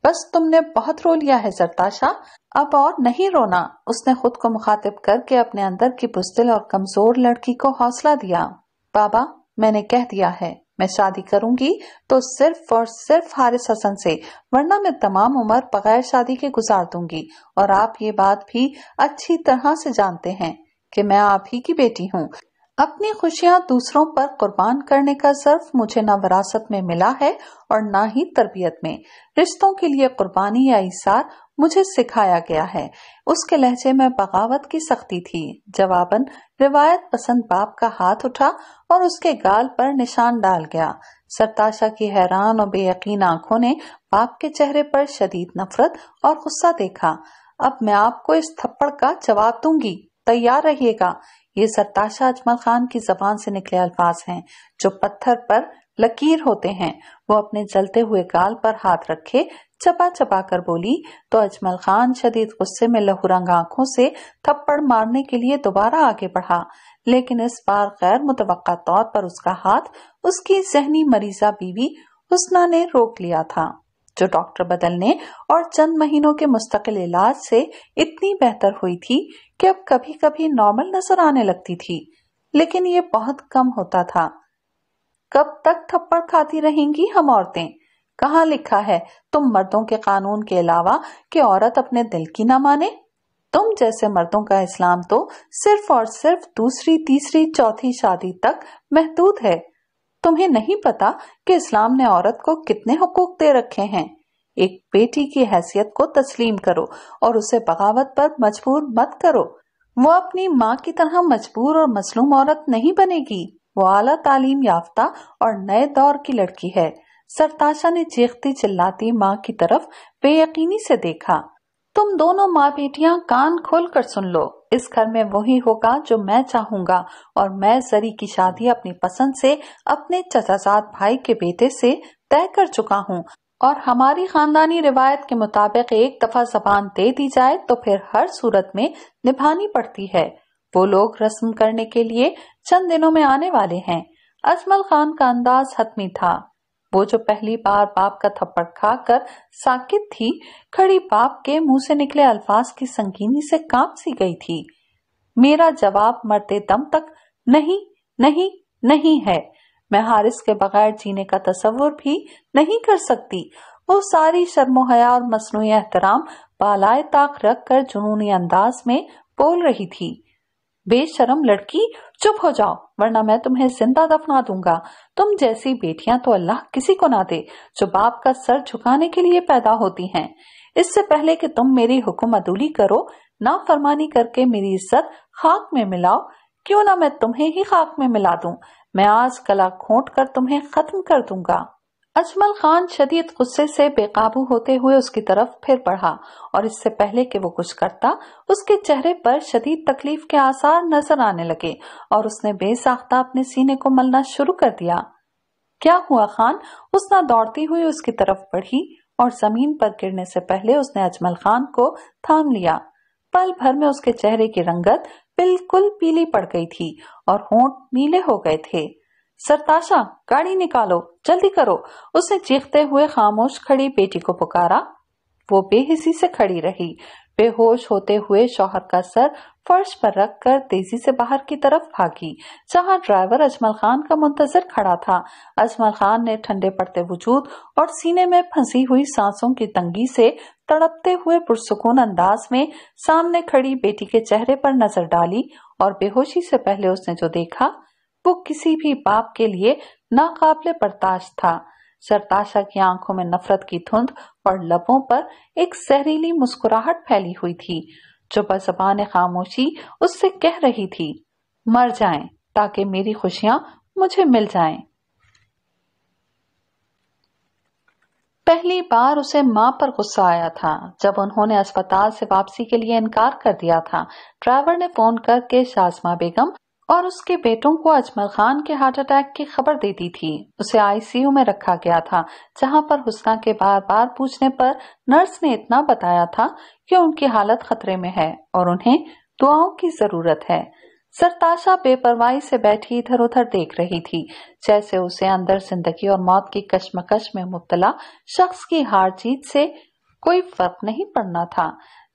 बस तुमने बहुत रो लिया है जरताशा अब और नहीं रोना उसने खुद को मुखातिब करके अपने अंदर की बुजदिल और कमजोर लड़की को हौसला दिया बाबा मैंने कह दिया है मैं शादी करूंगी तो सिर्फ और सिर्फ हारिस हसन से वरना मैं तमाम उम्र बगैर शादी के गुजार दूंगी और आप ये बात भी अच्छी तरह से जानते हैं कि मैं आप ही की बेटी हूँ अपनी खुशियां दूसरों पर कुर्बान करने का जर्फ मुझे ना विरासत में मिला है और ना ही तरबियत में रिश्तों के लिए कुर्बानी या इशार मुझे सिखाया गया है उसके लहजे में बगावत की सख्ती थी जवाबन रिवायत पसंद बाप का हाथ उठा और उसके गाल पर निशान डाल गया सरताशा की हैरान और बेयकीन आंखों ने बाप के चेहरे पर शदीद नफरत और गुस्सा देखा अब मैं आपको इस थप्पड़ का जवाब दूंगी तैयार रहिएगा ये सत्ताशा अजमल खान की जबान से निकले अल्फाज हैं जो पत्थर पर लकीर होते हैं वो अपने जलते हुए गाल पर हाथ रखे चपा चपा कर बोली तो अजमल खान शदीद गुस्से में लहुरंग आंखों से थप्पड़ मारने के लिए दोबारा आगे बढ़ा लेकिन इस बार गैर मुतव तौर पर उसका हाथ उसकी जहनी मरीजा बीवी हुसना ने रोक लिया था जो डॉक्टर बदलने और चंद महीनों के मुस्तकिल इलाज से इतनी बेहतर हुई थी कि अब कभी कभी नॉर्मल नजर आने लगती थी लेकिन ये बहुत कम होता था कब तक थप्पड़ खाती रहेंगी हम औरतें कहा लिखा है तुम मर्दों के कानून के अलावा कि औरत अपने दिल की ना माने तुम जैसे मर्दों का इस्लाम तो सिर्फ और सिर्फ दूसरी तीसरी चौथी शादी तक महदूद है तुम्हें नहीं पता कि इस्लाम ने औरत को कितने हकूक दे रखे हैं एक बेटी की हैसियत को तस्लीम करो और उसे बगावत पर मजबूर मत करो वो अपनी माँ की तरह मजबूर और मसलूम औरत नहीं बनेगी वो आला तालीम याफ्ता और नए दौर की लड़की है सरताशा ने चीखती चिल्लाती माँ की तरफ बेयकीनी से देखा तुम दोनों माँ बेटियाँ कान खोल कर सुन लो इस घर में वही होगा जो मैं चाहूंगा और मैं जरी की शादी अपनी पसंद से अपने चचाजात भाई के बेटे से तय कर चुका हूँ और हमारी खानदानी रिवायत के मुताबिक एक दफा जबान दे दी जाए तो फिर हर सूरत में निभानी पड़ती है वो लोग रस्म करने के लिए चंद दिनों में आने वाले हैं अजमल खान का अंदाज हतमी था वो जो पहली बार बाप का थप्पड़ खाकर साकित थी खड़ी बाप के मुंह से निकले अल्फाज की संगीनी से काम सी गई थी मेरा जवाब मरते दम तक नहीं नहीं नहीं है मैं हारिस के बगैर जीने का तस्वुर भी नहीं कर सकती वो सारी शर्मोहया और मसनू एहतराम बालाए ताक रख कर जुनूनी अंदाज में बोल रही थी बेशरम लड़की चुप हो जाओ वरना मैं तुम्हें जिंदा दफना दूंगा तुम जैसी बेटियां तो अल्लाह किसी को ना दे जो बाप का सर झुकाने के लिए पैदा होती हैं इससे पहले कि तुम मेरी हुक्म अदूली करो ना फरमानी करके मेरी इज्जत खाक में मिलाओ क्यों ना मैं तुम्हें ही खाक में मिला दूं मैं आज कला खोट कर तुम्हें खत्म कर दूंगा अजमल खान शदीद गुस्से से बेकाबू होते हुए उसकी तरफ फिर बढ़ा और इससे पहले कि वो कुछ करता उसके चेहरे पर शदीद तकलीफ के आसार नजर आने लगे और उसने बेसाख्ता अपने सीने को मलना शुरू कर दिया क्या हुआ खान उसना दौड़ती हुई उसकी तरफ बढ़ी और जमीन पर गिरने से पहले उसने अजमल खान को थाम लिया पल भर में उसके चेहरे की रंगत बिल्कुल पीली पड़ गई थी और होंठ नीले हो गए थे सरताशा गाड़ी निकालो जल्दी करो उसने चीखते हुए खामोश खड़ी बेटी को पुकारा वो बेहिसी से खड़ी रही बेहोश होते हुए शौहर का सर फर्श पर रख कर तेजी से बाहर की तरफ भागी जहां ड्राइवर अजमल खान का मुंतजर खड़ा था अजमल खान ने ठंडे पड़ते वजूद और सीने में फंसी हुई सांसों की तंगी से तड़पते हुए पुरसकून अंदाज में सामने खड़ी बेटी के चेहरे पर नजर डाली और बेहोशी से पहले उसने जो देखा वो किसी भी बाप के लिए नाकाबले बर्दाश्त था सरताशा की आंखों में नफरत की धुंध और लबों पर एक सहरीली मुस्कुराहट फैली हुई थी जो जबान खामोशी उससे कह रही थी मर जाएं ताकि मेरी खुशियां मुझे मिल जाएं। पहली बार उसे माँ पर गुस्सा आया था जब उन्होंने अस्पताल से वापसी के लिए इनकार कर दिया था ड्राइवर ने फोन करके शाजमा बेगम और उसके बेटों को अजमल खान के हार्ट अटैक की खबर दे दी थी उसे आईसीयू में रखा गया था जहां पर हुसना के बार बार पूछने पर नर्स ने इतना बताया था कि उनकी हालत खतरे में है और उन्हें दुआओं की जरूरत है सरताशा बेपरवाही से बैठी इधर उधर देख रही थी जैसे उसे अंदर जिंदगी और मौत की कश्मकश में मुबतला शख्स की हार जीत से कोई फर्क नहीं पड़ना था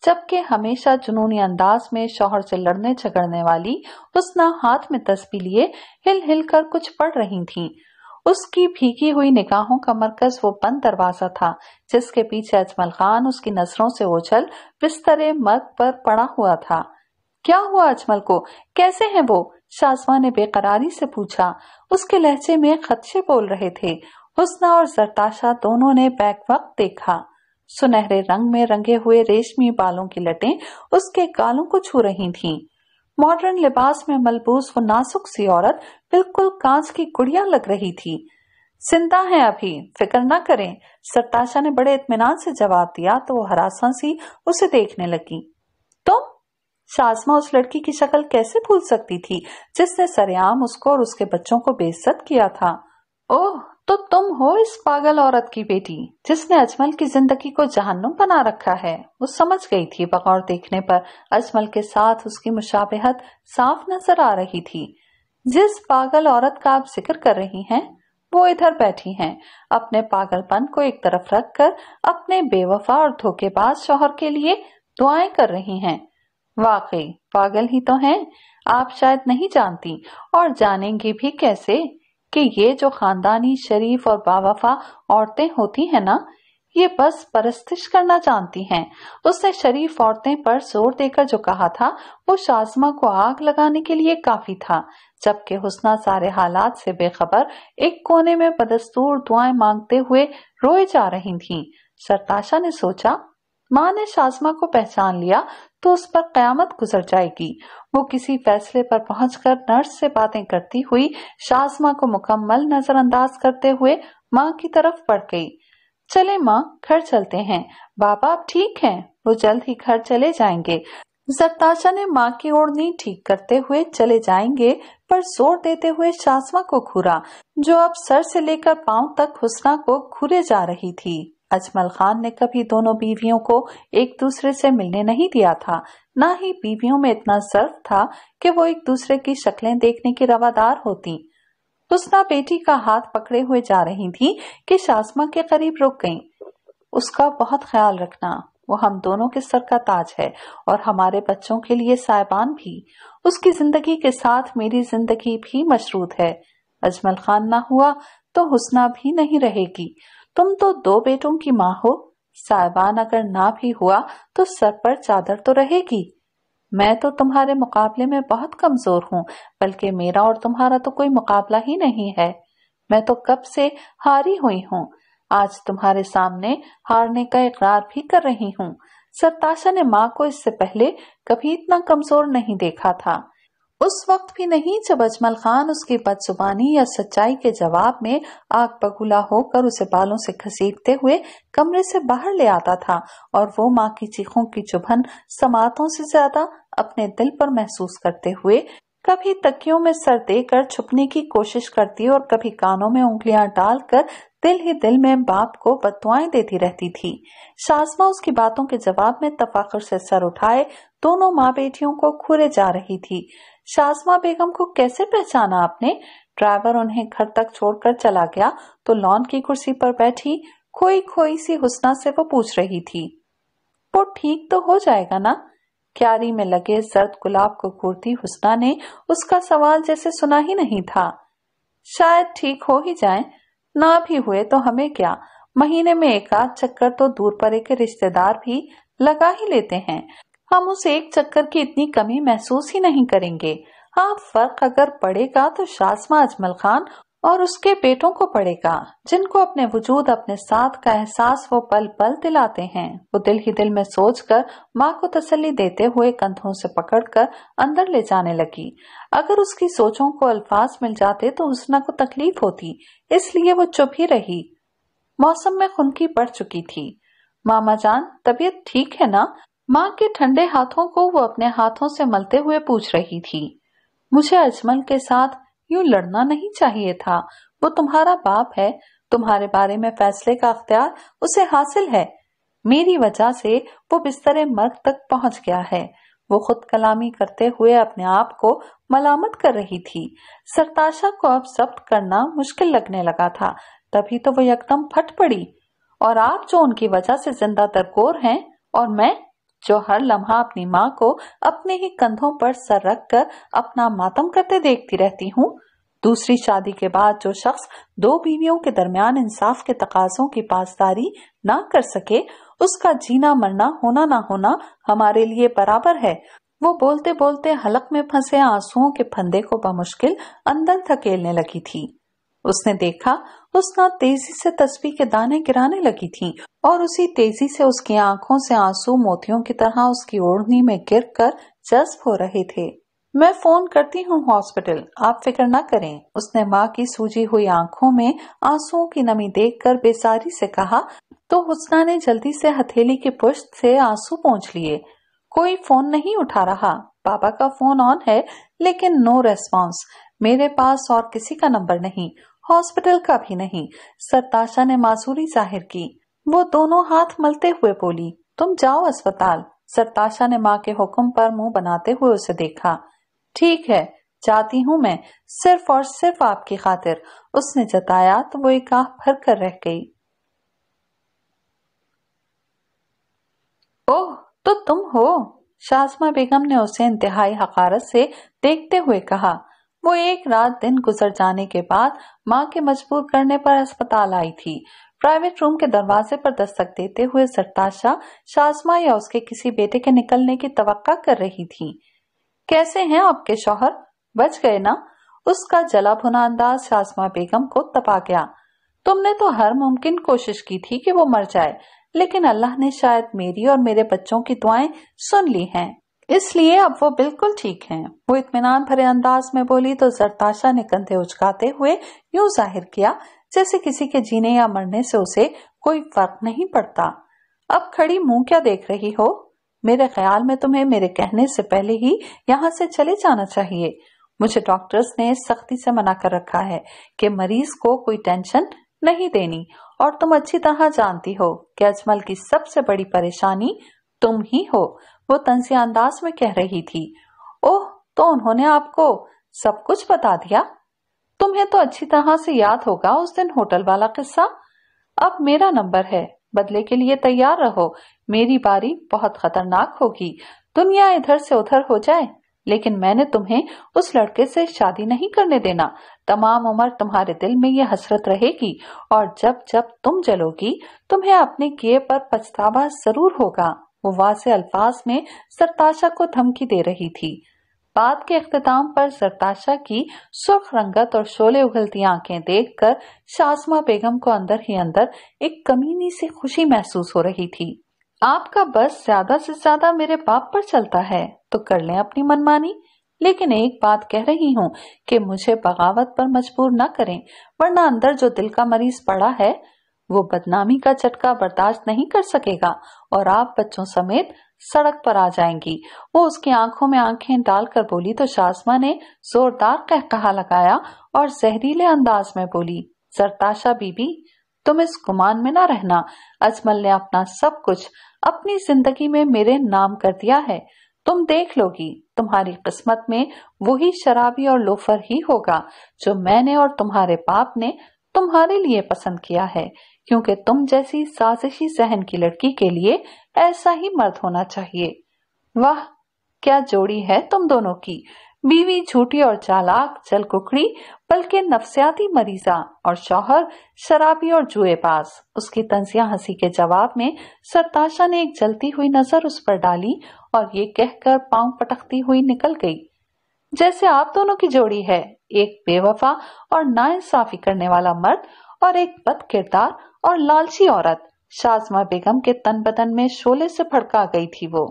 जबकि हमेशा जुनूनी अंदाज में शोहर से लड़ने झगड़ने वाली उसना हाथ में तस्बी लिए हिल हिल कर कुछ पढ़ रही थी उसकी भीगी हुई निगाहों का मरकज वो बंद दरवाजा था जिसके पीछे अजमल खान उसकी नजरों से ओझल बिस्तरे मर्ग पर पड़ा हुआ था क्या हुआ अजमल को कैसे हैं वो शाजवा ने बेकरारी से पूछा उसके लहजे में खदशे बोल रहे थे हुसना और जरताशा दोनों ने बैक वक्त देखा सुनहरे रंग में रंगे हुए रेशमी बालों की लटें उसके गालों को छू रही थीं। मॉडर्न लिबास में मलबूस वो नासुक सी औरत बिल्कुल कांच की गुड़िया लग रही थी चिंता है अभी फिक्र न करें सरताशा ने बड़े इतमान से जवाब दिया तो वो हरासा सी उसे देखने लगी सासमा उस लड़की की शक्ल कैसे भूल सकती थी जिसने सरेआम उसको और उसके बच्चों को बेइज्जत किया था ओह तो तुम हो इस पागल औरत की बेटी जिसने अजमल की जिंदगी को जहन्नुम बना रखा है वो समझ गई थी बगौर देखने पर अजमल के साथ उसकी मुशाबहत साफ नजर आ रही थी जिस पागल औरत का आप जिक्र कर रही हैं वो इधर बैठी हैं अपने पागलपन को एक तरफ रखकर अपने बेवफा और धोखेबाज शोहर के लिए दुआएं कर रही हैं वाकई पागल ही तो हैं आप शायद नहीं जानती और जानेंगी भी कैसे कि ये जो खानदानी शरीफ और बावफा औरतें होती हैं ना ये बस परस्तिश करना जानती हैं। उसने शरीफ औरतें पर जोर देकर जो कहा था वो शाजमा को आग लगाने के लिए काफी था जबकि हुसना सारे हालात से बेखबर एक कोने में बदस्तूर दुआएं मांगते हुए रोए जा रही थी सरताशा ने सोचा माँ ने शाजमा को पहचान लिया तो उस पर क्यामत गुजर जाएगी वो किसी फैसले पर पहुंचकर नर्स से बातें करती हुई शाजमा को मुकम्मल नजरअंदाज करते हुए माँ की तरफ बढ़ गई चले माँ घर चलते हैं बाबा आप ठीक हैं वो जल्द ही घर चले जाएंगे जरताशा ने माँ की ओर नहीं ठीक करते हुए चले जाएंगे पर जोर देते हुए शासमा को घूरा जो अब सर से लेकर पांव तक हुसना को घूरे जा रही थी अजमल खान ने कभी दोनों बीवियों को एक दूसरे से मिलने नहीं दिया था ना ही बीवियों में इतना सर्फ था कि वो एक दूसरे की शक्लें देखने की रवादार होती उसना बेटी का हाथ पकड़े हुए जा रही थी कि शासमा के करीब रुक गई उसका बहुत ख्याल रखना वो हम दोनों के सर का ताज है और हमारे बच्चों के लिए साहिबान भी उसकी जिंदगी के साथ मेरी जिंदगी भी मशरूत है अजमल खान ना हुआ तो हुसना भी नहीं रहेगी तुम तो दो बेटों की माँ हो साहबान अगर ना भी हुआ तो सर पर चादर तो रहेगी मैं तो तुम्हारे मुकाबले में बहुत कमजोर हूँ बल्कि मेरा और तुम्हारा तो कोई मुकाबला ही नहीं है मैं तो कब से हारी हुई हूँ आज तुम्हारे सामने हारने का इकरार भी कर रही हूँ सरताशा ने माँ को इससे पहले कभी इतना कमजोर नहीं देखा था उस वक्त भी नहीं जब अजमल खान उसकी बदजुबानी या सच्चाई के जवाब में आग बगुला होकर उसे बालों से घसीटते हुए कमरे से बाहर ले आता था और वो माँ की चीखों की चुभन समातों से ज्यादा अपने दिल पर महसूस करते हुए कभी तकियों में सर देकर छुपने की कोशिश करती और कभी कानों में उंगलियां डालकर दिल ही दिल में बाप को बदुआएं देती रहती थी शाजमा उसकी बातों के जवाब में तफाखर से सर उठाए दोनों माँ बेटियों को खुरे जा रही थी शाजमा बेगम को कैसे पहचाना आपने ड्राइवर उन्हें घर तक छोड़कर चला गया तो लॉन की कुर्सी पर बैठी खोई खोई सी हुसना से वो पूछ रही थी वो ठीक तो हो जाएगा ना क्यारी में लगे सर्द गुलाब को घूरती हुसना ने उसका सवाल जैसे सुना ही नहीं था शायद ठीक हो ही जाए ना भी हुए तो हमें क्या महीने में एक आध चक्कर तो दूर परे के रिश्तेदार भी लगा ही लेते हैं हम उस एक चक्कर की इतनी कमी महसूस ही नहीं करेंगे हाँ फर्क अगर पड़ेगा तो शासमा अजमल खान और उसके बेटों को पड़ेगा जिनको अपने वजूद अपने साथ का एहसास वो पल पल दिलाते हैं वो दिल ही दिल में सोचकर माँ को तसल्ली देते हुए कंधों से पकड़कर अंदर ले जाने लगी अगर उसकी सोचों को अल्फाज मिल जाते तो हुसना को तकलीफ होती इसलिए वो चुप ही रही मौसम में खुनकी पड़ चुकी थी मामा जान तबीयत ठीक है ना माँ के ठंडे हाथों को वो अपने हाथों से मलते हुए पूछ रही थी मुझे अजमल के साथ यूं लड़ना नहीं चाहिए था वो तुम्हारा बाप है तुम्हारे बारे में फैसले का अख्तियार उसे हासिल है मेरी वजह से वो बिस्तर मर्ग तक पहुंच गया है वो खुद कलामी करते हुए अपने आप को मलामत कर रही थी सरताशा को अब जब्त करना मुश्किल लगने लगा था तभी तो वो यकदम फट पड़ी और आप जो उनकी वजह से जिंदा तरकोर हैं और मैं जो हर लम्हा अपनी माँ को अपने ही कंधों पर सर रख कर अपना मातम करते देखती रहती हूँ दूसरी शादी के बाद जो शख्स दो बीवियों के दरमियान इंसाफ के तकाजों की पासदारी ना कर सके उसका जीना मरना होना ना होना हमारे लिए बराबर है वो बोलते बोलते हलक में फंसे आंसुओं के फंदे को बमुश्किल अंदर धकेलने लगी थी उसने देखा उसका तेजी से तस्वीर के दाने गिराने लगी थी और उसी तेजी से उसकी आंखों से आंसू मोतियों की तरह उसकी ओढ़नी में गिर कर जज्ब हो रहे थे मैं फोन करती हूँ हॉस्पिटल आप फिक्र न करें उसने माँ की सूजी हुई आंखों में आंसुओं की नमी देखकर बेसारी से कहा तो हुसना ने जल्दी से हथेली की पुष्ट से आंसू पहुँच लिए कोई फोन नहीं उठा रहा पापा का फोन ऑन है लेकिन नो रेस्पॉन्स मेरे पास और किसी का नंबर नहीं हॉस्पिटल का भी नहीं सरताशा ने माजूरी जाहिर की वो दोनों हाथ मलते हुए बोली तुम जाओ अस्पताल सरताशा ने माँ के हुक्म पर मुंह बनाते हुए उसे देखा ठीक है जाती हूँ मैं सिर्फ और सिर्फ आपकी खातिर उसने जताया तो वो एक आह भर कर रह गई ओह तो तुम हो शाजमा बेगम ने उसे इंतहाई हकारत से देखते हुए कहा वो एक रात दिन गुजर जाने के बाद माँ के मजबूर करने पर अस्पताल आई थी प्राइवेट रूम के दरवाजे पर दस्तक देते हुए सरताशा शाजमा या उसके किसी बेटे के निकलने की तवक्का कर रही थी कैसे हैं आपके शौहर बच गए ना उसका जला भुना अंदाज शाजमा बेगम को तपा गया तुमने तो हर मुमकिन कोशिश की थी कि वो मर जाए लेकिन अल्लाह ने शायद मेरी और मेरे बच्चों की दुआएं सुन ली हैं इसलिए अब वो बिल्कुल ठीक हैं। वो इतमान भरे अंदाज में बोली तो जरताशा ने कंधे उचकाते हुए यूं जाहिर किया जैसे किसी के जीने या मरने से उसे कोई फर्क नहीं पड़ता अब खड़ी मुंह क्या देख रही हो मेरे ख्याल में तुम्हें मेरे कहने से पहले ही यहाँ से चले जाना चाहिए मुझे डॉक्टर्स ने सख्ती से मना कर रखा है कि मरीज को कोई टेंशन नहीं देनी और तुम अच्छी तरह जानती हो कि अजमल की सबसे बड़ी परेशानी तुम ही हो वो तनसे अंदाज में कह रही थी ओह तो उन्होंने आपको सब कुछ बता दिया तुम्हें तो अच्छी तरह से याद होगा उस दिन होटल वाला किस्सा अब मेरा नंबर है बदले के लिए तैयार रहो मेरी बारी बहुत खतरनाक होगी दुनिया इधर से उधर हो जाए लेकिन मैंने तुम्हें उस लड़के से शादी नहीं करने देना तमाम उम्र तुम्हारे दिल में ये हसरत रहेगी और जब जब तुम जलोगी तुम्हें अपने किए पर पछतावा जरूर होगा वो वाज अल्फाज में सरताशा को धमकी दे रही थी बात के अख्ताम पर सरताशा की सुर्ख रंगत और शोले उगलती आंखें देखकर शासमा बेगम को अंदर ही अंदर एक कमीनी सी खुशी महसूस हो रही थी आपका बस ज्यादा से ज्यादा मेरे बाप पर चलता है तो कर लें अपनी मनमानी लेकिन एक बात कह रही हूँ कि मुझे बगावत पर मजबूर न करें वरना अंदर जो दिल का मरीज पड़ा है वो बदनामी का झटका बर्दाश्त नहीं कर सकेगा और आप बच्चों समेत सड़क पर आ जाएंगी वो उसकी आंखों में आंखें डालकर बोली तो शासमा ने जोरदार कह कहा लगाया और जहरीले अंदाज में बोली सरताशा बीबी तुम इस गुमान में ना रहना अजमल ने अपना सब कुछ अपनी जिंदगी में मेरे नाम कर दिया है तुम देख लोगी तुम्हारी किस्मत में वही शराबी और लोफर ही होगा जो मैंने और तुम्हारे बाप ने तुम्हारे लिए पसंद किया है क्योंकि तुम जैसी साजिशी सहन की लड़की के लिए ऐसा ही मर्द होना चाहिए वाह क्या जोड़ी है तुम दोनों की बीवी झूठी और चालाक जल कुकड़ी बल्कि नफसियाती मरीजा और शौहर शराबी और जुएबाज उसकी तंजिया हंसी के जवाब में सरताशा ने एक जलती हुई नजर उस पर डाली और ये कहकर पांव पटकती हुई निकल गई जैसे आप दोनों की जोड़ी है एक बेवफा और नाइंसाफी करने वाला मर्द और एक बद किरदार और लालची औरत शाजमा बेगम के तन बदन में शोले से फड़का गई थी वो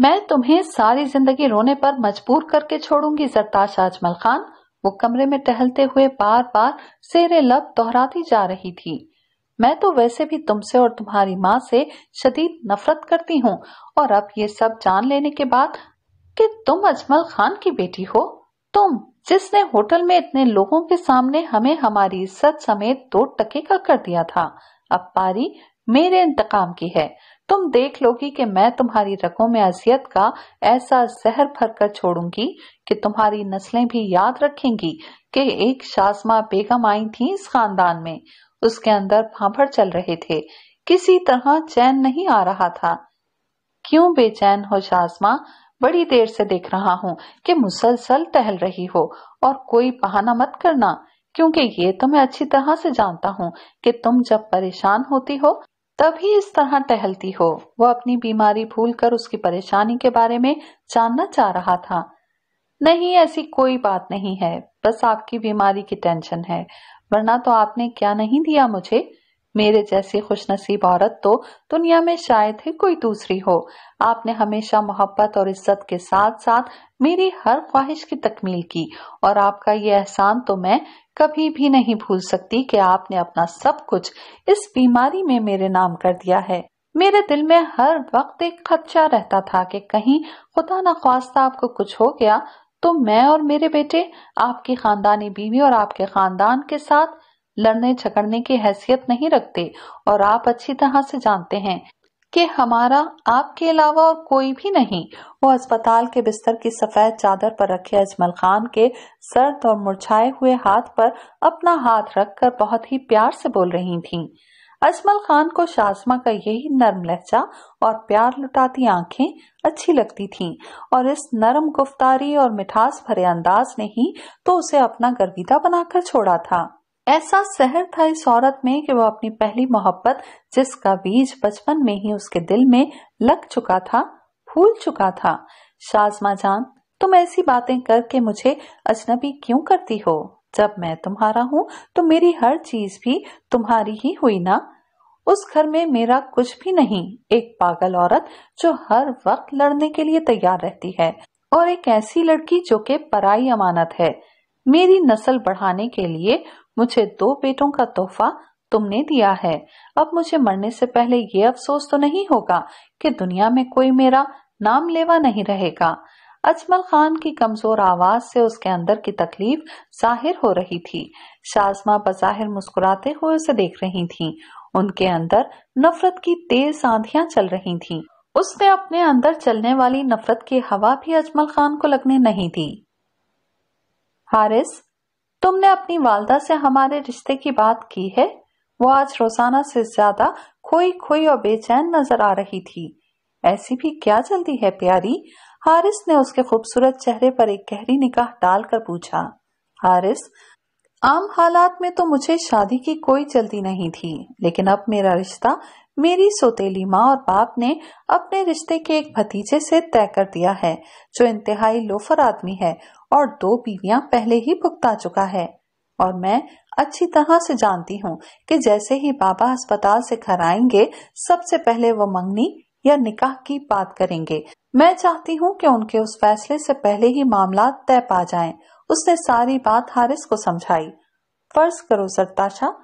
मैं तुम्हें सारी जिंदगी रोने पर मजबूर करके छोड़ूंगी सरताज आजमल खान वो कमरे में टहलते हुए बार बार सेरे लब दोहराती जा रही थी मैं तो वैसे भी तुमसे और तुम्हारी माँ से शदीद नफरत करती हूँ और अब ये सब जान लेने के बाद कि तुम अजमल खान की बेटी हो तुम जिसने होटल में इतने लोगों के सामने हमें हमारी इज्जत समेत दो टके का कर दिया था अब पारी मेरे इंतकाम की है तुम देख लोगी कि मैं तुम्हारी रगों में अजियत का ऐसा जहर भर कर छोड़ूंगी कि तुम्हारी नस्लें भी याद रखेंगी कि एक शासमा बेगम आई थी इस खानदान में उसके अंदर फांफड़ चल रहे थे किसी तरह चैन नहीं आ रहा था क्यों बेचैन हो शासमा बड़ी देर से देख रहा हूँ कि मुसलसल टहल रही हो और कोई बहाना मत करना क्योंकि ये तो मैं अच्छी तरह से जानता हूँ कि तुम जब परेशान होती हो तभी इस तरह टहलती हो वो अपनी बीमारी भूलकर उसकी परेशानी के बारे में जानना चाह रहा था नहीं ऐसी कोई बात नहीं है बस आपकी बीमारी की टेंशन है वरना तो आपने क्या नहीं दिया मुझे मेरे जैसी खुशनसीब औरत तो दुनिया में शायद ही कोई दूसरी हो आपने हमेशा मोहब्बत और इज्जत के साथ साथ मेरी हर ख्वाहिश की तकमील की और आपका ये एहसान तो मैं कभी भी नहीं भूल सकती कि आपने अपना सब कुछ इस बीमारी में मेरे नाम कर दिया है मेरे दिल में हर वक्त एक खदशा रहता था कि कहीं खुदा न खास्ता आपको कुछ हो गया तो मैं और मेरे बेटे आपकी खानदानी बीवी और आपके खानदान के साथ लड़ने झगड़ने की हैसियत नहीं रखते और आप अच्छी तरह से जानते हैं कि हमारा आपके अलावा और कोई भी नहीं वो अस्पताल के बिस्तर की सफेद चादर पर रखे अजमल खान के सर्द और मुरझाए हुए हाथ पर अपना हाथ रखकर बहुत ही प्यार से बोल रही थीं। अजमल खान को शासमा का यही नर्म लहजा और प्यार लुटाती आंखें अच्छी लगती थीं और इस नरम गुफ्तारी और मिठास भरे अंदाज ने ही तो उसे अपना गर्विता बनाकर छोड़ा था ऐसा शहर था इस औरत में कि वह अपनी पहली मोहब्बत जिसका बीज बचपन में ही उसके दिल में लग चुका था फूल चुका था शाजमा जान तुम ऐसी बातें करके मुझे अजनबी क्यों करती हो जब मैं तुम्हारा हूँ तो मेरी हर चीज भी तुम्हारी ही हुई ना उस घर में मेरा कुछ भी नहीं एक पागल औरत जो हर वक्त लड़ने के लिए तैयार रहती है और एक ऐसी लड़की जो के पराई अमानत है मेरी नस्ल बढ़ाने के लिए मुझे दो बेटों का तोहफा तुमने दिया है अब मुझे मरने से पहले ये अफसोस तो नहीं होगा कि दुनिया में कोई मेरा नाम लेवा नहीं रहेगा अजमल खान की कमजोर आवाज से उसके अंदर की तकलीफ जाहिर हो रही थी शाजमा बजाहिर मुस्कुराते हुए उसे देख रही थी उनके अंदर नफरत की तेज आंधियां चल रही थीं। उसने अपने अंदर चलने वाली नफरत की हवा भी अजमल खान को लगने नहीं दी हारिस तुमने अपनी वालदा से हमारे रिश्ते की बात की है वो आज रोजाना से ज्यादा खोई खोई और बेचैन नजर आ रही थी ऐसी भी क्या जल्दी है प्यारी हारिस ने उसके खूबसूरत चेहरे पर एक गहरी निकाह डालकर पूछा हारिस आम हालात में तो मुझे शादी की कोई जल्दी नहीं थी लेकिन अब मेरा रिश्ता मेरी सोतेली माँ और बाप ने अपने रिश्ते के एक भतीजे से तय कर दिया है जो इंतहाई लोफर आदमी है और दो बीवियां पहले ही भुगता चुका है और मैं अच्छी तरह से जानती हूँ कि जैसे ही बाबा अस्पताल से घर आएंगे सबसे पहले वो मंगनी या निकाह की बात करेंगे मैं चाहती हूँ कि उनके उस फैसले से पहले ही मामला तय पा जाएं। उसने सारी बात हारिस को समझाई फर्ज करो सरताशा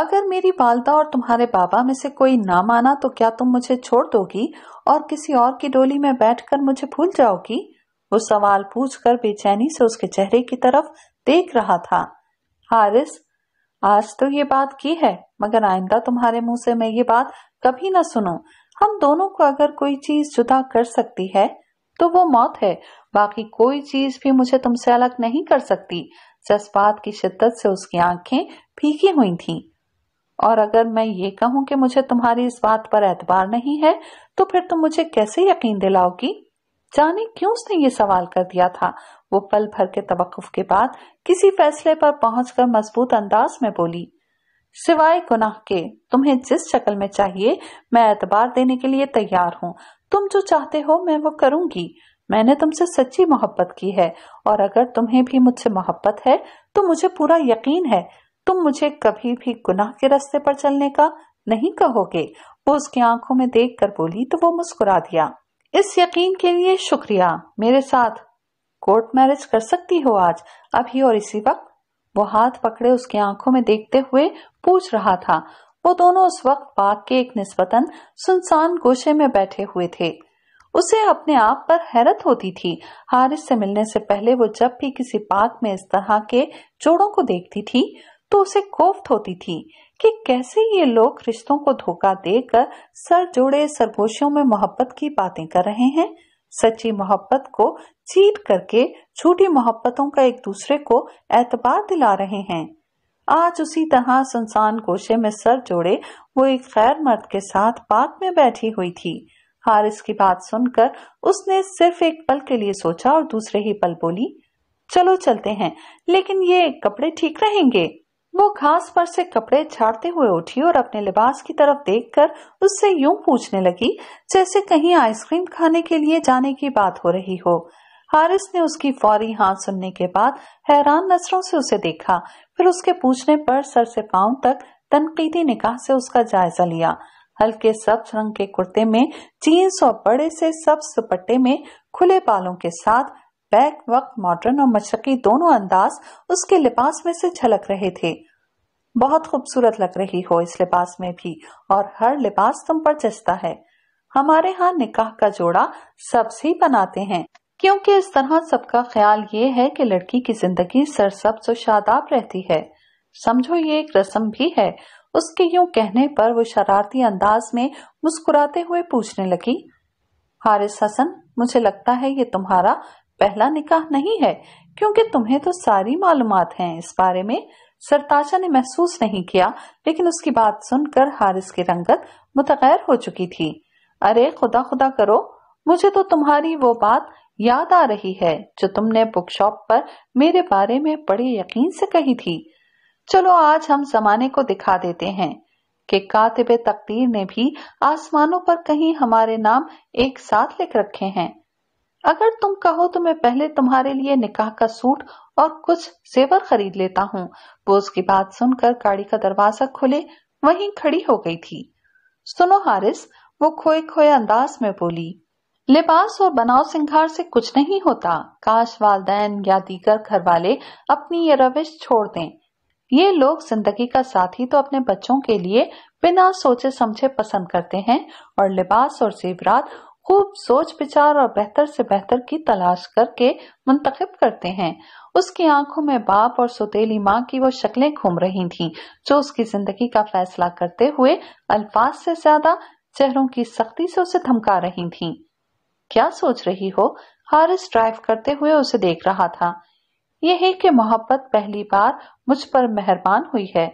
अगर मेरी बालता और तुम्हारे बाबा में से कोई ना माना तो क्या तुम मुझे छोड़ दोगी और किसी और की डोली में बैठकर मुझे भूल जाओगी वो सवाल पूछकर बेचैनी से उसके चेहरे की तरफ देख रहा था हारिस आज तो ये बात की है मगर आइंदा तुम्हारे मुंह से मैं ये बात कभी ना सुनूं। हम दोनों को अगर कोई चीज जुदा कर सकती है तो वो मौत है बाकी कोई चीज भी मुझे तुमसे अलग नहीं कर सकती जज्बात की शिद्दत से उसकी आंखें फीकी हुई थीं। और अगर मैं ये कहूं कि मुझे तुम्हारी इस बात पर एतबार नहीं है तो फिर तुम मुझे कैसे यकीन दिलाओगी जाने क्यों उसने ये सवाल कर दिया था वो पल भर के तवक्फ के बाद किसी फैसले पर पहुंचकर मजबूत अंदाज में बोली सिवाय गुनाह के तुम्हें जिस शक्ल में चाहिए मैं एतबार देने के लिए तैयार हूँ तुम जो चाहते हो मैं वो करूंगी मैंने तुमसे सच्ची मोहब्बत की है और अगर तुम्हें भी मुझसे मोहब्बत है तो मुझे पूरा यकीन है तुम मुझे कभी भी गुनाह के रास्ते पर चलने का नहीं कहोगे वो उसकी आंखों में देख कर बोली तो वो मुस्कुरा दिया इस यकीन के लिए शुक्रिया मेरे साथ कोर्ट मैरिज कर सकती हो आज अभी और इसी वक्त वो हाथ पकड़े उसकी आंखों में देखते हुए पूछ रहा था वो दोनों उस वक्त बाग के एक निस्बतन सुनसान गोशे में बैठे हुए थे उसे अपने आप पर हैरत होती थी हारिस से मिलने से पहले वो जब भी किसी पार्क में इस तरह के जोड़ों को देखती थी तो उसे कोफ्त होती थी कि कैसे ये लोग रिश्तों को धोखा देकर सर जोड़े सरगोशियों में मोहब्बत की बातें कर रहे हैं सच्ची मोहब्बत को चीट करके छोटी मोहब्बतों का एक दूसरे को एतबार दिला रहे हैं आज उसी तरह सुनसान गोशे में सर जोड़े वो एक खैर मर्द के साथ पार्क में बैठी हुई थी हारिस की बात सुनकर उसने सिर्फ एक पल के लिए सोचा और दूसरे ही पल बोली चलो चलते हैं लेकिन ये कपड़े ठीक रहेंगे वो घास पर से कपड़े झाड़ते हुए उठी और अपने लिबास की तरफ देखकर उससे यूं पूछने लगी जैसे कहीं आइसक्रीम खाने के लिए जाने की बात हो रही हो हारिस ने उसकी फौरी हाँ सुनने के बाद हैरान नजरों से उसे देखा फिर उसके पूछने पर सर से पांव तक तनकीदी निकाह से उसका जायजा लिया हल्के सब्ज रंग के कुर्ते में जीन्स और बड़े से सब्ज दुपट्टे में खुले बालों के साथ बैक वक्त मॉडर्न और मशरकी दोनों अंदाज उसके लिबास में से झलक रहे थे बहुत खूबसूरत लग रही हो इस लिबास में भी और हर लिबास तुम पर जचता है हमारे यहाँ निकाह का जोड़ा सब्ज ही बनाते हैं क्योंकि इस तरह सबका ख्याल ये है कि लड़की की जिंदगी सरसब्ज और शादाब रहती है समझो ये एक रस्म भी है उसके यूं कहने पर वो शरारती अंदाज में मुस्कुराते हुए पूछने लगी हारिस हसन मुझे लगता है ये तुम्हारा पहला निकाह नहीं है क्योंकि तुम्हें तो सारी मालूम है इस बारे में सरताशा ने महसूस नहीं किया लेकिन उसकी बात सुनकर हारिस की रंगत मुतगैर हो चुकी थी अरे खुदा खुदा करो मुझे तो तुम्हारी वो बात याद आ रही है जो तुमने बुक शॉप पर मेरे बारे में बड़े यकीन से कही थी चलो आज हम जमाने को दिखा देते हैं कि कातिब तकदीर ने भी आसमानों पर कहीं हमारे नाम एक साथ लिख रखे हैं अगर तुम कहो तो मैं पहले तुम्हारे लिए निकाह का सूट और कुछ सेवर खरीद लेता हूँ वो उसकी बात सुनकर गाड़ी का दरवाजा खुले वहीं खड़ी हो गई थी सुनो हारिस वो खोए खोए अंदाज में बोली लिबास और बनाव सिंघार से कुछ नहीं होता काश वालदेन या दीगर घर वाले अपनी ये रविश छोड़ दें ये लोग जिंदगी का साथी तो अपने बच्चों के लिए बिना सोचे समझे पसंद करते हैं और लिबास और जेवरात खूब सोच विचार और बेहतर से बेहतर की तलाश करके मुंतखब करते हैं उसकी आंखों में बाप और सुतेली माँ की वो शक्लें घूम रही थीं, जो उसकी जिंदगी का फैसला करते हुए अल्फाज से ज्यादा चेहरों की सख्ती से उसे धमका रही थीं। क्या सोच रही हो हारिस ड्राइव करते हुए उसे देख रहा था यही कि मोहब्बत पहली बार मुझ पर मेहरबान हुई है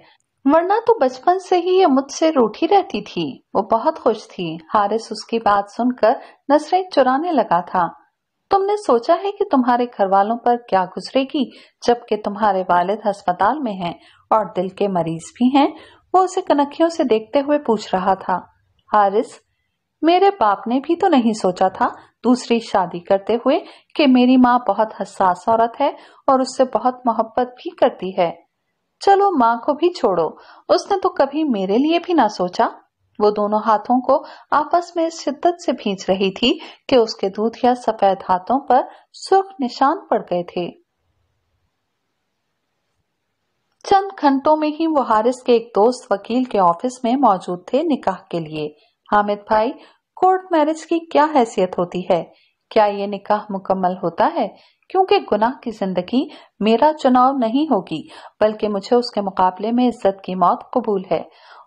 वरना तो बचपन से ही ये मुझसे रूठी रहती थी वो बहुत खुश थी हारिस उसकी बात सुनकर नजरें चुराने लगा था तुमने सोचा है कि तुम्हारे घर वालों पर क्या गुजरेगी जबकि तुम्हारे वालिद अस्पताल में हैं और दिल के मरीज भी हैं वो उसे कनखियों से देखते हुए पूछ रहा था हारिस मेरे बाप ने भी तो नहीं सोचा था दूसरी शादी करते हुए कि मेरी माँ बहुत हसास औरत है और उससे बहुत मोहब्बत भी करती है चलो माँ को भी छोड़ो उसने तो कभी मेरे लिए भी ना सोचा वो दोनों हाथों को आपस में शिद्दत से भींच रही थी कि उसके या सफेद हाथों पर सुर्ख निशान पड़ गए थे चंद घंटों में ही वो हारिस के एक दोस्त वकील के ऑफिस में मौजूद थे निकाह के लिए हामिद भाई कोर्ट मैरिज की क्या हैसियत होती है क्या ये निकाह मुकम्मल होता है क्योंकि गुनाह की जिंदगी मेरा चुनाव नहीं होगी बल्कि मुझे उसके मुकाबले में इज्जत की मौत कबूल है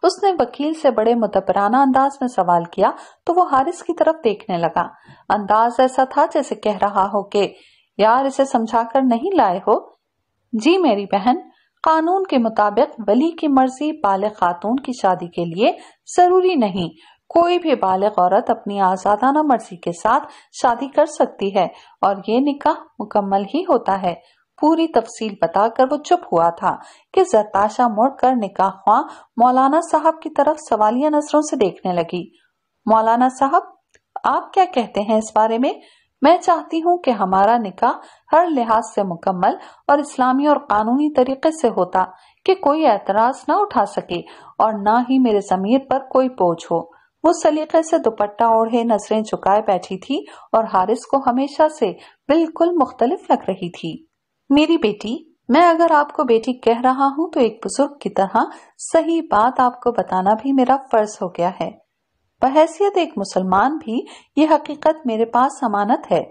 उसने वकील से बड़े मुतबराना अंदाज में सवाल किया तो वो हारिस की तरफ देखने लगा अंदाज ऐसा था जैसे कह रहा हो कि यार इसे समझा कर नहीं लाए हो जी मेरी बहन कानून के मुताबिक वली की मर्जी बाल खातून की शादी के लिए जरूरी नहीं कोई भी बालिग औरत अपनी आजादाना मर्जी के साथ शादी कर सकती है और ये निकाह मुकम्मल ही होता है पूरी तफसील बताकर वो चुप हुआ था कि जताशा मुड़कर निकाह हुआ मौलाना साहब की तरफ सवालिया नजरों से देखने लगी मौलाना साहब आप क्या कहते हैं इस बारे में मैं चाहती हूँ कि हमारा निकाह हर लिहाज से मुकम्मल और इस्लामी और कानूनी तरीके से होता कि कोई एतराज न उठा सके और न ही मेरे जमीर पर कोई बोझ हो वो सलीके से दुपट्टा ओढ़े नजरें झुकाए बैठी थी और हारिस को हमेशा से बिल्कुल मुख्तलिफ लग रही थी मेरी बेटी मैं अगर आपको बेटी कह रहा हूँ तो एक बुजुर्ग की तरह सही बात आपको बताना भी मेरा फर्ज हो गया है बहसियत एक मुसलमान भी ये हकीकत मेरे पास अमानत है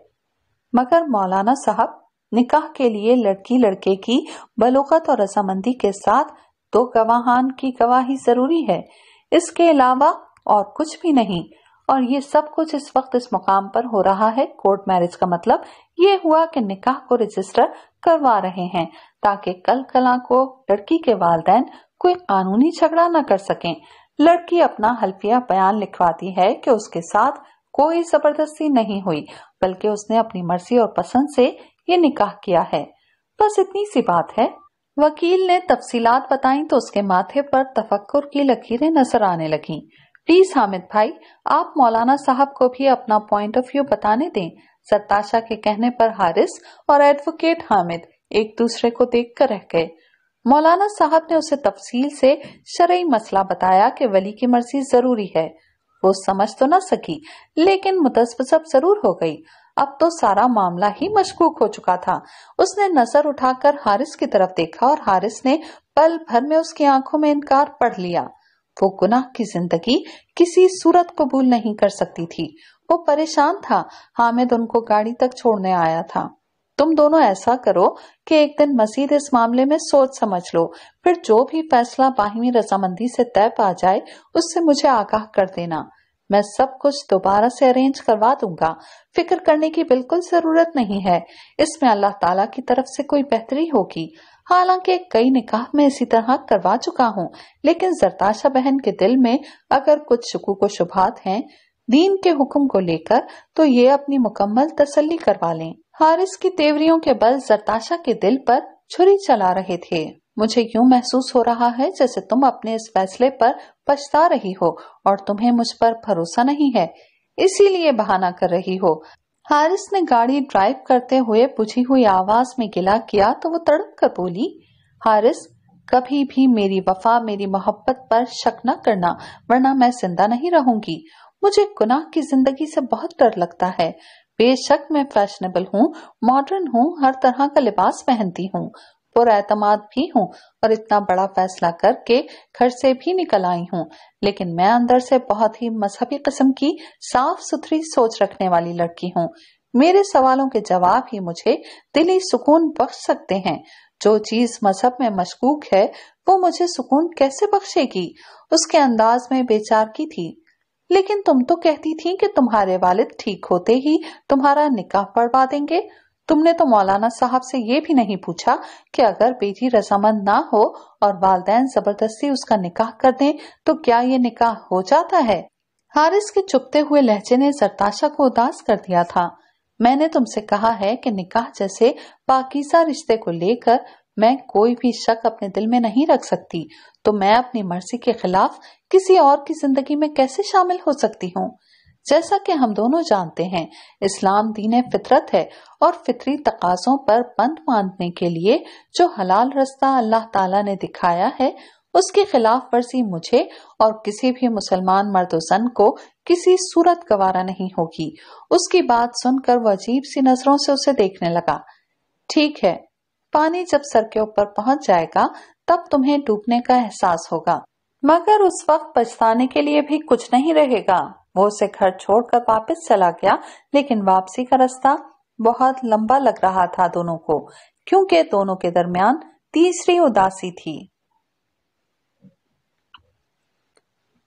मगर मौलाना साहब निकाह के लिए लड़की लड़के की बलोकत और रजामंदी के साथ दो गवाहान की गवाही जरूरी है इसके अलावा और कुछ भी नहीं और ये सब कुछ इस वक्त इस मुकाम पर हो रहा है कोर्ट मैरिज का मतलब ये हुआ कि निकाह को रजिस्टर करवा रहे हैं ताकि कल कला को लड़की के वालदेन कोई कानूनी झगड़ा न कर सकें लड़की अपना हल्फिया बयान लिखवाती है कि उसके साथ कोई जबरदस्ती नहीं हुई बल्कि उसने अपनी मर्जी और पसंद से ये निकाह किया है बस इतनी सी बात है वकील ने तफसीलात बताई तो उसके माथे पर तफक् की लकीरें नजर आने लगी प्लीज हामिद भाई आप मौलाना साहब को भी अपना पॉइंट ऑफ व्यू बताने दें सत्ताशा के कहने पर हारिस और एडवोकेट हामिद एक दूसरे को देख कर रह गए मौलाना साहब ने उसे तफसील से शरई मसला बताया कि वली की मर्जी जरूरी है वो समझ तो न सकी लेकिन मुतसब जरूर हो गई अब तो सारा मामला ही मशकूक हो चुका था उसने नजर उठाकर हारिस की तरफ देखा और हारिस ने पल भर में उसकी आंखों में इनकार पढ़ लिया वो गुनाह की जिंदगी किसी सूरत कबूल नहीं कर सकती थी वो परेशान था हामिद उनको गाड़ी तक छोड़ने आया था तुम दोनों ऐसा करो कि एक दिन मजीद इस मामले में सोच समझ लो फिर जो भी फैसला बाहिमी रजामंदी से तय पा जाए उससे मुझे आगाह कर देना मैं सब कुछ दोबारा से अरेंज करवा दूंगा फिक्र करने की बिल्कुल जरूरत नहीं है इसमें अल्लाह ताला की तरफ से कोई बेहतरी होगी हालांकि कई निकाह में इसी तरह करवा चुका हूँ लेकिन जरताशा बहन के दिल में अगर कुछ शकू को शुभात है दीन के हुक्म को लेकर तो ये अपनी मुकम्मल तसल्ली करवा लें हारिस की तेवरियों के बल जरताशा के दिल पर छुरी चला रहे थे मुझे यूँ महसूस हो रहा है जैसे तुम अपने इस फैसले पर पछता रही हो और तुम्हें मुझ पर भरोसा नहीं है इसीलिए बहाना कर रही हो हारिस ने गाड़ी ड्राइव करते हुए बुझी हुई आवाज में गिला किया तो वो तड़प कर बोली हारिस कभी भी मेरी वफा मेरी मोहब्बत पर शक न करना वरना मैं जिंदा नहीं रहूंगी मुझे गुनाह की जिंदगी से बहुत डर लगता है बेशक मैं फैशनेबल हूँ मॉडर्न हूँ हर तरह का लिबास पहनती हूँ पुरएतमाद भी हूँ और इतना बड़ा फैसला करके घर से भी निकल आई हूँ लेकिन मैं अंदर से बहुत ही मजहबी कस्म की साफ सुथरी सोच रखने वाली लड़की हूँ मेरे सवालों के जवाब ही मुझे दिली सुकून बख्श सकते हैं जो चीज मजहब में मशकूक है वो मुझे सुकून कैसे बख्शेगी उसके अंदाज में बेचार की थी लेकिन तुम तो कहती थी कि तुम्हारे वालिद ठीक होते ही तुम्हारा निकाह पढ़वा देंगे तुमने तो मौलाना साहब से ये भी नहीं पूछा कि अगर बेटी रजामंद ना हो और वालदेन जबरदस्ती उसका निकाह कर दें तो क्या ये निकाह हो जाता है हारिस के चुपते हुए लहजे ने सरताशा को उदास कर दिया था मैंने तुमसे कहा है कि निकाह जैसे पाकिसा रिश्ते को लेकर मैं कोई भी शक अपने दिल में नहीं रख सकती तो मैं अपनी मर्जी के खिलाफ किसी और की जिंदगी में कैसे शामिल हो सकती हूँ जैसा कि हम दोनों जानते हैं इस्लाम दीन फितरत है और फितरी तकाजों पर बंद मानने के लिए जो हलाल रास्ता अल्लाह ताला ने दिखाया है उसके खिलाफ वर्जी मुझे और किसी भी मुसलमान मर्द जन को किसी सूरत गवारा नहीं होगी उसकी बात सुनकर वह अजीब सी नजरों से उसे देखने लगा ठीक है पानी जब सर के ऊपर पहुंच जाएगा तब तुम्हें डूबने का एहसास होगा मगर उस वक्त पछताने के लिए भी कुछ नहीं रहेगा वो उसे घर छोड़कर वापस चला गया लेकिन वापसी का रास्ता बहुत लंबा लग रहा था दोनों को क्योंकि दोनों के दरमियान तीसरी उदासी थी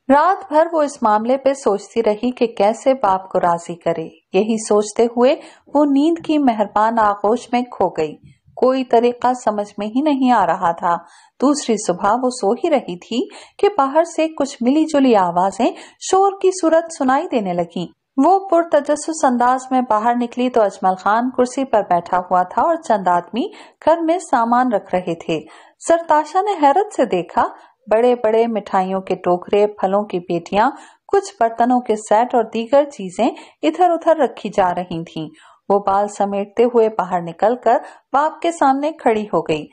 रात भर वो इस मामले पे सोचती रही कि कैसे बाप को राजी करे यही सोचते हुए वो नींद की मेहरबान आगोश में खो गई कोई तरीका समझ में ही नहीं आ रहा था दूसरी सुबह वो सो ही रही थी कि बाहर से कुछ मिली जुली आवाजें शोर की सूरत सुनाई देने लगी वो पुरतजस अंदाज में बाहर निकली तो अजमल खान कुर्सी पर बैठा हुआ था और चंद आदमी घर में सामान रख रहे थे सरताशा ने हैरत से देखा बड़े बड़े मिठाइयों के टोकरे फलों की पेटियां कुछ बर्तनों के सेट और दीगर चीजें इधर उधर रखी जा रही थीं। वो बाल समेटते हुए बाहर निकलकर बाप के सामने खड़ी हो गई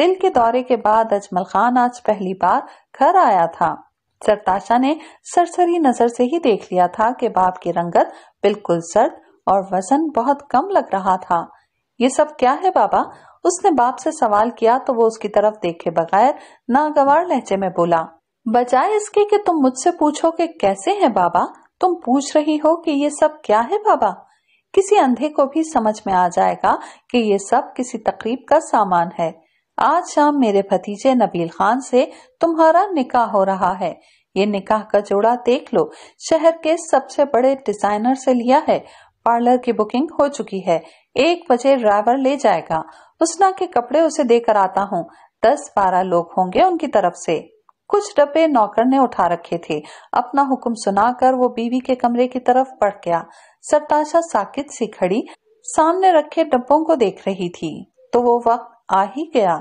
दिल के दौरे के बाद अजमल खान आज पहली बार घर आया था सरताशा ने सरसरी नजर से ही देख लिया था कि बाप की रंगत बिल्कुल सर्द और वजन बहुत कम लग रहा था ये सब क्या है बाबा उसने बाप से सवाल किया तो वो उसकी तरफ देखे बगैर नागवार लहजे में बोला बजाय इसके कि तुम मुझसे पूछो कि कैसे हैं बाबा तुम पूछ रही हो कि ये सब क्या है बाबा किसी अंधे को भी समझ में आ जाएगा कि ये सब किसी तकरीब का सामान है आज शाम मेरे भतीजे नबील खान से तुम्हारा निकाह हो रहा है ये निकाह का जोड़ा देख लो शहर के सबसे बड़े डिजाइनर से लिया है पार्लर की बुकिंग हो चुकी है एक बजे ड्राइवर ले जाएगा उसना के कपड़े उसे देकर आता हूँ दस बारह लोग होंगे उनकी तरफ से कुछ डब्बे नौकर ने उठा रखे थे अपना हुक्म सुनाकर वो बीवी के कमरे की तरफ बढ़ गया सताशा साकित सी खड़ी सामने रखे डब्बों को देख रही थी तो वो वक्त आ ही गया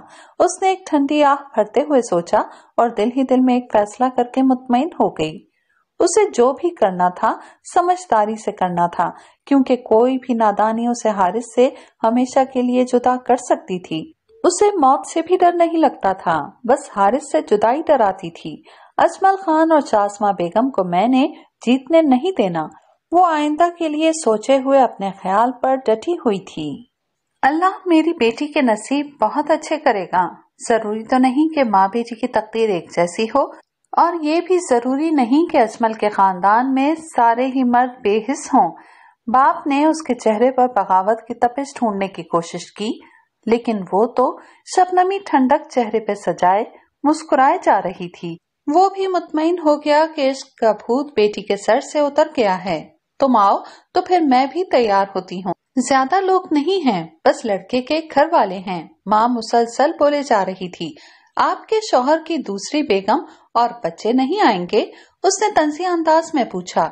उसने एक ठंडी आह भरते हुए सोचा और दिल ही दिल में एक फैसला करके मुतमिन हो गई उसे जो भी करना था समझदारी से करना था क्योंकि कोई भी नादानी उसे हारिस से हमेशा के लिए जुदा कर सकती थी उसे मौत से भी डर नहीं लगता था बस हारिस से जुदाई डर आती थी अजमल खान और चासमा बेगम को मैंने जीतने नहीं देना वो आइंदा के लिए सोचे हुए अपने ख्याल पर डटी हुई थी अल्लाह मेरी बेटी के नसीब बहुत अच्छे करेगा जरूरी तो नहीं कि माँ बेटी की तकदीर एक जैसी हो और ये भी जरूरी नहीं कि अजमल के खानदान में सारे ही मर्द बेहिस हों बाप ने उसके चेहरे पर बगावत की तपिश ढूंढने की कोशिश की लेकिन वो तो शबनमी ठंडक चेहरे पे सजाए मुस्कुराए जा रही थी वो भी मुतमिन हो गया कि इश्क का भूत बेटी के सर से उतर गया है तुम आओ तो फिर मैं भी तैयार होती हूँ ज्यादा लोग नहीं हैं, बस लड़के के घर वाले हैं माँ मुसलसल बोले जा रही थी आपके शोहर की दूसरी बेगम और बच्चे नहीं आएंगे उसने तंजी अंदाज में पूछा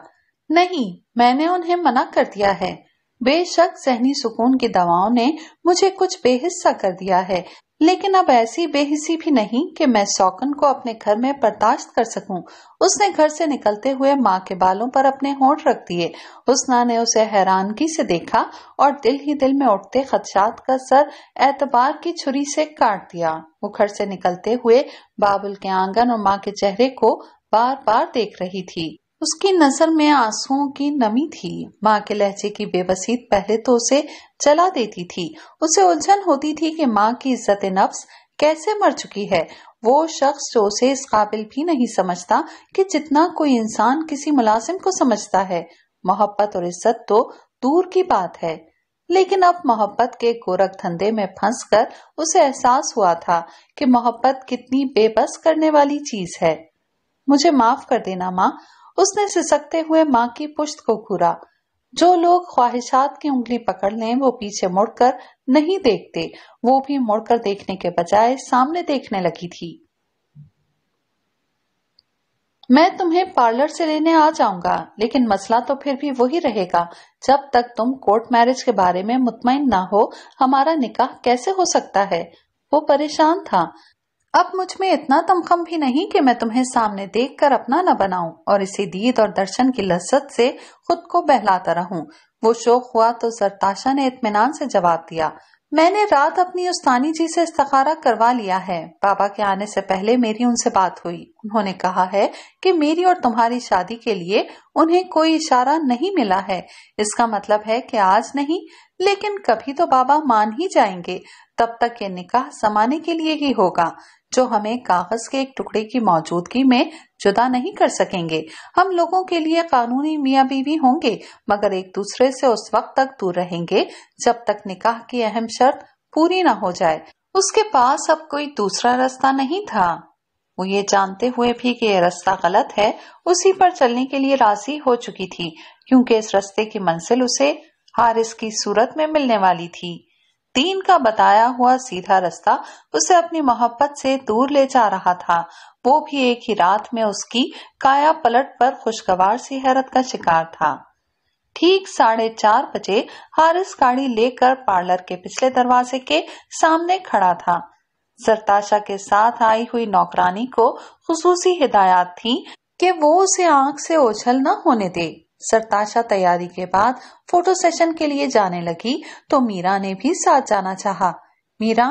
नहीं मैंने उन्हें मना कर दिया है बेशक जहनी सुकून की दवाओं ने मुझे कुछ बेहिस्सा कर दिया है लेकिन अब ऐसी बेहिसी भी नहीं कि मैं शौकन को अपने घर में बर्दाश्त कर सकूं। उसने घर से निकलते हुए माँ के बालों पर अपने होठ रख दिए उस्ना ने उसे हैरानगी से देखा और दिल ही दिल में उठते खदशात का सर एतबार की छुरी से काट दिया वो घर से निकलते हुए बाबुल के आंगन और माँ के चेहरे को बार बार देख रही थी उसकी नजर में आंसुओं की नमी थी माँ के लहजे की बेबसीत पहले तो उसे चला देती थी उसे उलझन होती थी कि माँ की इज्जत नफ्स कैसे मर चुकी है वो शख्स जो उसे इस काबिल भी नहीं समझता कि जितना कोई इंसान किसी मुलाजिम को समझता है मोहब्बत और इज्जत तो दूर की बात है लेकिन अब मोहब्बत के गोरख धंधे में फंस कर उसे एहसास हुआ था कि मोहब्बत कितनी बेबस करने वाली चीज है मुझे माफ कर देना माँ उसने सिसकते हुए माँ की पुश्त को घूरा जो लोग ख्वाहिशात की उंगली पकड़ लें वो पीछे मुड़कर नहीं देखते वो भी मुड़कर देखने के बजाय सामने देखने लगी थी मैं तुम्हें पार्लर से लेने आ जाऊंगा लेकिन मसला तो फिर भी वही रहेगा जब तक तुम कोर्ट मैरिज के बारे में मुतमिन ना हो हमारा निकाह कैसे हो सकता है वो परेशान था अब मुझ में इतना तमखम भी नहीं कि मैं तुम्हें सामने देखकर अपना न बनाऊं और इसे दीद और दर्शन की लज्जत से खुद को बहलाता रहूं वो शोक हुआ तो सरताशा ने इतमान से जवाब दिया मैंने रात अपनी उस्तानी जी से इस्तारा करवा लिया है बाबा के आने से पहले मेरी उनसे बात हुई उन्होंने कहा है कि मेरी और तुम्हारी शादी के लिए उन्हें कोई इशारा नहीं मिला है इसका मतलब है कि आज नहीं लेकिन कभी तो बाबा मान ही जाएंगे तब तक ये निकाह समाने के लिए ही होगा जो हमें कागज के एक टुकड़े की मौजूदगी में जुदा नहीं कर सकेंगे हम लोगों के लिए कानूनी मियाँ बीवी होंगे मगर एक दूसरे से उस वक्त तक दूर रहेंगे जब तक निकाह की अहम शर्त पूरी न हो जाए उसके पास अब कोई दूसरा रास्ता नहीं था वो ये जानते हुए भी कि यह रास्ता गलत है उसी पर चलने के लिए राजी हो चुकी थी क्योंकि इस रास्ते की मंजिल उसे हारिस की सूरत में मिलने वाली थी दीन का बताया हुआ सीधा रास्ता उसे अपनी मोहब्बत से दूर ले जा रहा था वो भी एक ही रात में उसकी काया पलट पर खुशगवार सी हैरत का शिकार था ठीक साढ़े चार बजे हारिस गाड़ी लेकर पार्लर के पिछले दरवाजे के सामने खड़ा था सरताशा के साथ आई हुई नौकरानी को खसूसी हिदायत थी कि वो उसे आंख से ओझल न होने दे सरताशा तैयारी के बाद फोटो सेशन के लिए जाने लगी तो मीरा ने भी साथ जाना चाहा। मीरा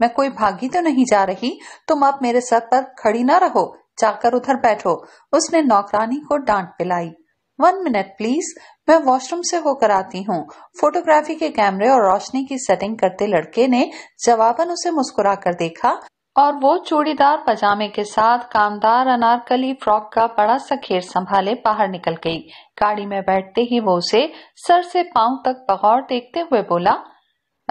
मैं कोई भागी तो नहीं जा रही तुम अब मेरे सर पर खड़ी ना रहो जाकर उधर बैठो उसने नौकरानी को डांट पिलाई वन मिनट प्लीज मैं वॉशरूम से होकर आती हूँ फोटोग्राफी के कैमरे और रोशनी की सेटिंग करते लड़के ने जवाबन उसे मुस्कुरा कर देखा और वो चूड़ीदार पजामे के साथ कामदार अनारकली फ्रॉक का बड़ा सा खेर संभाले बाहर निकल गई गाड़ी में बैठते ही वो उसे सर से पांव तक बगौर देखते हुए बोला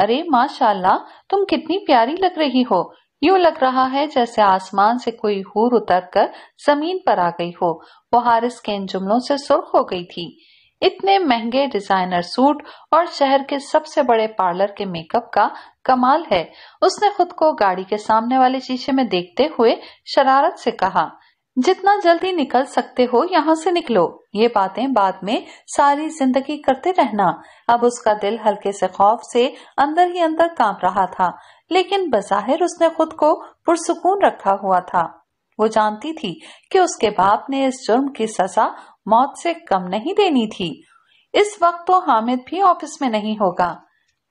अरे माशाल्लाह तुम कितनी प्यारी लग रही हो यूँ लग रहा है जैसे आसमान से कोई हूर उतर कर जमीन पर आ गई हो वो हारिस के इन जुमलों से सुर्ख हो गई थी इतने महंगे डिजाइनर सूट और शहर के सबसे बड़े पार्लर के मेकअप का कमाल है उसने खुद को गाड़ी के सामने वाले शीशे में देखते हुए शरारत से कहा जितना जल्दी निकल सकते हो यहाँ से निकलो ये बातें बाद में सारी जिंदगी करते रहना अब उसका दिल हल्के से खौफ से अंदर ही अंदर कांप रहा था लेकिन बजाहिर उसने खुद को पुरसकून रखा हुआ था वो जानती थी कि उसके बाप ने इस जुर्म की सजा मौत से कम नहीं देनी थी इस वक्त तो हामिद भी ऑफिस में नहीं होगा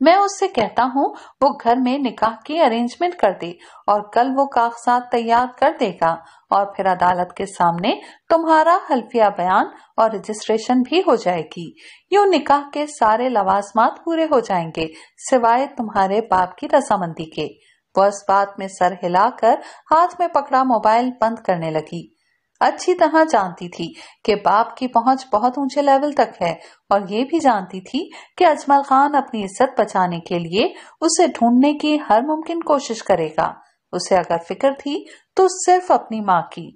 मैं उससे कहता हूँ वो घर में निकाह की अरेंजमेंट कर दे और कल वो कागजात तैयार कर देगा और फिर अदालत के सामने तुम्हारा हल्फिया बयान और रजिस्ट्रेशन भी हो जाएगी यूँ निकाह के सारे लवाजमात पूरे हो जाएंगे सिवाय तुम्हारे बाप की रजामंदी के वो इस बात में सर हिलाकर हाथ में पकड़ा मोबाइल बंद करने लगी अच्छी तरह जानती थी कि बाप की पहुंच बहुत ऊंचे लेवल तक है और ये भी जानती थी कि अजमल खान अपनी इज्जत बचाने के लिए उसे ढूंढने की हर मुमकिन कोशिश करेगा उसे अगर फिक्र थी तो सिर्फ अपनी माँ की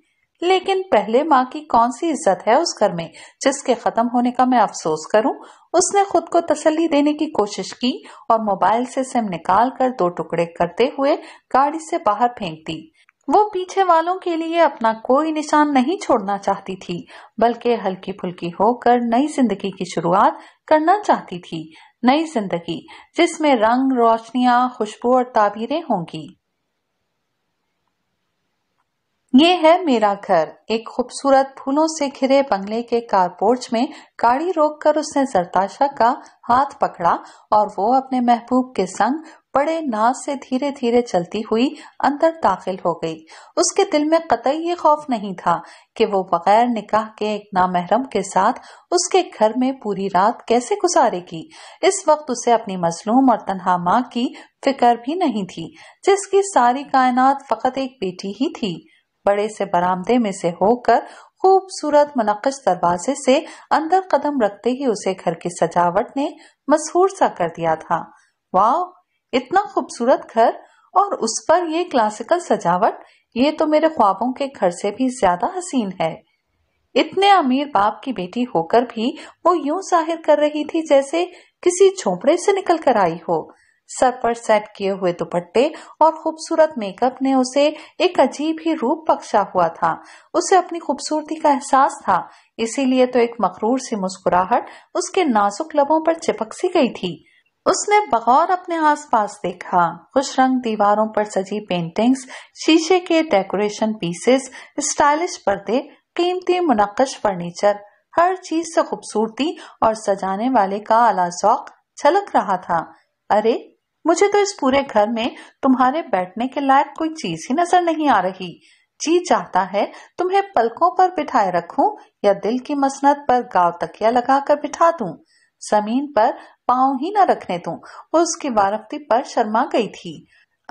लेकिन पहले माँ की कौन सी इज्जत है उस घर में जिसके खत्म होने का मैं अफसोस करूं उसने खुद को तसल्ली देने की कोशिश की और मोबाइल से सिम निकाल कर दो टुकड़े करते हुए गाड़ी से बाहर फेंक दी वो पीछे वालों के लिए अपना कोई निशान नहीं छोड़ना चाहती थी बल्कि हल्की फुल्की होकर नई जिंदगी की शुरुआत करना चाहती थी नई जिंदगी जिसमें रंग रोशनियां खुशबू और ताबीरें होंगी ये है मेरा घर एक खूबसूरत फूलों से घिरे बंगले के कारपोर्च में गाड़ी रोककर उसने जरताशा का हाथ पकड़ा और वो अपने महबूब के संग बड़े नाज से धीरे धीरे चलती हुई अंदर दाखिल हो गई उसके दिल में कतई ये खौफ नहीं था कि वो बगैर निकाह के एक नामहरम के साथ उसके घर में पूरी रात कैसे गुजारेगी इस वक्त उसे अपनी मजलूम और तनहा माँ की फिक्र भी नहीं थी जिसकी सारी कायनात फकत एक बेटी ही थी बड़े से बरामदे में से होकर खूबसूरत मनकश दरवाजे से अंदर कदम रखते ही उसे घर की सजावट ने मशहूर सा कर दिया था वाह इतना खूबसूरत घर और उस पर ये क्लासिकल सजावट ये तो मेरे ख्वाबों के घर से भी ज्यादा हसीन है इतने अमीर बाप की बेटी होकर भी वो यूं जाहिर कर रही थी जैसे किसी झोपड़े से निकल कर आई हो सर पर सेट किए हुए दुपट्टे और खूबसूरत मेकअप ने उसे एक अजीब ही रूप बख्शा हुआ था उसे अपनी खूबसूरती का एहसास था इसीलिए तो एक मकरूर सी मुस्कुराहट उसके नाजुक लबों पर चिपक सी गई थी उसने बगौर अपने आसपास देखा खुश रंग दीवारों पर सजी पेंटिंग्स शीशे के डेकोरेशन पीसेस स्टाइलिश पर्दे कीमती मुनकश फर्नीचर हर चीज से खूबसूरती और सजाने वाले का आला शौक छलक रहा था अरे मुझे तो इस पूरे घर में तुम्हारे बैठने के लायक कोई चीज ही नजर नहीं आ रही जी चाहता है तुम्हें पलकों पर बिठाए रखूं या दिल की मसनत पर गाव तकिया लगाकर बिठा दूं जमीन पर पाँव ही न रखने दूं उसकी वारफती पर शर्मा गई थी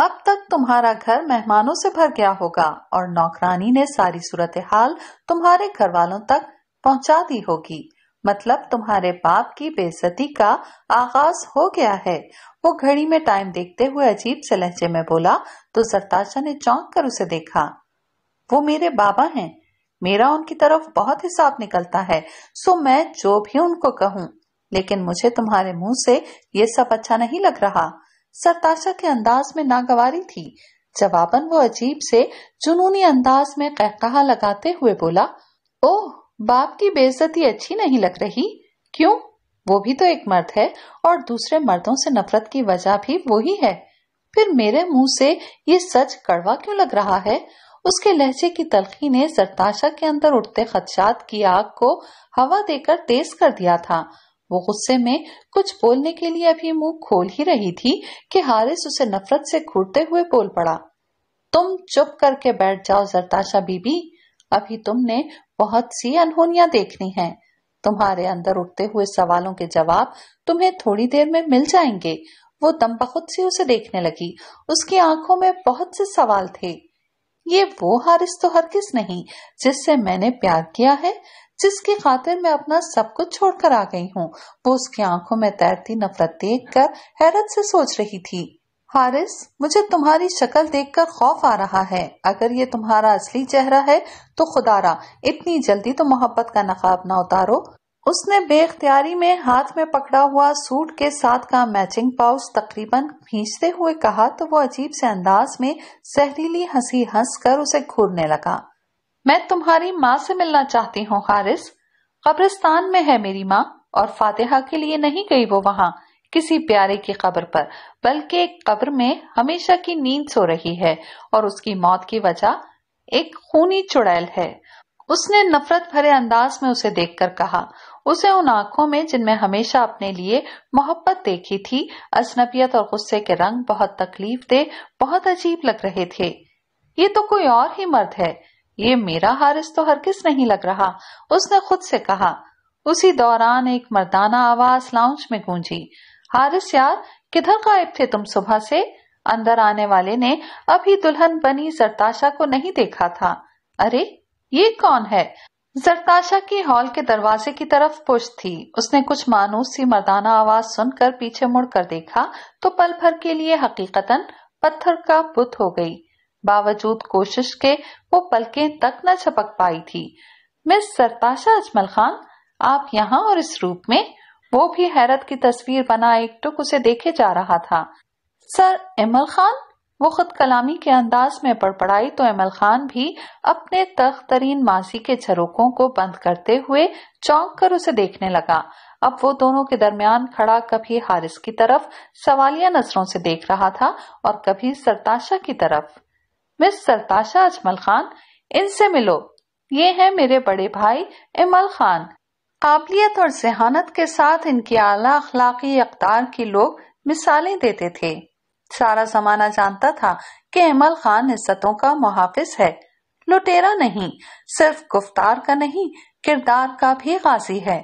अब तक तुम्हारा घर मेहमानों से भर गया होगा और नौकरानी ने सारी सूरत हाल तुम्हारे घर वालों तक पहुंचा दी होगी मतलब तुम्हारे बाप की बेजती का आगाज हो गया है वो घड़ी में टाइम देखते हुए अजीब से लहजे में बोला तो सरताशा ने चौंक कर उसे देखा वो मेरे बाबा हैं मेरा उनकी तरफ बहुत हिसाब निकलता है सो मैं जो भी उनको कहूँ लेकिन मुझे तुम्हारे मुंह से ये सब अच्छा नहीं लग रहा सरताशा के अंदाज में नागवारी थी जवाबन वो अजीब से जुनूनी अंदाज में कहकहा लगाते हुए बोला ओह बाप की बेजती अच्छी नहीं लग रही क्यों वो भी तो एक मर्द है और दूसरे मर्दों से नफरत की वजह भी वही है फिर मेरे मुंह से ये सच कड़वा क्यों लग रहा है उसके लहजे की तलखी ने सरताशा के अंदर उठते खदशात की आग को हवा देकर तेज कर दिया था वो गुस्से में कुछ बोलने के लिए अभी मुंह खोल ही रही थी कि हारिस उसे नफरत से घूरते हुए बोल पड़ा तुम चुप करके बैठ जाओ जरताशा बीबी अभी तुमने बहुत सी अनहोनिया देखनी है तुम्हारे अंदर उठते हुए सवालों के जवाब तुम्हें थोड़ी देर में मिल जाएंगे वो दम बहुत सी उसे देखने लगी उसकी आंखों में बहुत से सवाल थे ये वो हारिस तो हर किस नहीं जिससे मैंने प्यार किया है जिसकी खातिर मैं अपना सब कुछ छोड़कर आ गई हूँ वो उसकी आंखों में तैरती नफरत देख कर हैरत से सोच रही थी हारिस मुझे तुम्हारी शक्ल देखकर खौफ आ रहा है अगर ये तुम्हारा असली चेहरा है तो खुदारा इतनी जल्दी तो मोहब्बत का नकाब ना उतारो उसने बेख्तियारी में हाथ में पकड़ा हुआ सूट के साथ का मैचिंग पाउच तकरीबन खींचते हुए कहा तो वो अजीब से अंदाज में जहरीली हंसी हंस कर उसे घूरने लगा मैं तुम्हारी माँ से मिलना चाहती हूँ हारिस कब्रिस्तान में है मेरी माँ और फातिहा के लिए नहीं गई वो वहाँ किसी प्यारे की कब्र पर बल्कि एक कब्र में हमेशा की नींद सो रही है और उसकी मौत की वजह एक खूनी चुड़ैल है उसने नफरत भरे अंदाज में उसे देखकर कहा उसे उन आंखों में जिनमें हमेशा अपने लिए मोहब्बत देखी थी असनबियत और गुस्से के रंग बहुत तकलीफ दे बहुत अजीब लग रहे थे ये तो कोई और ही मर्द है ये मेरा हारिस तो हरगिज नहीं लग रहा उसने खुद से कहा उसी दौरान एक मर्दाना आवाज लाउंज में गूंजी हारिस यार किधर गायब थे तुम सुबह से अंदर आने वाले ने अभी दुल्हन बनी जरताशा को नहीं देखा था अरे ये कौन है जरताशा की हॉल के दरवाजे की तरफ पुश थी उसने कुछ मानूस सी मर्दाना आवाज सुनकर पीछे मुड़कर देखा तो पल भर के लिए हकीकतन पत्थर का बुत हो गई बावजूद कोशिश के वो पलकें तक न छपक पाई थी मिस सरताशा अजमल खान आप यहाँ और इस रूप में वो भी हैरत की तस्वीर बना एक टुक उसे देखे जा रहा था सर एमल खान वो खुद कलामी के अंदाज में पड़पड़ाई तो एमल खान भी अपने तख्त तरीन मासी के झरोकों को बंद करते हुए चौंक कर उसे देखने लगा अब वो दोनों के दरमियान खड़ा कभी हारिस की तरफ सवालिया नजरों से देख रहा था और कभी सरताशा की तरफ मिस सरताशा अजमल खान इनसे मिलो ये हैं मेरे बड़े भाई इमल खान काबिलियत और जहानत के साथ इनकी आला अखलाकी अकदार के लोग मिसालें देते थे सारा जमाना जानता था कि इमल खान इज्जतों का मुहाफिज है लुटेरा नहीं सिर्फ गुफ्तार का नहीं किरदार का भी गाजी है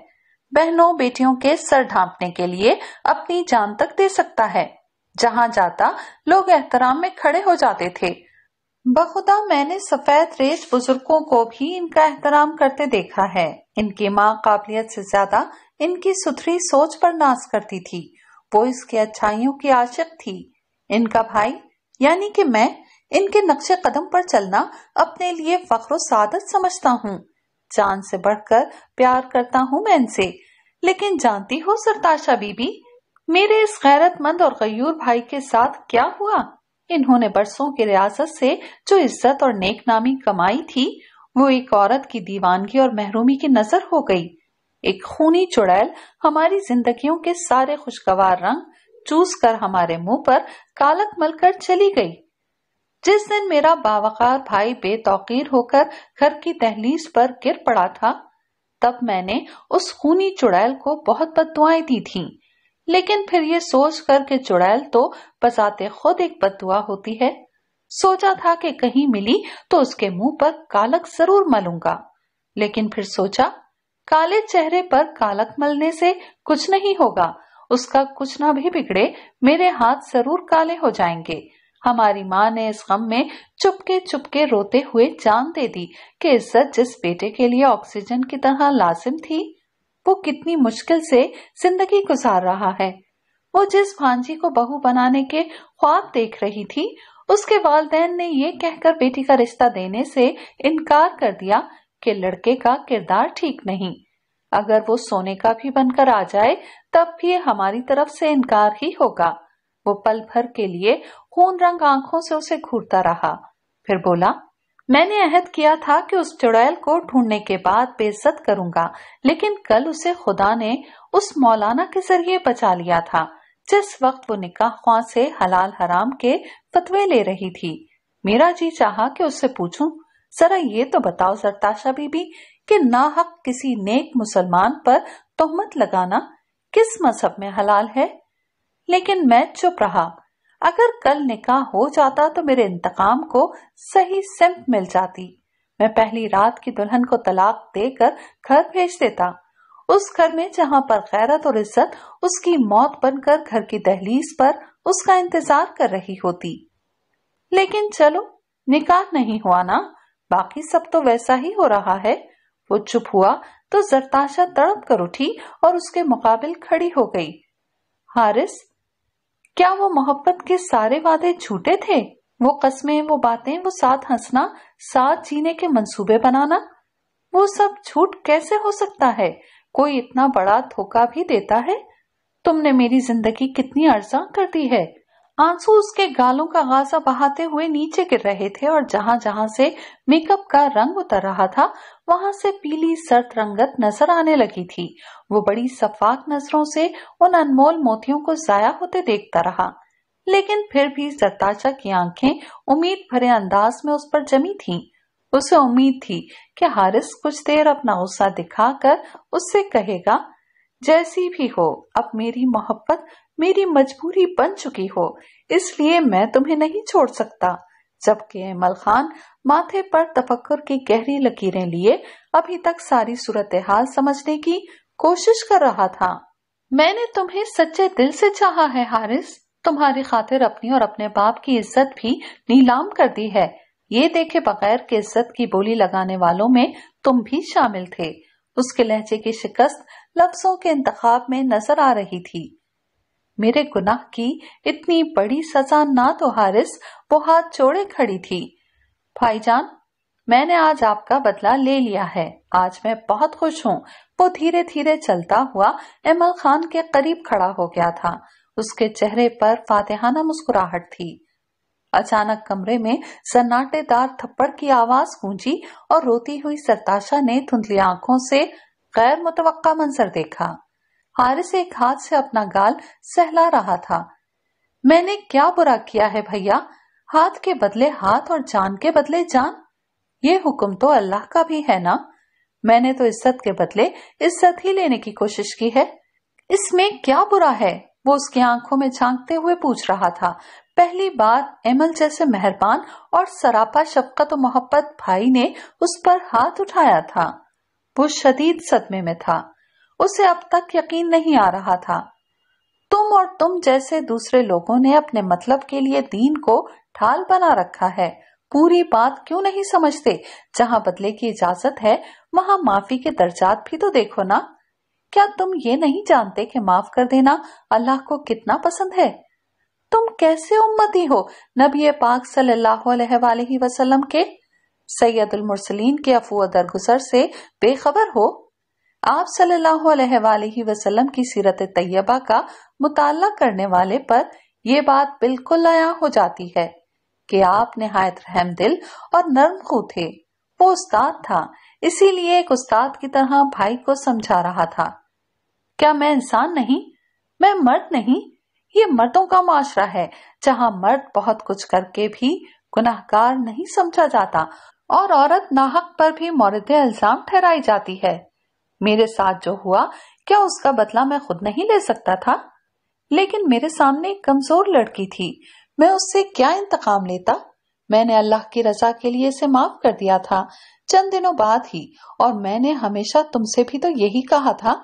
बहनों बेटियों के सर ढांपने के लिए अपनी जान तक दे सकता है जहाँ जाता लोग एहतराम में खड़े हो जाते थे बखुदा मैंने सफेद रेत बुजुर्गों को भी इनका एहतराम करते देखा है इनकी माँ काबिलियत से ज्यादा इनकी सुथरी सोच पर नाश करती थी वो इसकी अच्छाइयों की आशक थी इनका भाई यानी कि मैं इनके नक्शे कदम पर चलना अपने लिए फख्र सादत समझता हूँ जान से बढ़कर प्यार करता हूँ मैं इनसे लेकिन जानती हो सरताशा बीबी मेरे इस गैरतमंद और गयूर भाई के साथ क्या हुआ इन्होंने बरसों की रियासत से जो इज्जत और नेक नामी कमाई थी वो एक औरत की दीवानगी और महरूमी की नजर हो गई एक खूनी चुड़ैल हमारी जिंदगियों के सारे खुशगवार रंग चूस कर हमारे मुंह पर कालक मल कर चली गई जिस दिन मेरा बावकार भाई बेतौकीर होकर घर की तहलीस पर गिर पड़ा था तब मैंने उस खूनी चुड़ैल को बहुत बद दी थीं। लेकिन फिर ये सोच कर के चुड़ैल तो बसाते खुद एक बदुआ होती है सोचा था कि कहीं मिली तो उसके मुंह पर कालक जरूर मलूंगा लेकिन फिर सोचा काले चेहरे पर कालक मलने से कुछ नहीं होगा उसका कुछ ना भी बिगड़े मेरे हाथ जरूर काले हो जाएंगे हमारी माँ ने इस गम में चुपके चुपके रोते हुए जान दे दी कि इज्जत जिस बेटे के लिए ऑक्सीजन की तरह लाजिम थी वो कितनी मुश्किल से जिंदगी गुजार रहा है वो जिस भांजी को बहू बनाने के ख्वाब देख रही थी उसके वालदेन ने ये कहकर बेटी का रिश्ता देने से इनकार कर दिया कि लड़के का किरदार ठीक नहीं अगर वो सोने का भी बनकर आ जाए तब भी हमारी तरफ से इनकार ही होगा वो पल भर के लिए खून रंग आंखों से उसे घूरता रहा फिर बोला मैंने अहद किया था कि उस चुड़ैल को ढूंढने के बाद बेइज्जत करूंगा लेकिन कल उसे खुदा ने उस मौलाना के जरिए बचा लिया था जिस वक्त वो निकाह खां से हलाल हराम के फतवे ले रही थी मेरा जी चाहा कि उससे पूछूं जरा ये तो बताओ सरताशा बीबी कि नाहक किसी नेक मुसलमान पर तोहमत लगाना किस मजहब में हलाल है लेकिन मैं चुप रहा अगर कल निकाह हो जाता तो मेरे इंतकाम को सही सिंप मिल जाती मैं पहली रात की दुल्हन को तलाक देकर घर भेज देता उस घर में जहाँ पर खैरत और इज्जत उसकी मौत बनकर घर की दहलीज पर उसका इंतजार कर रही होती लेकिन चलो निकाह नहीं हुआ ना बाकी सब तो वैसा ही हो रहा है वो चुप हुआ तो जरताशा तड़प कर उठी और उसके मुकाबिल खड़ी हो गई हारिस क्या वो मोहब्बत के सारे वादे झूठे थे वो कस्में वो बातें वो साथ हंसना साथ जीने के मंसूबे बनाना वो सब झूठ कैसे हो सकता है कोई इतना बड़ा धोखा भी देता है तुमने मेरी जिंदगी कितनी अर्जा कर दी है आंसू उसके गालों का गाजा बहाते हुए नीचे गिर रहे थे और जहां जहां से मेकअप का रंग उतर रहा था वहां से पीली सर्द रंगत नजर आने लगी थी वो बड़ी सफाक नजरों से उन अनमोल मोतियों को जाया होते देखता रहा लेकिन फिर भी सरताजा की आंखें उम्मीद भरे अंदाज में उस पर जमी थीं। उसे उम्मीद थी कि हारिस कुछ देर अपना गुस्सा दिखाकर उससे कहेगा जैसी भी हो अब मेरी मोहब्बत मेरी मजबूरी बन चुकी हो इसलिए मैं तुम्हें नहीं छोड़ सकता जबकि एमल खान माथे पर तफक्कर की गहरी लकीरें लिए अभी तक सारी सूरत हाल समझने की कोशिश कर रहा था मैंने तुम्हें सच्चे दिल से चाहा है हारिस तुम्हारी खातिर अपनी और अपने बाप की इज्जत भी नीलाम कर दी है ये देखे बगैर के इज्जत की बोली लगाने वालों में तुम भी शामिल थे उसके लहजे की शिकस्त लफ्जों के इंतखाब में नजर आ रही थी मेरे गुनाह की इतनी बड़ी सजा ना तो हारिस वो हाथ जोड़े खड़ी थी भाईजान मैंने आज आपका बदला ले लिया है आज मैं बहुत खुश हूँ वो धीरे धीरे चलता हुआ एमल खान के करीब खड़ा हो गया था उसके चेहरे पर फातेहाना मुस्कुराहट थी अचानक कमरे में सन्नाटेदार थप्पड़ की आवाज गूंजी और रोती हुई सरताशा ने धुंधली आंखों से गैर मुतवक्का मंजर देखा हारिस एक हाथ से अपना गाल सहला रहा था मैंने क्या बुरा किया है भैया हाथ के बदले हाथ और जान के बदले जान ये हुक्म तो अल्लाह का भी है ना मैंने तो इज्जत के बदले इज्जत ही लेने की कोशिश की है इसमें क्या बुरा है वो उसकी आंखों में झांकते हुए पूछ रहा था पहली बार एमल जैसे मेहरबान और सरापा शफकत मोहब्बत भाई ने उस पर हाथ उठाया था वो शदीद सदमे में था उसे अब तक यकीन नहीं आ रहा था तुम और तुम जैसे दूसरे लोगों ने अपने मतलब के लिए दीन को ढाल बना रखा है पूरी बात क्यों नहीं समझते जहाँ बदले की इजाजत है वहाँ माफी के दर्जात भी तो देखो ना क्या तुम ये नहीं जानते कि माफ कर देना अल्लाह को कितना पसंद है तुम कैसे उम्मती हो नबी पाक सल्लल्लाहु के सैयदुल मुरसलीन के अफू दरगुजर से बेखबर हो आप सल्लल्लाहु अलैहि वसल्लम की सीरत तैयबा का मुताला करने वाले पर यह बात बिल्कुल नया हो जाती है कि आप नहायत रहम दिल और नर्म खू थे वो उस्ताद था इसीलिए एक उस्ताद की तरह भाई को समझा रहा था क्या मैं इंसान नहीं मैं मर्द नहीं ये मर्दों का माशरा है जहाँ मर्द बहुत कुछ करके भी गुनाहकार नहीं समझा जाता और औरत नाहक पर भी मोरद इल्जाम ठहराई जाती है मेरे साथ जो हुआ क्या उसका बदला मैं खुद नहीं ले सकता था लेकिन मेरे सामने एक कमजोर लड़की थी मैं उससे क्या इंतकाम लेता मैंने अल्लाह की रजा के लिए इसे माफ कर दिया था चंद दिनों बाद ही और मैंने हमेशा तुमसे भी तो यही कहा था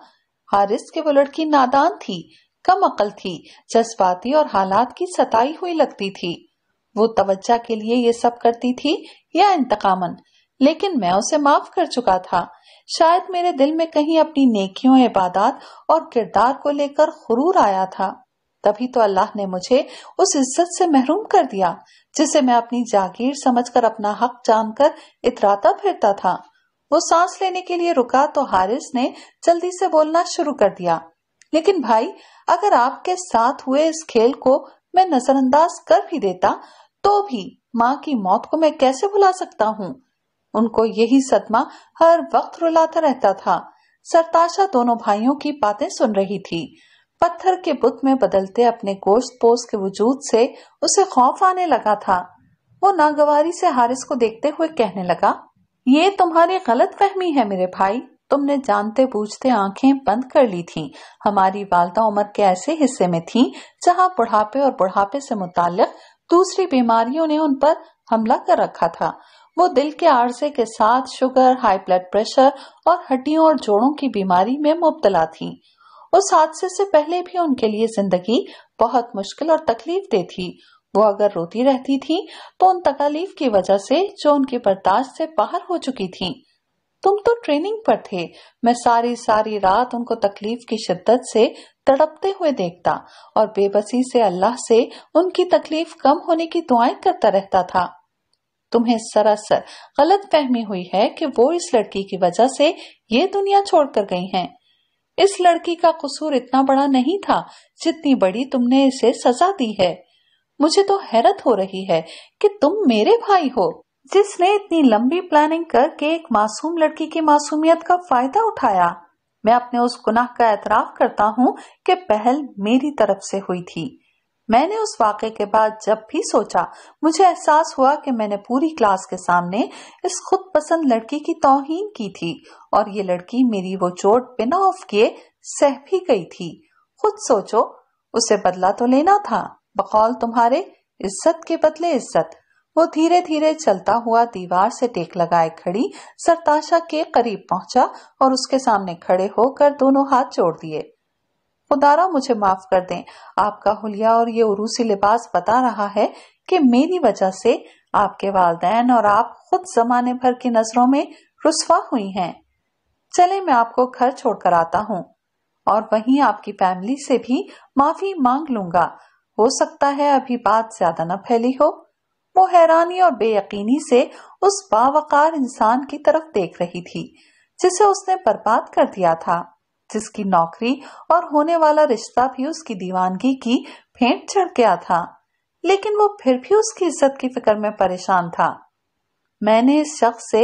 हारिस के वो लड़की नादान थी कम अकल थी जज्बाती और हालात की सताई हुई लगती थी वो तवज्जा के लिए ये सब करती थी या इंतकामन लेकिन मैं उसे माफ कर चुका था शायद मेरे दिल में कहीं अपनी नेकियों इबादत और किरदार को लेकर गुरूर आया था तभी तो अल्लाह ने मुझे उस इज्जत से महरूम कर दिया जिसे मैं अपनी जागीर समझकर अपना हक जानकर इतराता फिरता था वो सांस लेने के लिए रुका तो हारिस ने जल्दी से बोलना शुरू कर दिया लेकिन भाई अगर आपके साथ हुए इस खेल को मैं नजरअंदाज कर भी देता तो भी माँ की मौत को मैं कैसे भुला सकता हूँ उनको यही सदमा हर वक्त रुलाता रहता था सरताशा दोनों भाइयों की बातें सुन रही थी पत्थर के बुत में बदलते अपने गोश्त पोस के वजूद से उसे खौफ आने लगा था वो नागवारी से हारिस को देखते हुए कहने लगा ये तुम्हारी गलत फहमी है मेरे भाई तुमने जानते बूझते आंखें बंद कर ली थीं। हमारी वालदा उम्र के ऐसे हिस्से में थीं जहां बुढ़ापे और बुढ़ापे से मुतालिक दूसरी बीमारियों ने उन पर हमला कर रखा था वो दिल के आरसे के साथ शुगर हाई ब्लड प्रेशर और हड्डियों और जोड़ों की बीमारी में मुबतला थी उस हादसे से पहले भी उनके लिए जिंदगी बहुत मुश्किल और तकलीफ दे थी वो अगर रोती रहती थी तो उन तकालीफ की वजह से जो उनकी बर्दाश्त से बाहर हो चुकी थी तुम तो ट्रेनिंग पर थे मैं सारी सारी रात उनको तकलीफ की शिद्दत से तड़पते हुए देखता और बेबसी से अल्लाह से उनकी तकलीफ कम होने की दुआएं करता रहता था तुम्हें सरासर गलत फहमी हुई है कि वो इस लड़की की वजह से ये दुनिया छोड़कर गई हैं। इस लड़की का कसूर इतना बड़ा नहीं था जितनी बड़ी तुमने इसे सजा दी है मुझे तो हैरत हो रही है कि तुम मेरे भाई हो जिसने इतनी लंबी प्लानिंग करके एक मासूम लड़की की मासूमियत का फायदा उठाया मैं अपने उस गुनाह का एतराफ करता हूँ कि पहल मेरी तरफ से हुई थी मैंने उस वाक्य के बाद जब भी सोचा मुझे एहसास हुआ कि मैंने पूरी क्लास के सामने इस खुद पसंद लड़की की तोहिन की थी और ये लड़की मेरी वो चोट बिना ऑफ किए सह भी गई थी खुद सोचो उसे बदला तो लेना था बकौल तुम्हारे इज्जत के बदले इज्जत वो धीरे धीरे चलता हुआ दीवार से टेक लगाए खड़ी सरताशा के करीब पहुंचा और उसके सामने खड़े होकर दोनों हाथ जोड़ दिए खुदारा मुझे माफ कर दें आपका हुलिया और ये उरूसी लिबास बता रहा है कि मेरी वजह से आपके वालदेन और आप खुद जमाने भर की नजरों में रुसवा हुई हैं चले मैं आपको घर छोड़कर आता हूँ और वहीं आपकी फैमिली से भी माफी मांग लूंगा हो सकता है अभी बात ज्यादा न फैली हो वो हैरानी और बेयकीनी से उस बावकार इंसान की तरफ देख रही थी जिसे उसने बर्बाद कर दिया था जिसकी नौकरी और होने वाला रिश्ता भी उसकी दीवानगी की फेंट चढ़ गया था लेकिन वो फिर भी उसकी इज्जत की फिक्र में परेशान था मैंने इस शख्स से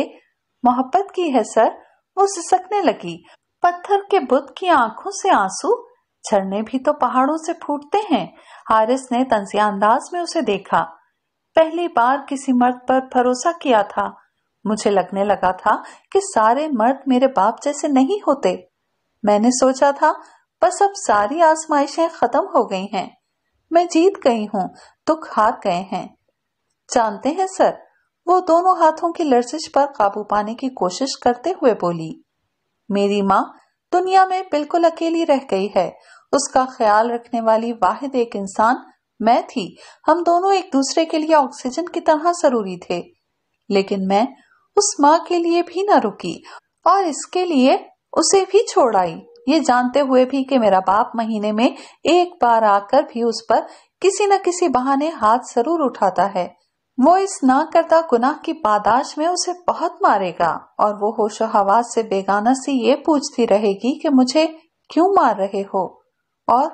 मोहब्बत की है सर वो सिसकने लगी पत्थर के बुद्ध की आंखों से आंसू झरने भी तो पहाड़ों से फूटते हैं हारिस ने तंजिया अंदाज में उसे देखा पहली बार किसी मर्द पर भरोसा किया था मुझे लगने लगा था कि सारे मर्द मेरे बाप जैसे नहीं होते मैंने सोचा था बस अब सारी आजमाइशें खत्म हो गई हैं मैं जीत गई हूँ दुख हार गए हैं जानते हैं सर वो दोनों हाथों की लर्जिश पर काबू पाने की कोशिश करते हुए बोली मेरी माँ दुनिया में बिल्कुल अकेली रह गई है उसका ख्याल रखने वाली वाहिद एक इंसान मैं थी हम दोनों एक दूसरे के लिए ऑक्सीजन की तरह जरूरी थे लेकिन मैं उस माँ के लिए भी ना रुकी और इसके लिए उसे भी छोड़ आई ये जानते हुए भी कि मेरा बाप महीने में एक बार आकर भी उस पर किसी न किसी बहाने हाथ जरूर उठाता है वो इस ना करता गुनाह की पादाश में उसे बहुत मारेगा और वो होशो हवास से बेगाना से ये पूछती रहेगी कि मुझे क्यों मार रहे हो और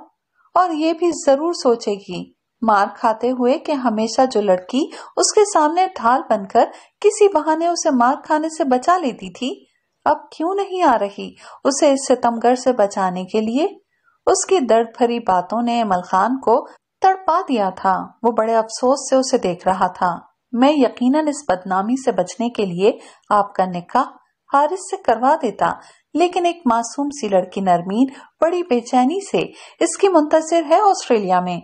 और ये भी जरूर सोचेगी मार खाते हुए कि हमेशा जो लड़की उसके सामने ढाल बनकर किसी बहाने उसे मार खाने से बचा लेती थी अब क्यों नहीं आ रही उसे इस सितमगर से बचाने के लिए उसकी दर्द भरी बातों ने अमल खान को तड़पा दिया था वो बड़े अफसोस से उसे देख रहा था मैं यकीनन इस बदनामी से बचने के लिए आपका निकाह हारिस से करवा देता लेकिन एक मासूम सी लड़की नरमीन बड़ी बेचैनी से इसकी मुंतजर है ऑस्ट्रेलिया में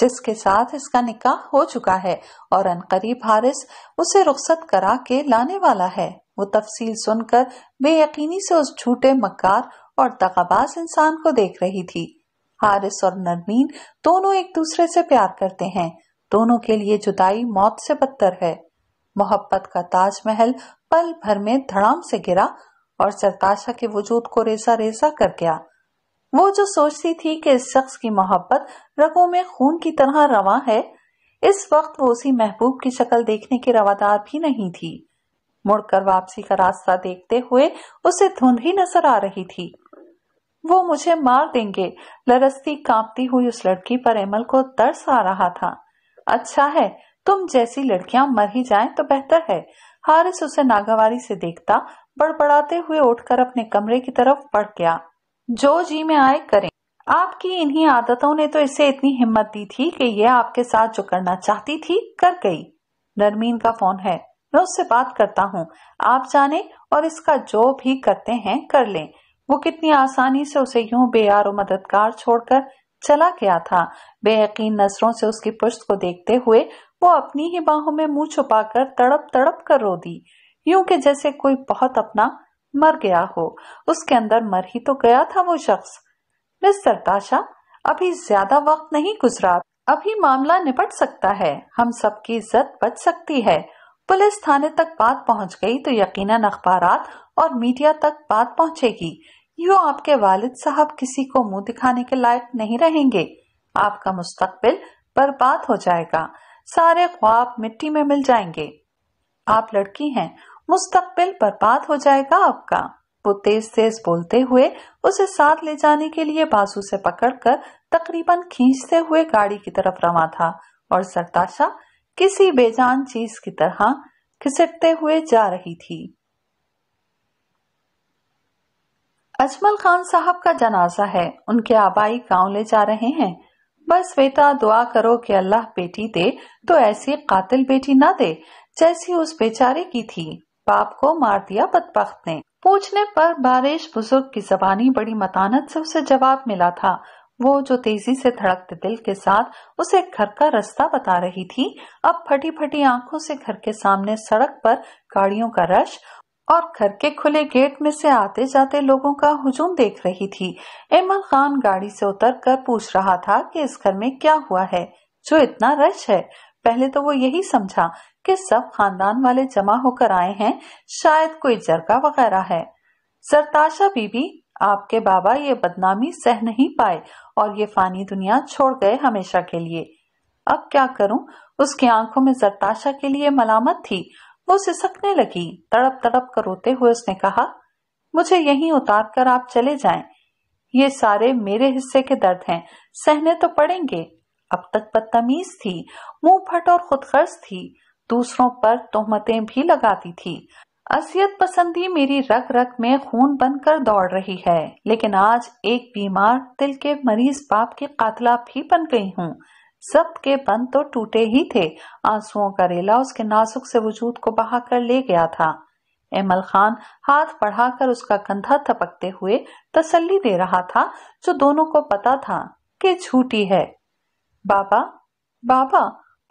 जिसके साथ इसका निकाह हो चुका है और अनकरीब हारिस उसे रुख्सत करा के लाने वाला है वो तफसील सुनकर बेयकीनी से उस झूठे मकार और दगाबाज इंसान को देख रही थी हारिस और नरमीन दोनों एक दूसरे से प्यार करते हैं दोनों के लिए जुदाई मौत से बदतर है मोहब्बत का ताजमहल पल भर में धड़ाम से गिरा और सरताशा के वजूद को रेसा रेसा कर गया वो जो सोचती थी कि इस शख्स की मोहब्बत रगों में खून की तरह रवा है इस वक्त वो उसी महबूब की शक्ल देखने के रवादार भी नहीं थी मुड़कर वापसी का रास्ता देखते हुए उसे धुंध ही नजर आ रही थी वो मुझे मार देंगे लरस्ती कांपती हुई उस लड़की पर एमल को तरस आ रहा था अच्छा है तुम जैसी लड़कियां मर ही जाएं तो बेहतर है हारिस उसे नागावारी से देखता बड़बड़ाते हुए उठकर अपने कमरे की तरफ बढ़ गया जो जी में आए करें आपकी इन्हीं आदतों ने तो इसे इतनी हिम्मत दी थी कि यह आपके साथ जो करना चाहती थी कर गई नरमीन का फोन है मैं उससे बात करता हूँ आप जाने और इसका जो भी करते हैं कर लें वो कितनी आसानी से उसे यूं बेयार और मददगार छोड़कर चला गया था बेयकीन नजरों से उसकी पुश्त को देखते हुए वो अपनी ही बाहों में मुंह छुपाकर तड़प तड़प कर रो दी यूं के जैसे कोई बहुत अपना मर गया हो उसके अंदर मर ही तो गया था वो शख्स मिस्टर ताशा अभी ज्यादा वक्त नहीं गुजरा अभी मामला निपट सकता है हम सबकी इज्जत बच सकती है पुलिस थाने तक बात पहुंच गई तो यकीनन अखबारात और मीडिया तक बात पहुंचेगी यू आपके वालिद साहब किसी को मुंह दिखाने के लायक नहीं रहेंगे आपका मुस्तकबिल बर्बाद हो जाएगा सारे ख्वाब मिट्टी में मिल जाएंगे आप लड़की हैं मुस्तकबिल बर्बाद हो जाएगा आपका वो तेज तेज बोलते हुए उसे साथ ले जाने के लिए बाजू से पकड़कर तकरीबन खींचते हुए गाड़ी की तरफ रवा था और सरताशा किसी बेजान चीज की तरह खिसकते हुए जा रही थी अजमल खान साहब का जनाजा है उनके आबाई गांव ले जा रहे हैं बस बेटा दुआ करो कि अल्लाह बेटी दे तो ऐसी कातिल बेटी ना दे जैसी उस बेचारे की थी बाप को मार दिया बदबख्त ने पूछने पर बारिश बुजुर्ग की जबानी बड़ी मतानत से उसे जवाब मिला था वो जो तेजी से धड़कते दिल के साथ उसे घर का रास्ता बता रही थी अब फटी फटी आंखों से घर के सामने सड़क पर गाड़ियों का रश और घर के खुले गेट में से आते जाते लोगों का हुजूम देख रही थी एमल खान गाड़ी से उतर कर पूछ रहा था कि इस घर में क्या हुआ है जो इतना रश है पहले तो वो यही समझा कि सब खानदान वाले जमा होकर आए हैं शायद कोई जरगा वगैरह है सरताशा बीबी आपके बाबा ये बदनामी सह नहीं पाए और ये फानी दुनिया छोड़ गए हमेशा के लिए अब क्या करूं उसकी आंखों में जरताशा के लिए मलामत थी वो सिसकने लगी तड़प तड़प कर रोते हुए उसने कहा मुझे यहीं उतार कर आप चले जाएं। ये सारे मेरे हिस्से के दर्द हैं सहने तो पड़ेंगे अब तक बदतमीज थी मुंह फट और खुदगर्ज थी दूसरों पर तोहमतें भी लगाती थी असियत पसंदी मेरी रग रग में खून बनकर दौड़ रही है लेकिन आज एक बीमार दिल के मरीज बाप के कातला भी बन गई हूँ सब के बंद तो टूटे ही थे आंसुओं का रेला उसके नाजुक से वजूद को बहाकर ले गया था एमल खान हाथ बढ़ाकर उसका कंधा थपकते हुए तसल्ली दे रहा था जो दोनों को पता था कि झूठी है बाबा बाबा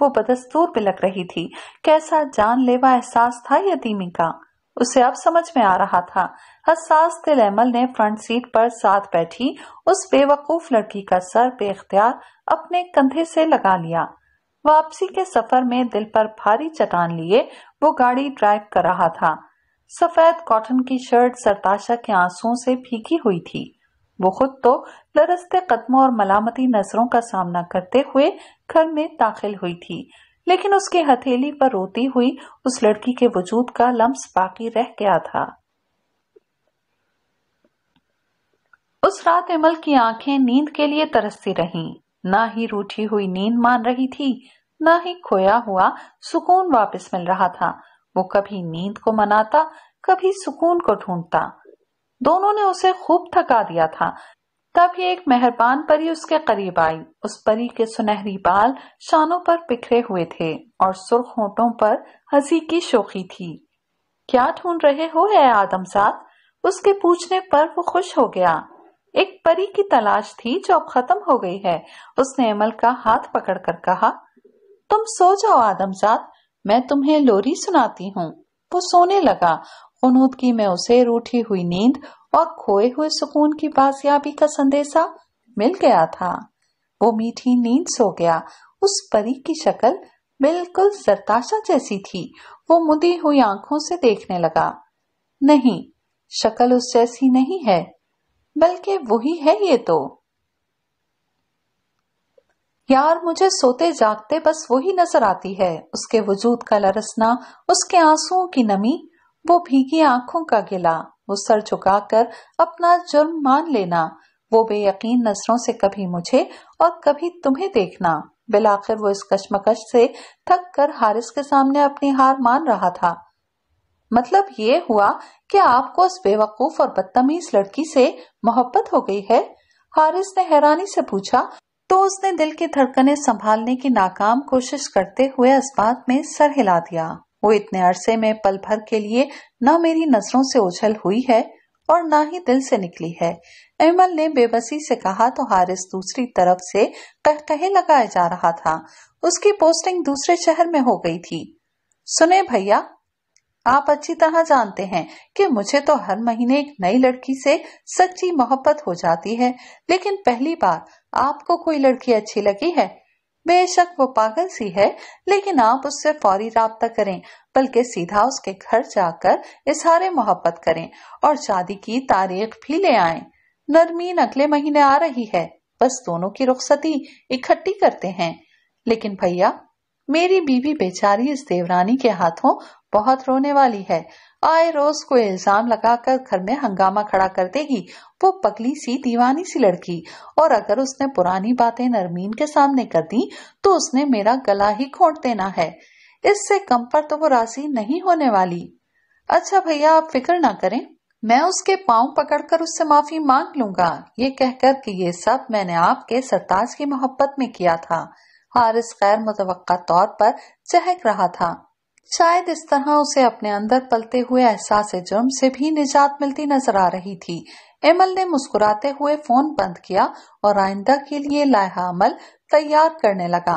वो बदस्तूर बिलक रही थी कैसा जानलेवा एहसास था यतीमी का उसे अब समझ में आ रहा था हसास दिल अमल ने फ्रंट सीट पर साथ बैठी उस बेवकूफ लड़की का सर बेख्तियार अपने कंधे से लगा लिया वापसी के सफर में दिल पर भारी चटान लिए वो गाड़ी ड्राइव कर रहा था सफेद कॉटन की शर्ट सरताशा के आंसुओं से फीकी हुई थी वो खुद तो लरसते कदमों और मलामती नजरों का सामना करते हुए घर में दाखिल हुई थी लेकिन उसके हथेली पर रोती हुई उस लड़की के वजूद का लम्स बाकी रह गया था उस रात अमल की आंखें नींद के लिए तरसती रहीं ना ही रूठी हुई नींद मान रही थी ना ही खोया हुआ सुकून वापस मिल रहा था वो कभी नींद को मनाता कभी सुकून को ढूंढता दोनों ने उसे खूब थका दिया था तभी एक मेहरबान परी उसके करीब आई उस परी के सुनहरी बाल शानों पर बिखरे हुए थे और सुर्ख होठों पर हंसी की शोखी थी क्या ढूंढ रहे हो है आदमजाद उसके पूछने पर वो खुश हो गया एक परी की तलाश थी जो अब खत्म हो गई है उसने अमल का हाथ पकड़कर कहा तुम सो जाओ आदमजात मैं तुम्हें लोरी सुनाती हूँ वो सोने लगा उन्हूद की मैं उसे रूठी हुई नींद और खोए हुए सुकून की बाजियाबी का संदेशा मिल गया था वो मीठी नींद सो गया उस परी की शक्ल बिल्कुल सरताशा जैसी थी वो मुदी हुई आंखों से देखने लगा नहीं शक्ल उस जैसी नहीं है बल्कि वही है ये तो यार मुझे सोते जागते बस वही नजर आती है उसके वजूद का लरसना उसके आंसुओं की नमी वो भीगी आंखों का गिला वो सर झुकाकर अपना जुर्म मान लेना वो बेयकीन नजरों से कभी मुझे और कभी तुम्हें देखना बिलाखिर वो इस कश्मकश से थक कर हारिस के सामने अपनी हार मान रहा था मतलब ये हुआ कि आपको उस बेवकूफ और बदतमीज लड़की से मोहब्बत हो गई है हारिस ने हैरानी से पूछा तो उसने दिल की धड़कने संभालने की नाकाम कोशिश करते हुए इस बात में सर हिला दिया वो इतने अरसे में पल भर के लिए न मेरी नजरों से ओझल हुई है और ना ही दिल से निकली है एमल ने बेबसी से कहा तो हारिस दूसरी तरफ से कहकहे लगाया जा रहा था उसकी पोस्टिंग दूसरे शहर में हो गई थी सुने भैया आप अच्छी तरह जानते हैं कि मुझे तो हर महीने एक नई लड़की से सच्ची मोहब्बत हो जाती है लेकिन पहली बार आपको कोई लड़की अच्छी लगी है बेशक वो पागल सी है लेकिन आप उससे फौरी रहा करें बल्कि सीधा उसके घर जाकर इशारे मोहब्बत करें और शादी की तारीख भी ले आए नरमीन अगले महीने आ रही है बस दोनों की रुखसती इकट्ठी करते हैं लेकिन भैया मेरी बीवी बेचारी इस देवरानी के हाथों बहुत रोने वाली है आए रोज को इल्जाम लगाकर घर में हंगामा खड़ा कर देगी वो पगली सी दीवानी सी लड़की और अगर उसने पुरानी बातें नरमीन के सामने कर दी तो उसने मेरा गला ही खोट देना है इससे कम पर तो वो राजी नहीं होने वाली अच्छा भैया आप फिक्र ना करें मैं उसके पाँव पकड़कर उससे माफी मांग लूंगा ये कहकर कि ये सब मैंने आपके सरताज की मोहब्बत में किया था हारिस गैर मुतव तौर पर चहक रहा था शायद इस तरह उसे अपने अंदर पलते हुए एहसास जुर्म से भी निजात मिलती नजर आ रही थी एमल ने मुस्कुराते हुए फोन बंद किया और आइंदा के लिए लाहा अमल तैयार करने लगा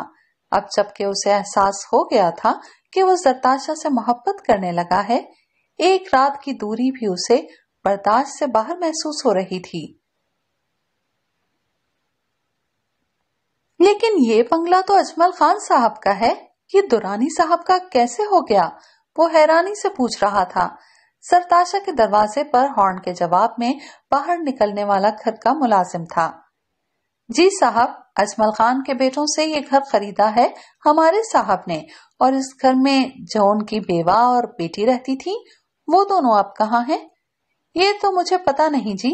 अब जबकि उसे एहसास हो गया था कि वो जरताशा से मोहब्बत करने लगा है एक रात की दूरी भी उसे बर्दाश्त से बाहर महसूस हो रही थी लेकिन ये बंगला तो अजमल खान साहब का है ये दुरानी साहब का कैसे हो गया वो हैरानी से पूछ रहा था सरताशा के दरवाजे पर हॉर्न के जवाब में बाहर निकलने वाला घर का मुलाजिम था जी साहब अजमल खान के बेटों से ये घर खरीदा है हमारे साहब ने और इस घर में जो उनकी बेवा और बेटी रहती थी वो दोनों अब कहा हैं? ये तो मुझे पता नहीं जी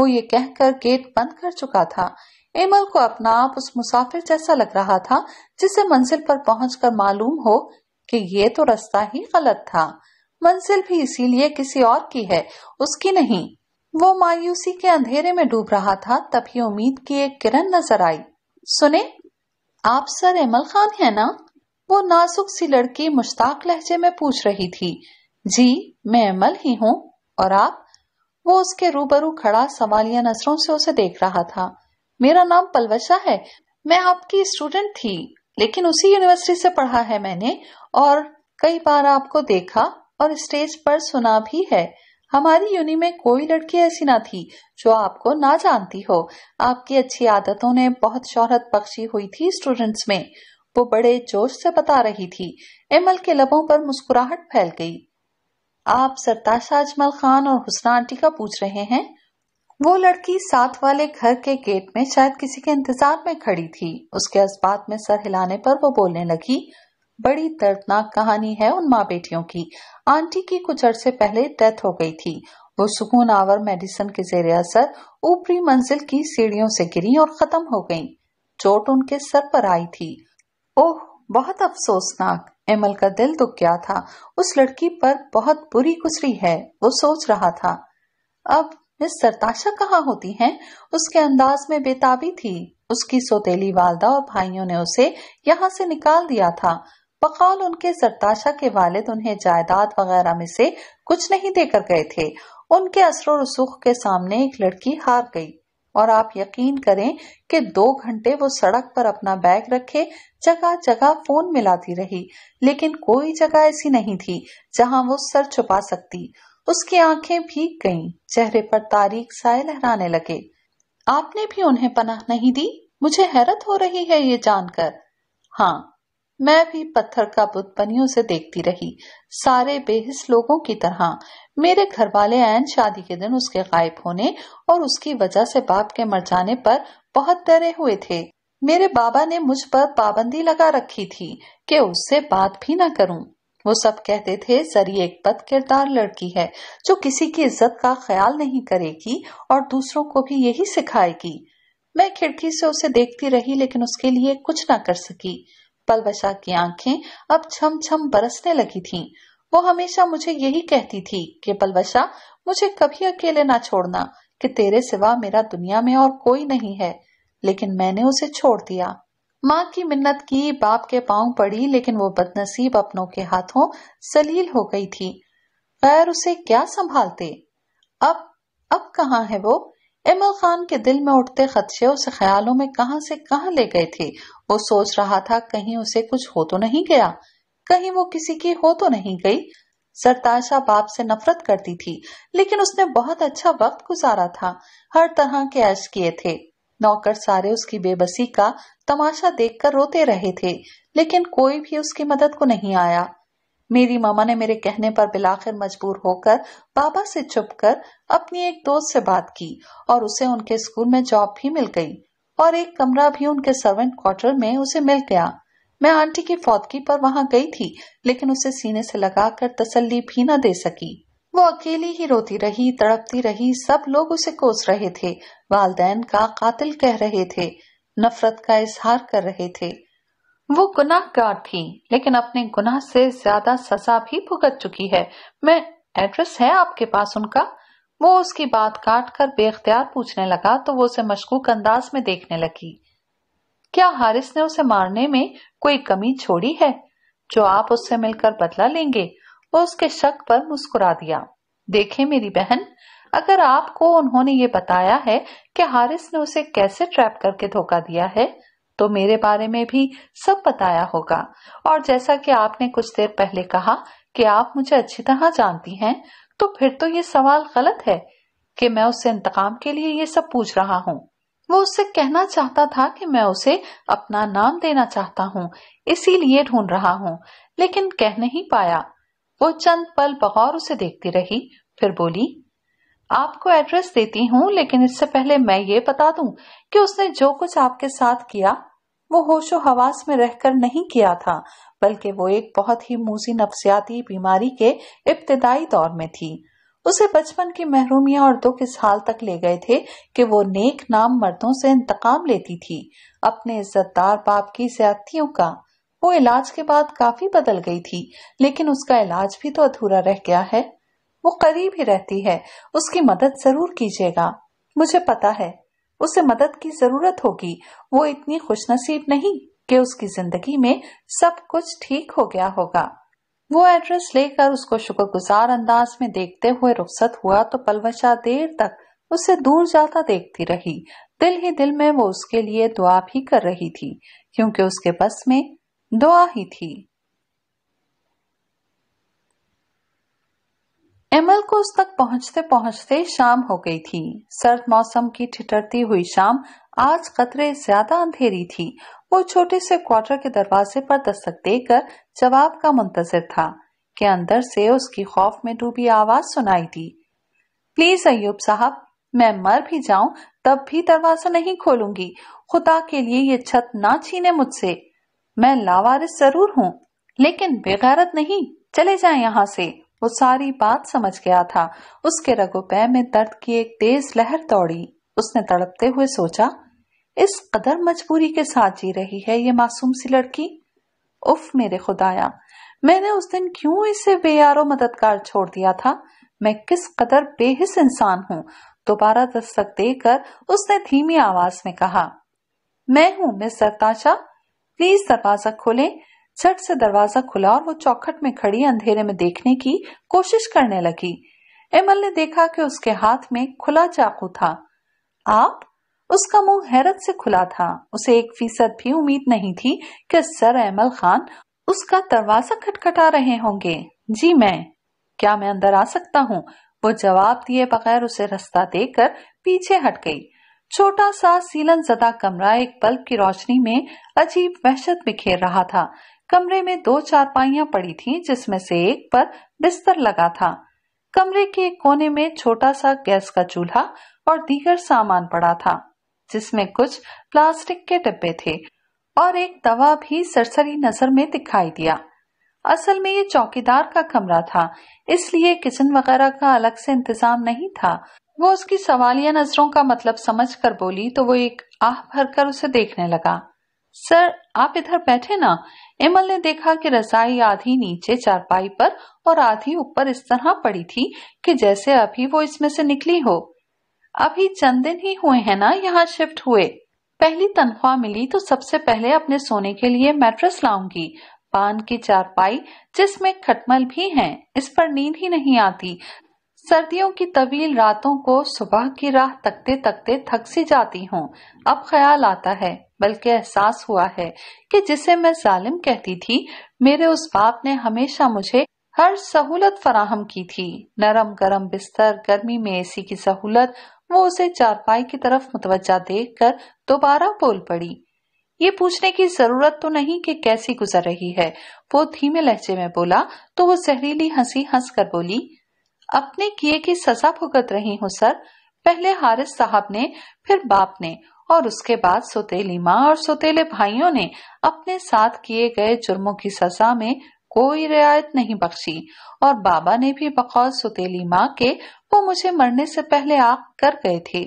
वो ये कहकर गेट बंद कर चुका था एमल को अपना आप उस मुसाफिर जैसा लग रहा था जिसे मंजिल पर पहुंचकर मालूम हो कि ये तो रास्ता ही गलत था मंजिल भी इसीलिए किसी और की है उसकी नहीं वो मायूसी के अंधेरे में डूब रहा था तभी उम्मीद की एक किरण नजर आई सुने आप सर एमल खान है ना वो नाजुक सी लड़की मुश्ताक लहजे में पूछ रही थी जी मैं एमल ही हूँ और आप वो उसके रूबरू खड़ा सवालिया नजरों से उसे देख रहा था मेरा नाम पलवसा है मैं आपकी स्टूडेंट थी लेकिन उसी यूनिवर्सिटी से पढ़ा है मैंने और कई बार आपको देखा और स्टेज पर सुना भी है हमारी यूनि में कोई लड़की ऐसी ना थी जो आपको ना जानती हो आपकी अच्छी आदतों ने बहुत शोहरत बख्शी हुई थी स्टूडेंट्स में वो बड़े जोश से बता रही थी एमल के लबों पर मुस्कुराहट फैल गई आप सरताशा अजमल खान और हुसना आंटी का पूछ रहे हैं वो लड़की साथ वाले घर के गेट में शायद किसी के इंतजार में खड़ी थी उसके अस्पात में सर हिलाने पर वो बोलने लगी बड़ी दर्दनाक कहानी है उन माँ बेटियों की आंटी की कुछ अरसे पहले डेथ हो गई थी वो सुकून आवर मेडिसन के जेर असर ऊपरी मंजिल की सीढ़ियों से गिरी और खत्म हो गई चोट उनके सर पर आई थी ओह बहुत अफसोसनाक एमल का दिल दुख गया था उस लड़की पर बहुत बुरी गुजरी है वो सोच रहा था अब में सरताशा कहाँ होती हैं उसके अंदाज में बेताबी थी उसकी सोतेली वालदा और भाइयों ने उसे यहाँ से निकाल दिया था बकौल उनके सरताशा के वालिद उन्हें जायदाद वगैरह में से कुछ नहीं देकर गए थे उनके असर रसूख के सामने एक लड़की हार गई और आप यकीन करें कि दो घंटे वो सड़क पर अपना बैग रखे जगह जगह फोन मिलाती रही लेकिन कोई जगह ऐसी नहीं थी जहां वो सर छुपा सकती उसकी आंखें भीग गईं, चेहरे पर तारीख साय लहराने लगे आपने भी उन्हें पनाह नहीं दी मुझे हैरत हो रही है ये जानकर हाँ मैं भी पत्थर का बुत बनियों से देखती रही सारे बेहिस लोगों की तरह मेरे घर वाले एन शादी के दिन उसके गायब होने और उसकी वजह से बाप के मर जाने पर बहुत डरे हुए थे मेरे बाबा ने मुझ पर पाबंदी लगा रखी थी कि उससे बात भी न करूं। वो सब कहते थे जरी एक बद किरदार लड़की है जो किसी की इज्जत का ख्याल नहीं करेगी और दूसरों को भी यही सिखाएगी मैं खिड़की से उसे देखती रही लेकिन उसके लिए कुछ ना कर सकी पलवशा की आंखें अब छम छम बरसने लगी थीं। वो हमेशा मुझे यही कहती थी कि पलवशा मुझे कभी अकेले ना छोड़ना कि तेरे सिवा मेरा दुनिया में और कोई नहीं है लेकिन मैंने उसे छोड़ दिया माँ की मिन्नत की बाप के पांव पड़ी लेकिन वो बदनसीब अपनों के हाथों सलील हो गई थी खैर उसे क्या संभालते अब अब कहाँ है वो इमल खान के दिल में उठते खदशे उसे ख्यालों में कहा से कहा ले गए थे वो सोच रहा था कहीं उसे कुछ हो तो नहीं गया कहीं वो किसी की हो तो नहीं गई सरताशा बाप से नफरत करती थी लेकिन उसने बहुत अच्छा वक्त गुजारा था हर तरह के ऐश किए थे नौकर सारे उसकी बेबसी का तमाशा देखकर रोते रहे थे लेकिन कोई भी उसकी मदद को नहीं आया मेरी मामा ने मेरे कहने पर बिलाखिर मजबूर होकर बाबा से छुपकर अपनी एक दोस्त से बात की और उसे उनके स्कूल में जॉब भी मिल गई और एक कमरा भी उनके सर्वेंट क्वार्टर में उसे मिल गया मैं आंटी की फौतकी पर वहां गई थी लेकिन उसे सीने से लगाकर तसल्ली भी न दे सकी वो अकेली ही रोती रही तड़पती रही सब लोग उसे कोस रहे थे वालदेन का कातिल कह रहे थे नफरत का इजहार कर रहे थे वो गुनाहगार थी लेकिन अपने गुनाह से ज्यादा सजा भी भुगत चुकी है मैं एड्रेस है आपके पास उनका वो उसकी बात काट कर बेख्तियार पूछने लगा तो वो उसे मशकूक अंदाज में देखने लगी क्या हारिस ने उसे मारने में कोई कमी छोड़ी है जो आप उससे मिलकर बदला लेंगे वो उसके शक पर मुस्कुरा दिया देखे मेरी बहन अगर आपको उन्होंने ये बताया है कि हारिस ने उसे कैसे ट्रैप करके धोखा दिया है तो मेरे बारे में भी सब बताया होगा और जैसा कि आपने कुछ देर पहले कहा कि आप मुझे अच्छी तरह जानती हैं तो फिर तो ये सवाल गलत है कि मैं उससे इंतकाम के लिए ये सब पूछ रहा हूँ वो उससे कहना चाहता था कि मैं उसे अपना नाम देना चाहता हूँ इसीलिए ढूंढ रहा हूँ लेकिन कह नहीं पाया वो चंद पल बगौर उसे देखती रही फिर बोली आपको एड्रेस देती हूँ लेकिन इससे पहले मैं ये बता दूं कि उसने जो कुछ आपके साथ किया वो होशो हवास में रहकर नहीं किया था बल्कि वो एक बहुत ही मूसी नफसियाती बीमारी के इब्तदाई दौर में थी उसे बचपन की महरूमिया और दुख इस हाल तक ले गए थे कि वो नेक नाम मर्दों से इंतकाम लेती थी अपने इज्जतदार बाप की ज्यादतियों का वो इलाज के बाद काफी बदल गई थी लेकिन उसका इलाज भी तो अधूरा रह गया है वो करीब ही रहती है उसकी मदद जरूर कीजिएगा मुझे पता है उसे मदद की जरूरत होगी वो इतनी खुशनसीब नहीं कि उसकी जिंदगी में सब कुछ ठीक हो गया होगा वो एड्रेस लेकर उसको शुक्रगुजार अंदाज में देखते हुए रुख्सत हुआ तो पलवशा देर तक उसे दूर जाता देखती रही दिल ही दिल में वो उसके लिए दुआ भी कर रही थी क्योंकि उसके बस में दुआ ही थी एमएल को उस तक पहुंचते पहुंचते शाम हो गई थी सर्द मौसम की ठिठरती हुई शाम आज कतरे ज्यादा अंधेरी थी वो छोटे से क्वार्टर के दरवाजे पर दस्तक देकर जवाब का मुंतजर था कि अंदर से उसकी खौफ में डूबी आवाज सुनाई दी प्लीज अयुब साहब मैं मर भी जाऊं तब भी दरवाजा नहीं खोलूंगी खुदा के लिए ये छत ना छीने मुझसे मैं लावारिस जरूर हूँ लेकिन बेगैरत नहीं चले जाए यहाँ से वो सारी बात समझ गया था उसके रगो पै में दर्द की एक तेज लहर दौड़ी उसने तड़पते हुए सोचा इस कदर मजबूरी के साथ जी रही है ये मासूम सी लड़की उफ मेरे खुदाया मैंने उस दिन क्यों इसे बेयारो मददगार छोड़ दिया था मैं किस कदर बेहिस इंसान हूँ दोबारा दस्तक देकर उसने धीमी आवाज में कहा मैं हूँ मिस सरताशा प्लीज दरवाजा खोलें झट से दरवाजा खुला और वो चौखट में खड़ी अंधेरे में देखने की कोशिश करने लगी एमल ने देखा कि उसके हाथ में खुला चाकू था आप उसका मुंह हैरत से खुला था उसे एक फीसद भी उम्मीद नहीं थी कि सर एमल खान उसका दरवाजा खटखटा रहे होंगे जी मैं क्या मैं अंदर आ सकता हूँ वो जवाब दिए बगैर उसे रास्ता देकर पीछे हट गई छोटा सा सीलन जदा कमरा एक बल्ब की रोशनी में अजीब वहशत में रहा था कमरे में दो चार पाइया पड़ी थीं, जिसमें से एक पर बिस्तर लगा था कमरे के एक कोने में छोटा सा गैस का चूल्हा और दीगर सामान पड़ा था जिसमें कुछ प्लास्टिक के डिब्बे थे और एक दवा भी सरसरी नजर में दिखाई दिया असल में ये चौकीदार का कमरा था इसलिए किचन वगैरह का अलग से इंतजाम नहीं था वो उसकी सवालिया नजरों का मतलब समझकर बोली तो वो एक आह भरकर उसे देखने लगा सर आप इधर बैठे ना इमल ने देखा कि रसाई आधी नीचे चारपाई पर और आधी ऊपर इस तरह पड़ी थी कि जैसे अभी वो इसमें से निकली हो अभी चंद दिन ही हुए हैं ना यहाँ शिफ्ट हुए पहली तनख्वाह मिली तो सबसे पहले अपने सोने के लिए मैट्रेस लाऊंगी पान की चारपाई जिसमें खटमल भी हैं इस पर नींद ही नहीं आती सर्दियों की तवील रातों को सुबह की राह तकते तकते थक सी जाती हूँ अब ख्याल आता है बल्कि एहसास हुआ है कि जिसे मैं जालिम कहती थी मेरे उस बाप ने हमेशा मुझे हर सहूलत फराहम की थी नरम गरम बिस्तर गर्मी में एसी की सहूलत वो उसे चारपाई की तरफ मुतवजा देख कर दोबारा बोल पड़ी ये पूछने की जरूरत तो नहीं कि कैसी गुजर रही है वो धीमे लहजे में बोला तो वो जहरीली हंसी हंस कर बोली अपने किए की सजा भुगत रही हूँ सर पहले हारिस साहब ने फिर बाप ने और उसके बाद सोतेली माँ और सोतेले भाइयों ने अपने साथ किए गए जुर्मों की सजा में कोई रियायत नहीं बख्शी और बाबा ने भी बकौल सुतेली माँ के वो मुझे मरने से पहले आग कर गए थे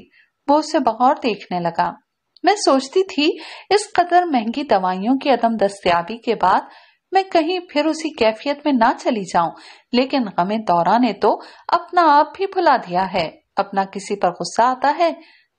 वो उसे बगौर देखने लगा मैं सोचती थी इस कदर महंगी दवाइयों की अदम दस्तियाबी के बाद मैं कहीं फिर उसी कैफियत में ना चली जाऊं लेकिन गमे दौरा ने तो अपना आप भी भुला दिया है अपना किसी पर गुस्सा आता है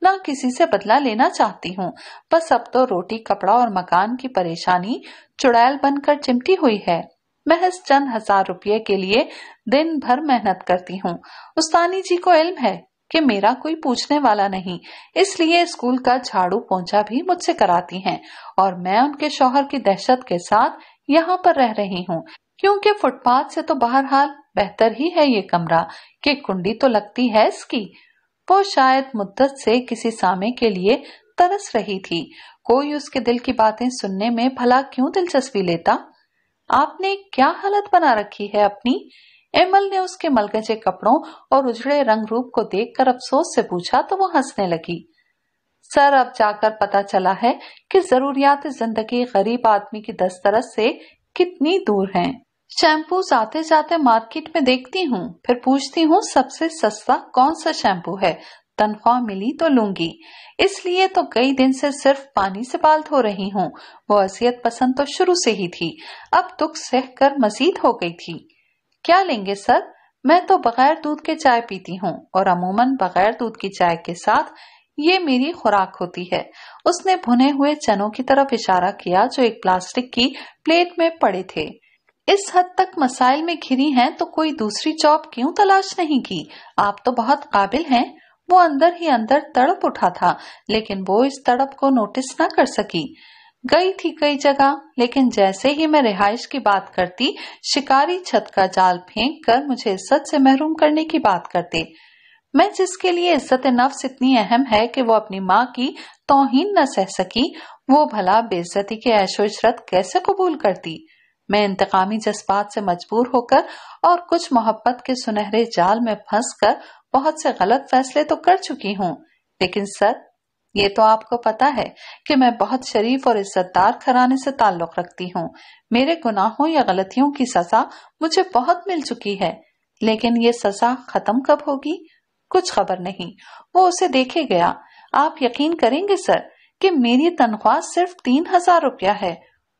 ना किसी से बदला लेना चाहती हूँ बस अब तो रोटी कपड़ा और मकान की परेशानी चुड़ैल बनकर चिमटी हुई है महज चंद हजार रुपये के लिए दिन भर मेहनत करती हूँ उस्तानी जी को इल्म है कि मेरा कोई पूछने वाला नहीं इसलिए स्कूल का झाड़ू पोंछा भी मुझसे कराती हैं और मैं उनके शोहर की दहशत के साथ यहाँ पर रह रही हूँ क्योंकि फुटपाथ से तो बहरहाल बेहतर ही है ये कमरा कि कुंडी तो लगती है इसकी वो शायद मुद्दत से किसी सामे के लिए तरस रही थी कोई उसके दिल की बातें सुनने में भला क्यों दिलचस्पी लेता आपने क्या हालत बना रखी है अपनी एमल ने उसके मलगजे कपड़ों और उजड़े रंग रूप को देखकर अफसोस से पूछा तो वो हंसने लगी सर अब जाकर पता चला है कि जरूरियात जिंदगी गरीब आदमी की दस्तरस से कितनी दूर हैं। शैम्पू जाते जाते मार्केट में देखती हूँ फिर पूछती हूँ सबसे सस्ता कौन सा शैम्पू है तनख्वाह मिली तो लूंगी इसलिए तो कई दिन से सिर्फ पानी से बाल हो रही हूँ वो असियत पसंद तो शुरू से ही थी अब दुख सह कर मजीद हो गई थी क्या लेंगे सर मैं तो बगैर दूध के चाय पीती हूँ और अमूमन बगैर दूध की चाय के साथ ये मेरी खुराक होती है उसने भुने हुए चनों की तरफ इशारा किया जो एक प्लास्टिक की प्लेट में पड़े थे इस हद तक मसाइल में घिरी हैं तो कोई दूसरी जॉब क्यों तलाश नहीं की आप तो बहुत काबिल हैं वो अंदर ही अंदर तड़प उठा था लेकिन वो इस तड़प को नोटिस ना कर सकी गई थी कई जगह लेकिन जैसे ही मैं रिहाइश की बात करती शिकारी छत का जाल फेंक कर मुझे इज्जत से महरूम करने की बात करते मैं जिसके लिए इज्जत नफ्स इतनी अहम है कि वो अपनी माँ की तोहिन न सह सकी वो भला बेइज्जती के ऐशो इशरत कैसे कबूल करती मैं इंतकामी जज्बात से मजबूर होकर और कुछ मोहब्बत के सुनहरे जाल में फंस कर बहुत से गलत फैसले तो कर चुकी हूँ लेकिन सर ये तो आपको पता है कि मैं बहुत शरीफ और इज्जतदार घराने से ताल्लुक रखती हूँ मेरे गुनाहों या गलतियों की सजा मुझे बहुत मिल चुकी है लेकिन ये सजा खत्म कब होगी कुछ खबर नहीं वो उसे देखे गया आप यकीन करेंगे सर कि मेरी तनख्वाह सिर्फ तीन हजार रुपया है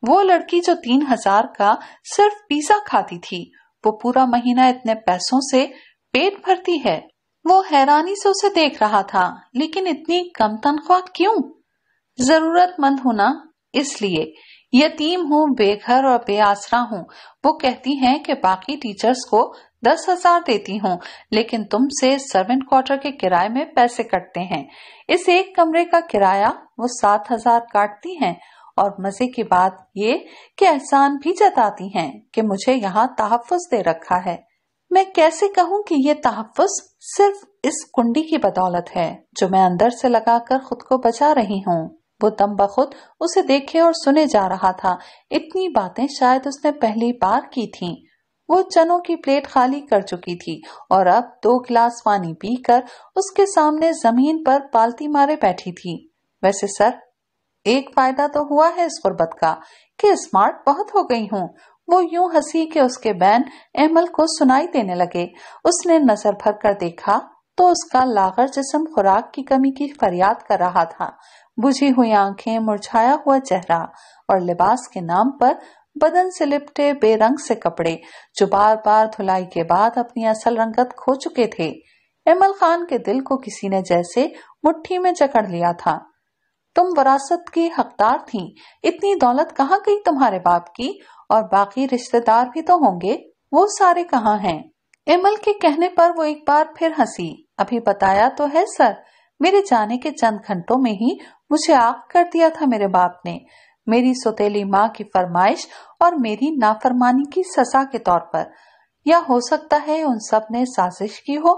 वो लड़की जो तीन हजार का सिर्फ पिज्जा खाती थी वो पूरा महीना इतने पैसों से पेट भरती है वो हैरानी से उसे देख रहा था लेकिन इतनी कम तनख्वाह क्यों जरूरतमंद होना इसलिए यतीम हूँ बेघर और बेआसरा हूँ वो कहती हैं कि बाकी टीचर्स को दस हजार देती हूँ लेकिन तुमसे सर्वेंट क्वार्टर के किराए में पैसे कटते हैं इस एक कमरे का किराया वो सात हजार काटती हैं और मजे की बात ये कि एहसान भी जताती हैं कि मुझे यहाँ तहफ़ दे रखा है मैं कैसे कहूँ कि ये तहफ़ सिर्फ इस कुंडी की बदौलत है जो मैं अंदर से लगाकर खुद को बचा रही हूँ वो दम बखुद उसे देखे और सुने जा रहा था इतनी बातें शायद उसने पहली बार की थीं। वो चनों की प्लेट खाली कर चुकी थी और अब दो गिलास पानी पीकर उसके सामने जमीन पर पालती मारे बैठी थी वैसे सर एक फायदा तो हुआ है इस गुर्बत का कि स्मार्ट बहुत हो गई हूँ वो यूं हंसी के उसके बैन एमल को सुनाई देने लगे उसने नजर भर कर देखा तो उसका लागर जिसम खुराक की कमी की फरियाद कर रहा था बुझी हुई आंखें मुरझाया हुआ चेहरा और लिबास के नाम पर बदन से लिपटे बेरंग से कपड़े जो बार बार धुलाई के बाद अपनी असल रंगत खो चुके थे एमल खान के दिल को किसी ने जैसे मुट्ठी में जकड़ लिया था तुम वरासत की हकदार थी इतनी दौलत कहाँ गई तुम्हारे बाप की और बाकी रिश्तेदार भी तो होंगे वो सारे कहाँ हैं एमल के कहने पर वो एक बार फिर हंसी अभी बताया तो है सर मेरे जाने के चंद घंटों में ही मुझे आग कर दिया था मेरे बाप ने मेरी सोतेली माँ की फरमाइश और मेरी नाफरमानी की सजा के तौर पर या हो सकता है उन सब ने साजिश की हो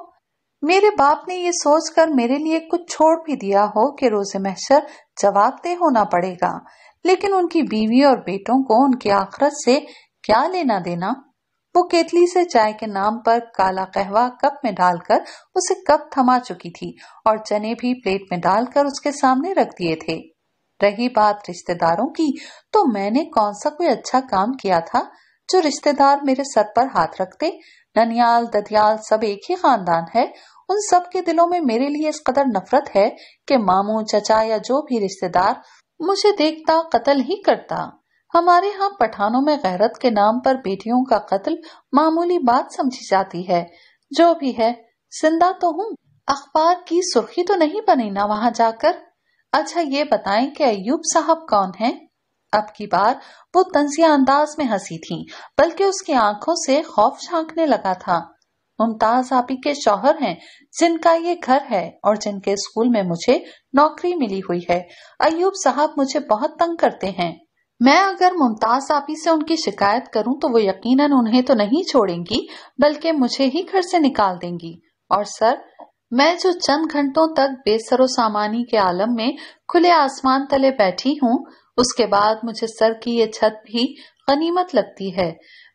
मेरे बाप ने ये सोच कर मेरे लिए कुछ छोड़ भी दिया हो कि रोजे महशर दे होना पड़ेगा लेकिन उनकी बीवी और बेटों को उनके आखरत से क्या लेना देना वो केतली से चाय के नाम पर काला कहवा कप में डालकर उसे कप थमा चुकी थी और चने भी प्लेट में डालकर उसके सामने रख दिए थे रही बात रिश्तेदारों की तो मैंने कौन सा कोई अच्छा काम किया था जो रिश्तेदार मेरे सर पर हाथ रखते ननियाल ददियाल सब एक ही खानदान है उन सब के दिलों में मेरे लिए इस कदर नफरत है कि मामू चचा या जो भी रिश्तेदार मुझे देखता कत्ल ही करता हमारे यहाँ पठानों में गैरत के नाम पर बेटियों का कत्ल मामूली बात समझी जाती है जो भी है जिंदा तो हूँ अखबार की सुर्खी तो नहीं बनी ना वहाँ जाकर अच्छा ये बताएं कि अयूब साहब कौन हैं? अब की बार वो तंजिया अंदाज में हंसी थी बल्कि उसकी आंखों से खौफ झांकने लगा था मुमताज आपी के शौहर हैं जिनका ये घर है और जिनके स्कूल में मुझे नौकरी मिली हुई है अयुब साहब मुझे बहुत तंग करते हैं मैं अगर मुमताज आपी से उनकी शिकायत करूं तो वो यकीनन उन्हें तो नहीं छोड़ेंगी बल्कि मुझे ही घर से निकाल देंगी और सर मैं जो चंद घंटों तक बेसरो सामानी के आलम में खुले आसमान तले बैठी हूँ उसके बाद मुझे सर की ये छत भी गनीमत लगती है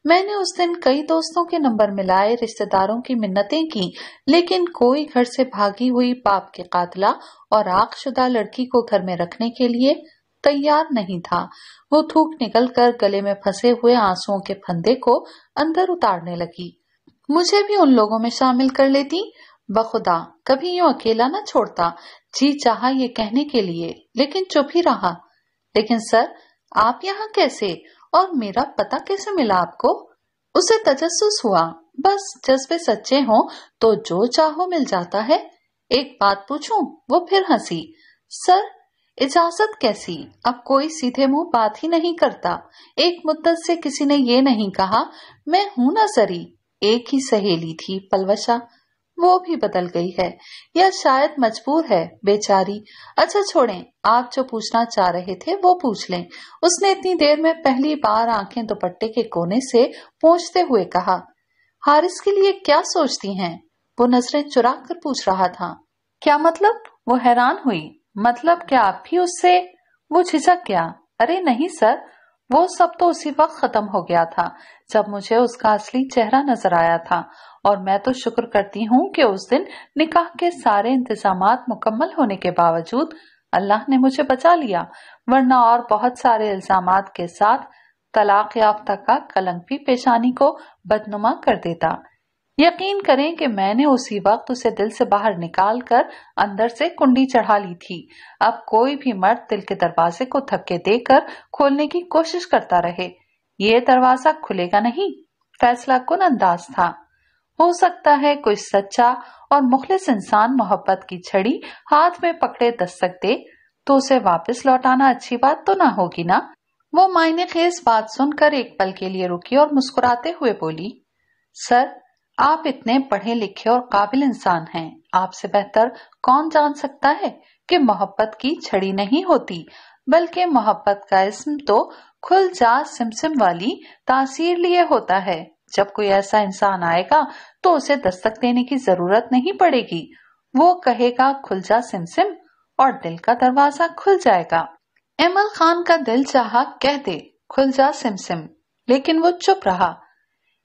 मैंने उस दिन कई दोस्तों के नंबर मिलाए रिश्तेदारों की मिन्नतें की लेकिन कोई घर से भागी हुई पाप के कातला और आगशुदा लड़की को घर में रखने के लिए तैयार नहीं था वो थूक निकल कर गले में फंसे हुए आंसुओं के फंदे को अंदर उतारने लगी मुझे भी उन लोगों में शामिल कर लेती बखुदा कभी यूं अकेला ना छोड़ता जी चाहा ये कहने के लिए लेकिन चुप ही रहा लेकिन सर आप यहाँ कैसे और मेरा पता कैसे मिला आपको उसे तजस्सुस हुआ बस जज्बे सच्चे हों तो जो चाहो मिल जाता है एक बात पूछूं वो फिर हंसी सर इजाजत कैसी अब कोई सीधे मुंह बात ही नहीं करता एक मुद्दत से किसी ने ये नहीं कहा मैं हूं ना सरी एक ही सहेली थी पलवशा वो भी बदल गई है या शायद मजबूर है बेचारी अच्छा छोड़ें आप जो पूछना चाह रहे थे वो पूछ लें उसने इतनी देर में पहली बार आंखें दुपट्टे के कोने से पहुंचते हुए कहा हारिस के लिए क्या सोचती हैं वो नजरें चुरा कर पूछ रहा था क्या मतलब वो हैरान हुई मतलब क्या आप भी उससे वो झिझक गया अरे नहीं सर वो सब तो उसी वक्त खत्म हो गया था जब मुझे उसका असली चेहरा नजर आया था और मैं तो शुक्र करती हूँ कि उस दिन निकाह के सारे इंतजाम मुकम्मल होने के बावजूद अल्लाह ने मुझे बचा लिया वरना और बहुत सारे इल्जाम के साथ तलाक याफ्ता का कलंक भी पेशानी को बदनुमा कर देता यकीन करें कि मैंने उसी वक्त उसे दिल से बाहर निकाल कर अंदर से कुंडी चढ़ा ली थी अब कोई भी मर्द दिल के दरवाजे को धक्के देकर खोलने की कोशिश करता रहे ये दरवाजा खुलेगा नहीं फैसला कुन अंदाज था हो सकता है कोई सच्चा और मुखलिस इंसान मोहब्बत की छड़ी हाथ में पकड़े दस्तक दे तो उसे वापस लौटाना अच्छी बात तो ना होगी ना वो मायने खेस बात सुनकर एक पल के लिए रुकी और मुस्कुराते हुए बोली सर आप इतने पढ़े लिखे और काबिल इंसान हैं आपसे बेहतर कौन जान सकता है कि मोहब्बत की छड़ी नहीं होती बल्कि मोहब्बत का इसम तो खुल जा सिमसिम वाली तासीर लिए होता है जब कोई ऐसा इंसान आएगा तो उसे दस्तक देने की जरूरत नहीं पड़ेगी वो कहेगा खुल जा सिमसिम और दिल का दरवाजा खुल जाएगा एमल खान का दिल चाह कह दे खुल जा सिमसिम लेकिन वो चुप रहा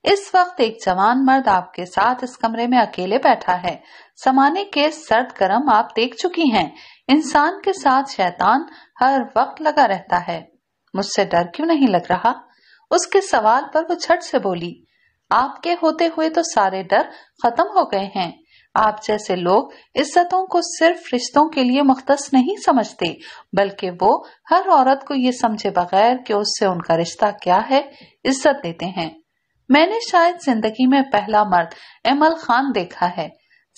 इस वक्त एक जवान मर्द आपके साथ इस कमरे में अकेले बैठा है समाने के सर्द गर्म आप देख चुकी हैं इंसान के साथ शैतान हर वक्त लगा रहता है मुझसे डर क्यों नहीं लग रहा उसके सवाल पर वो छठ से बोली आपके होते हुए तो सारे डर खत्म हो गए हैं आप जैसे लोग इज्जतों को सिर्फ रिश्तों के लिए मुख्त नहीं समझते बल्कि वो हर औरत को ये समझे बगैर कि उससे उनका रिश्ता क्या है इज्जत देते हैं मैंने शायद जिंदगी में पहला मर्द एमल खान देखा है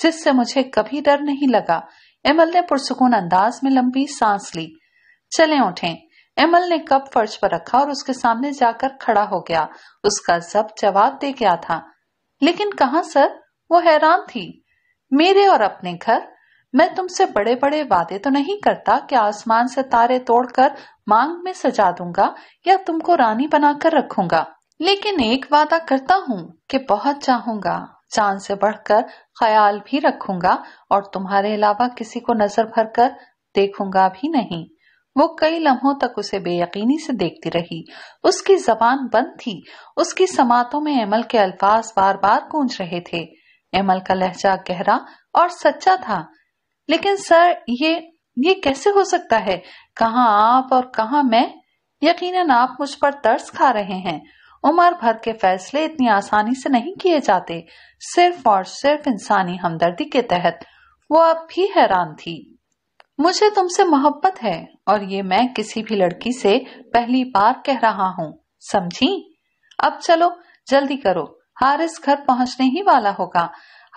जिससे मुझे कभी डर नहीं लगा एमल ने पुरसकून अंदाज में लंबी सांस ली चले उठे एमल ने कप फर्श पर रखा और उसके सामने जाकर खड़ा हो गया उसका जब जवाब दे गया था लेकिन कहा सर वो हैरान थी मेरे और अपने घर मैं तुमसे बड़े बड़े वादे तो नहीं करता कि आसमान से तारे तोड़कर मांग में सजा दूंगा या तुमको रानी बनाकर रखूंगा लेकिन एक वादा करता हूँ कि बहुत चाहूंगा चांद से बढ़कर ख्याल भी रखूंगा और तुम्हारे अलावा किसी को नजर भर कर देखूंगा भी नहीं वो कई लम्हों तक उसे बेयकीनी से देखती रही उसकी जबान बंद थी उसकी समातों में एमल के अल्फाज बार बार गूंज रहे थे एमल का लहजा गहरा और सच्चा था लेकिन सर ये ये कैसे हो सकता है कहा आप और कहा मैं यकीनन आप मुझ पर तर्स खा रहे हैं उम्र भर के फैसले इतनी आसानी से नहीं किए जाते सिर्फ और सिर्फ इंसानी हमदर्दी के तहत वो अब भी हैरान थी मुझे तुमसे मोहब्बत है और ये मैं किसी भी लड़की से पहली बार कह रहा हूँ समझी अब चलो जल्दी करो हारिस घर पहुँचने ही वाला होगा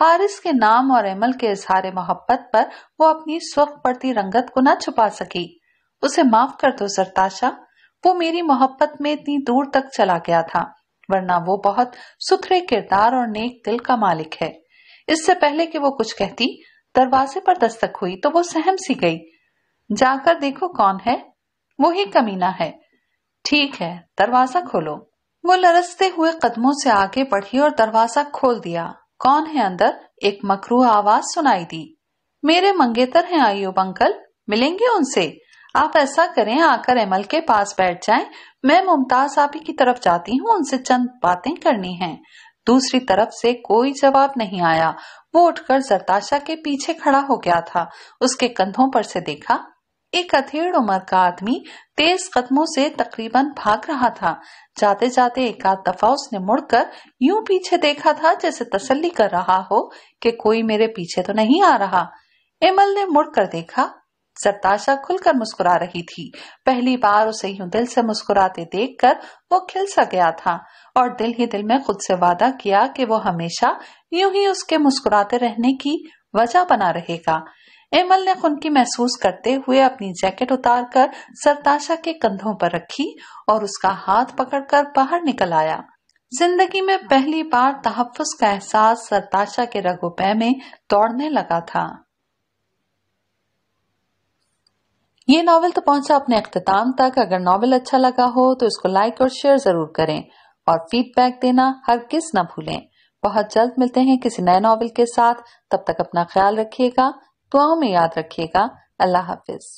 हारिस के नाम और एमल के इजहारे मोहब्बत पर वो अपनी स्वख पड़ती रंगत को न छुपा सकी उसे माफ कर दो सरताशा वो मेरी मोहब्बत में इतनी दूर तक चला गया था वरना वो बहुत सुथरे किरदार और नेक दिल का मालिक है इससे पहले कि वो कुछ कहती दरवाजे पर दस्तक हुई तो वो सहम सी गई जाकर देखो कौन है वो ही कमीना है ठीक है दरवाजा खोलो वो लरसते हुए कदमों से आगे बढ़ी और दरवाजा खोल दिया कौन है अंदर एक मकरू आवाज सुनाई दी मेरे मंगेतर हैं आयुब अंकल मिलेंगे उनसे आप ऐसा करें आकर एमल के पास बैठ जाएं। मैं मुमताज आपी की तरफ जाती हूँ उनसे चंद बातें करनी हैं। दूसरी तरफ से कोई जवाब नहीं आया वो उठकर जरताशा के पीछे खड़ा हो गया था उसके कंधों पर से देखा एक अथेड़ उम्र का आदमी तेज कदमों से तकरीबन भाग रहा था जाते जाते एक आध दफा उसने मुड़कर यूं पीछे देखा था जैसे तसल्ली कर रहा हो कि कोई मेरे पीछे तो नहीं आ रहा एमल ने मुड़कर देखा सरताशा खुलकर मुस्कुरा रही थी पहली बार उसे यूं दिल से मुस्कुराते देखकर वो खिल सा गया था और दिल ही दिल में खुद से वादा किया कि वो हमेशा यूं ही उसके मुस्कुराते रहने की वजह बना रहेगा एमल ने खुनकी महसूस करते हुए अपनी जैकेट उतारकर सरताशा के कंधों पर रखी और उसका हाथ पकड़कर बाहर निकल आया जिंदगी में पहली बार तहफ़ का एहसास सरताशा के रगोपे में दौड़ने लगा था ये नावल तो पहुंचा अपने अख्ताम तक अगर नावल अच्छा लगा हो तो इसको लाइक और शेयर जरूर करें और फीडबैक देना हर किस न भूलें बहुत जल्द मिलते हैं किसी नए नावल के साथ तब तक अपना ख्याल रखिएगा दुआओं में याद रखिएगा अल्लाह हाफिज़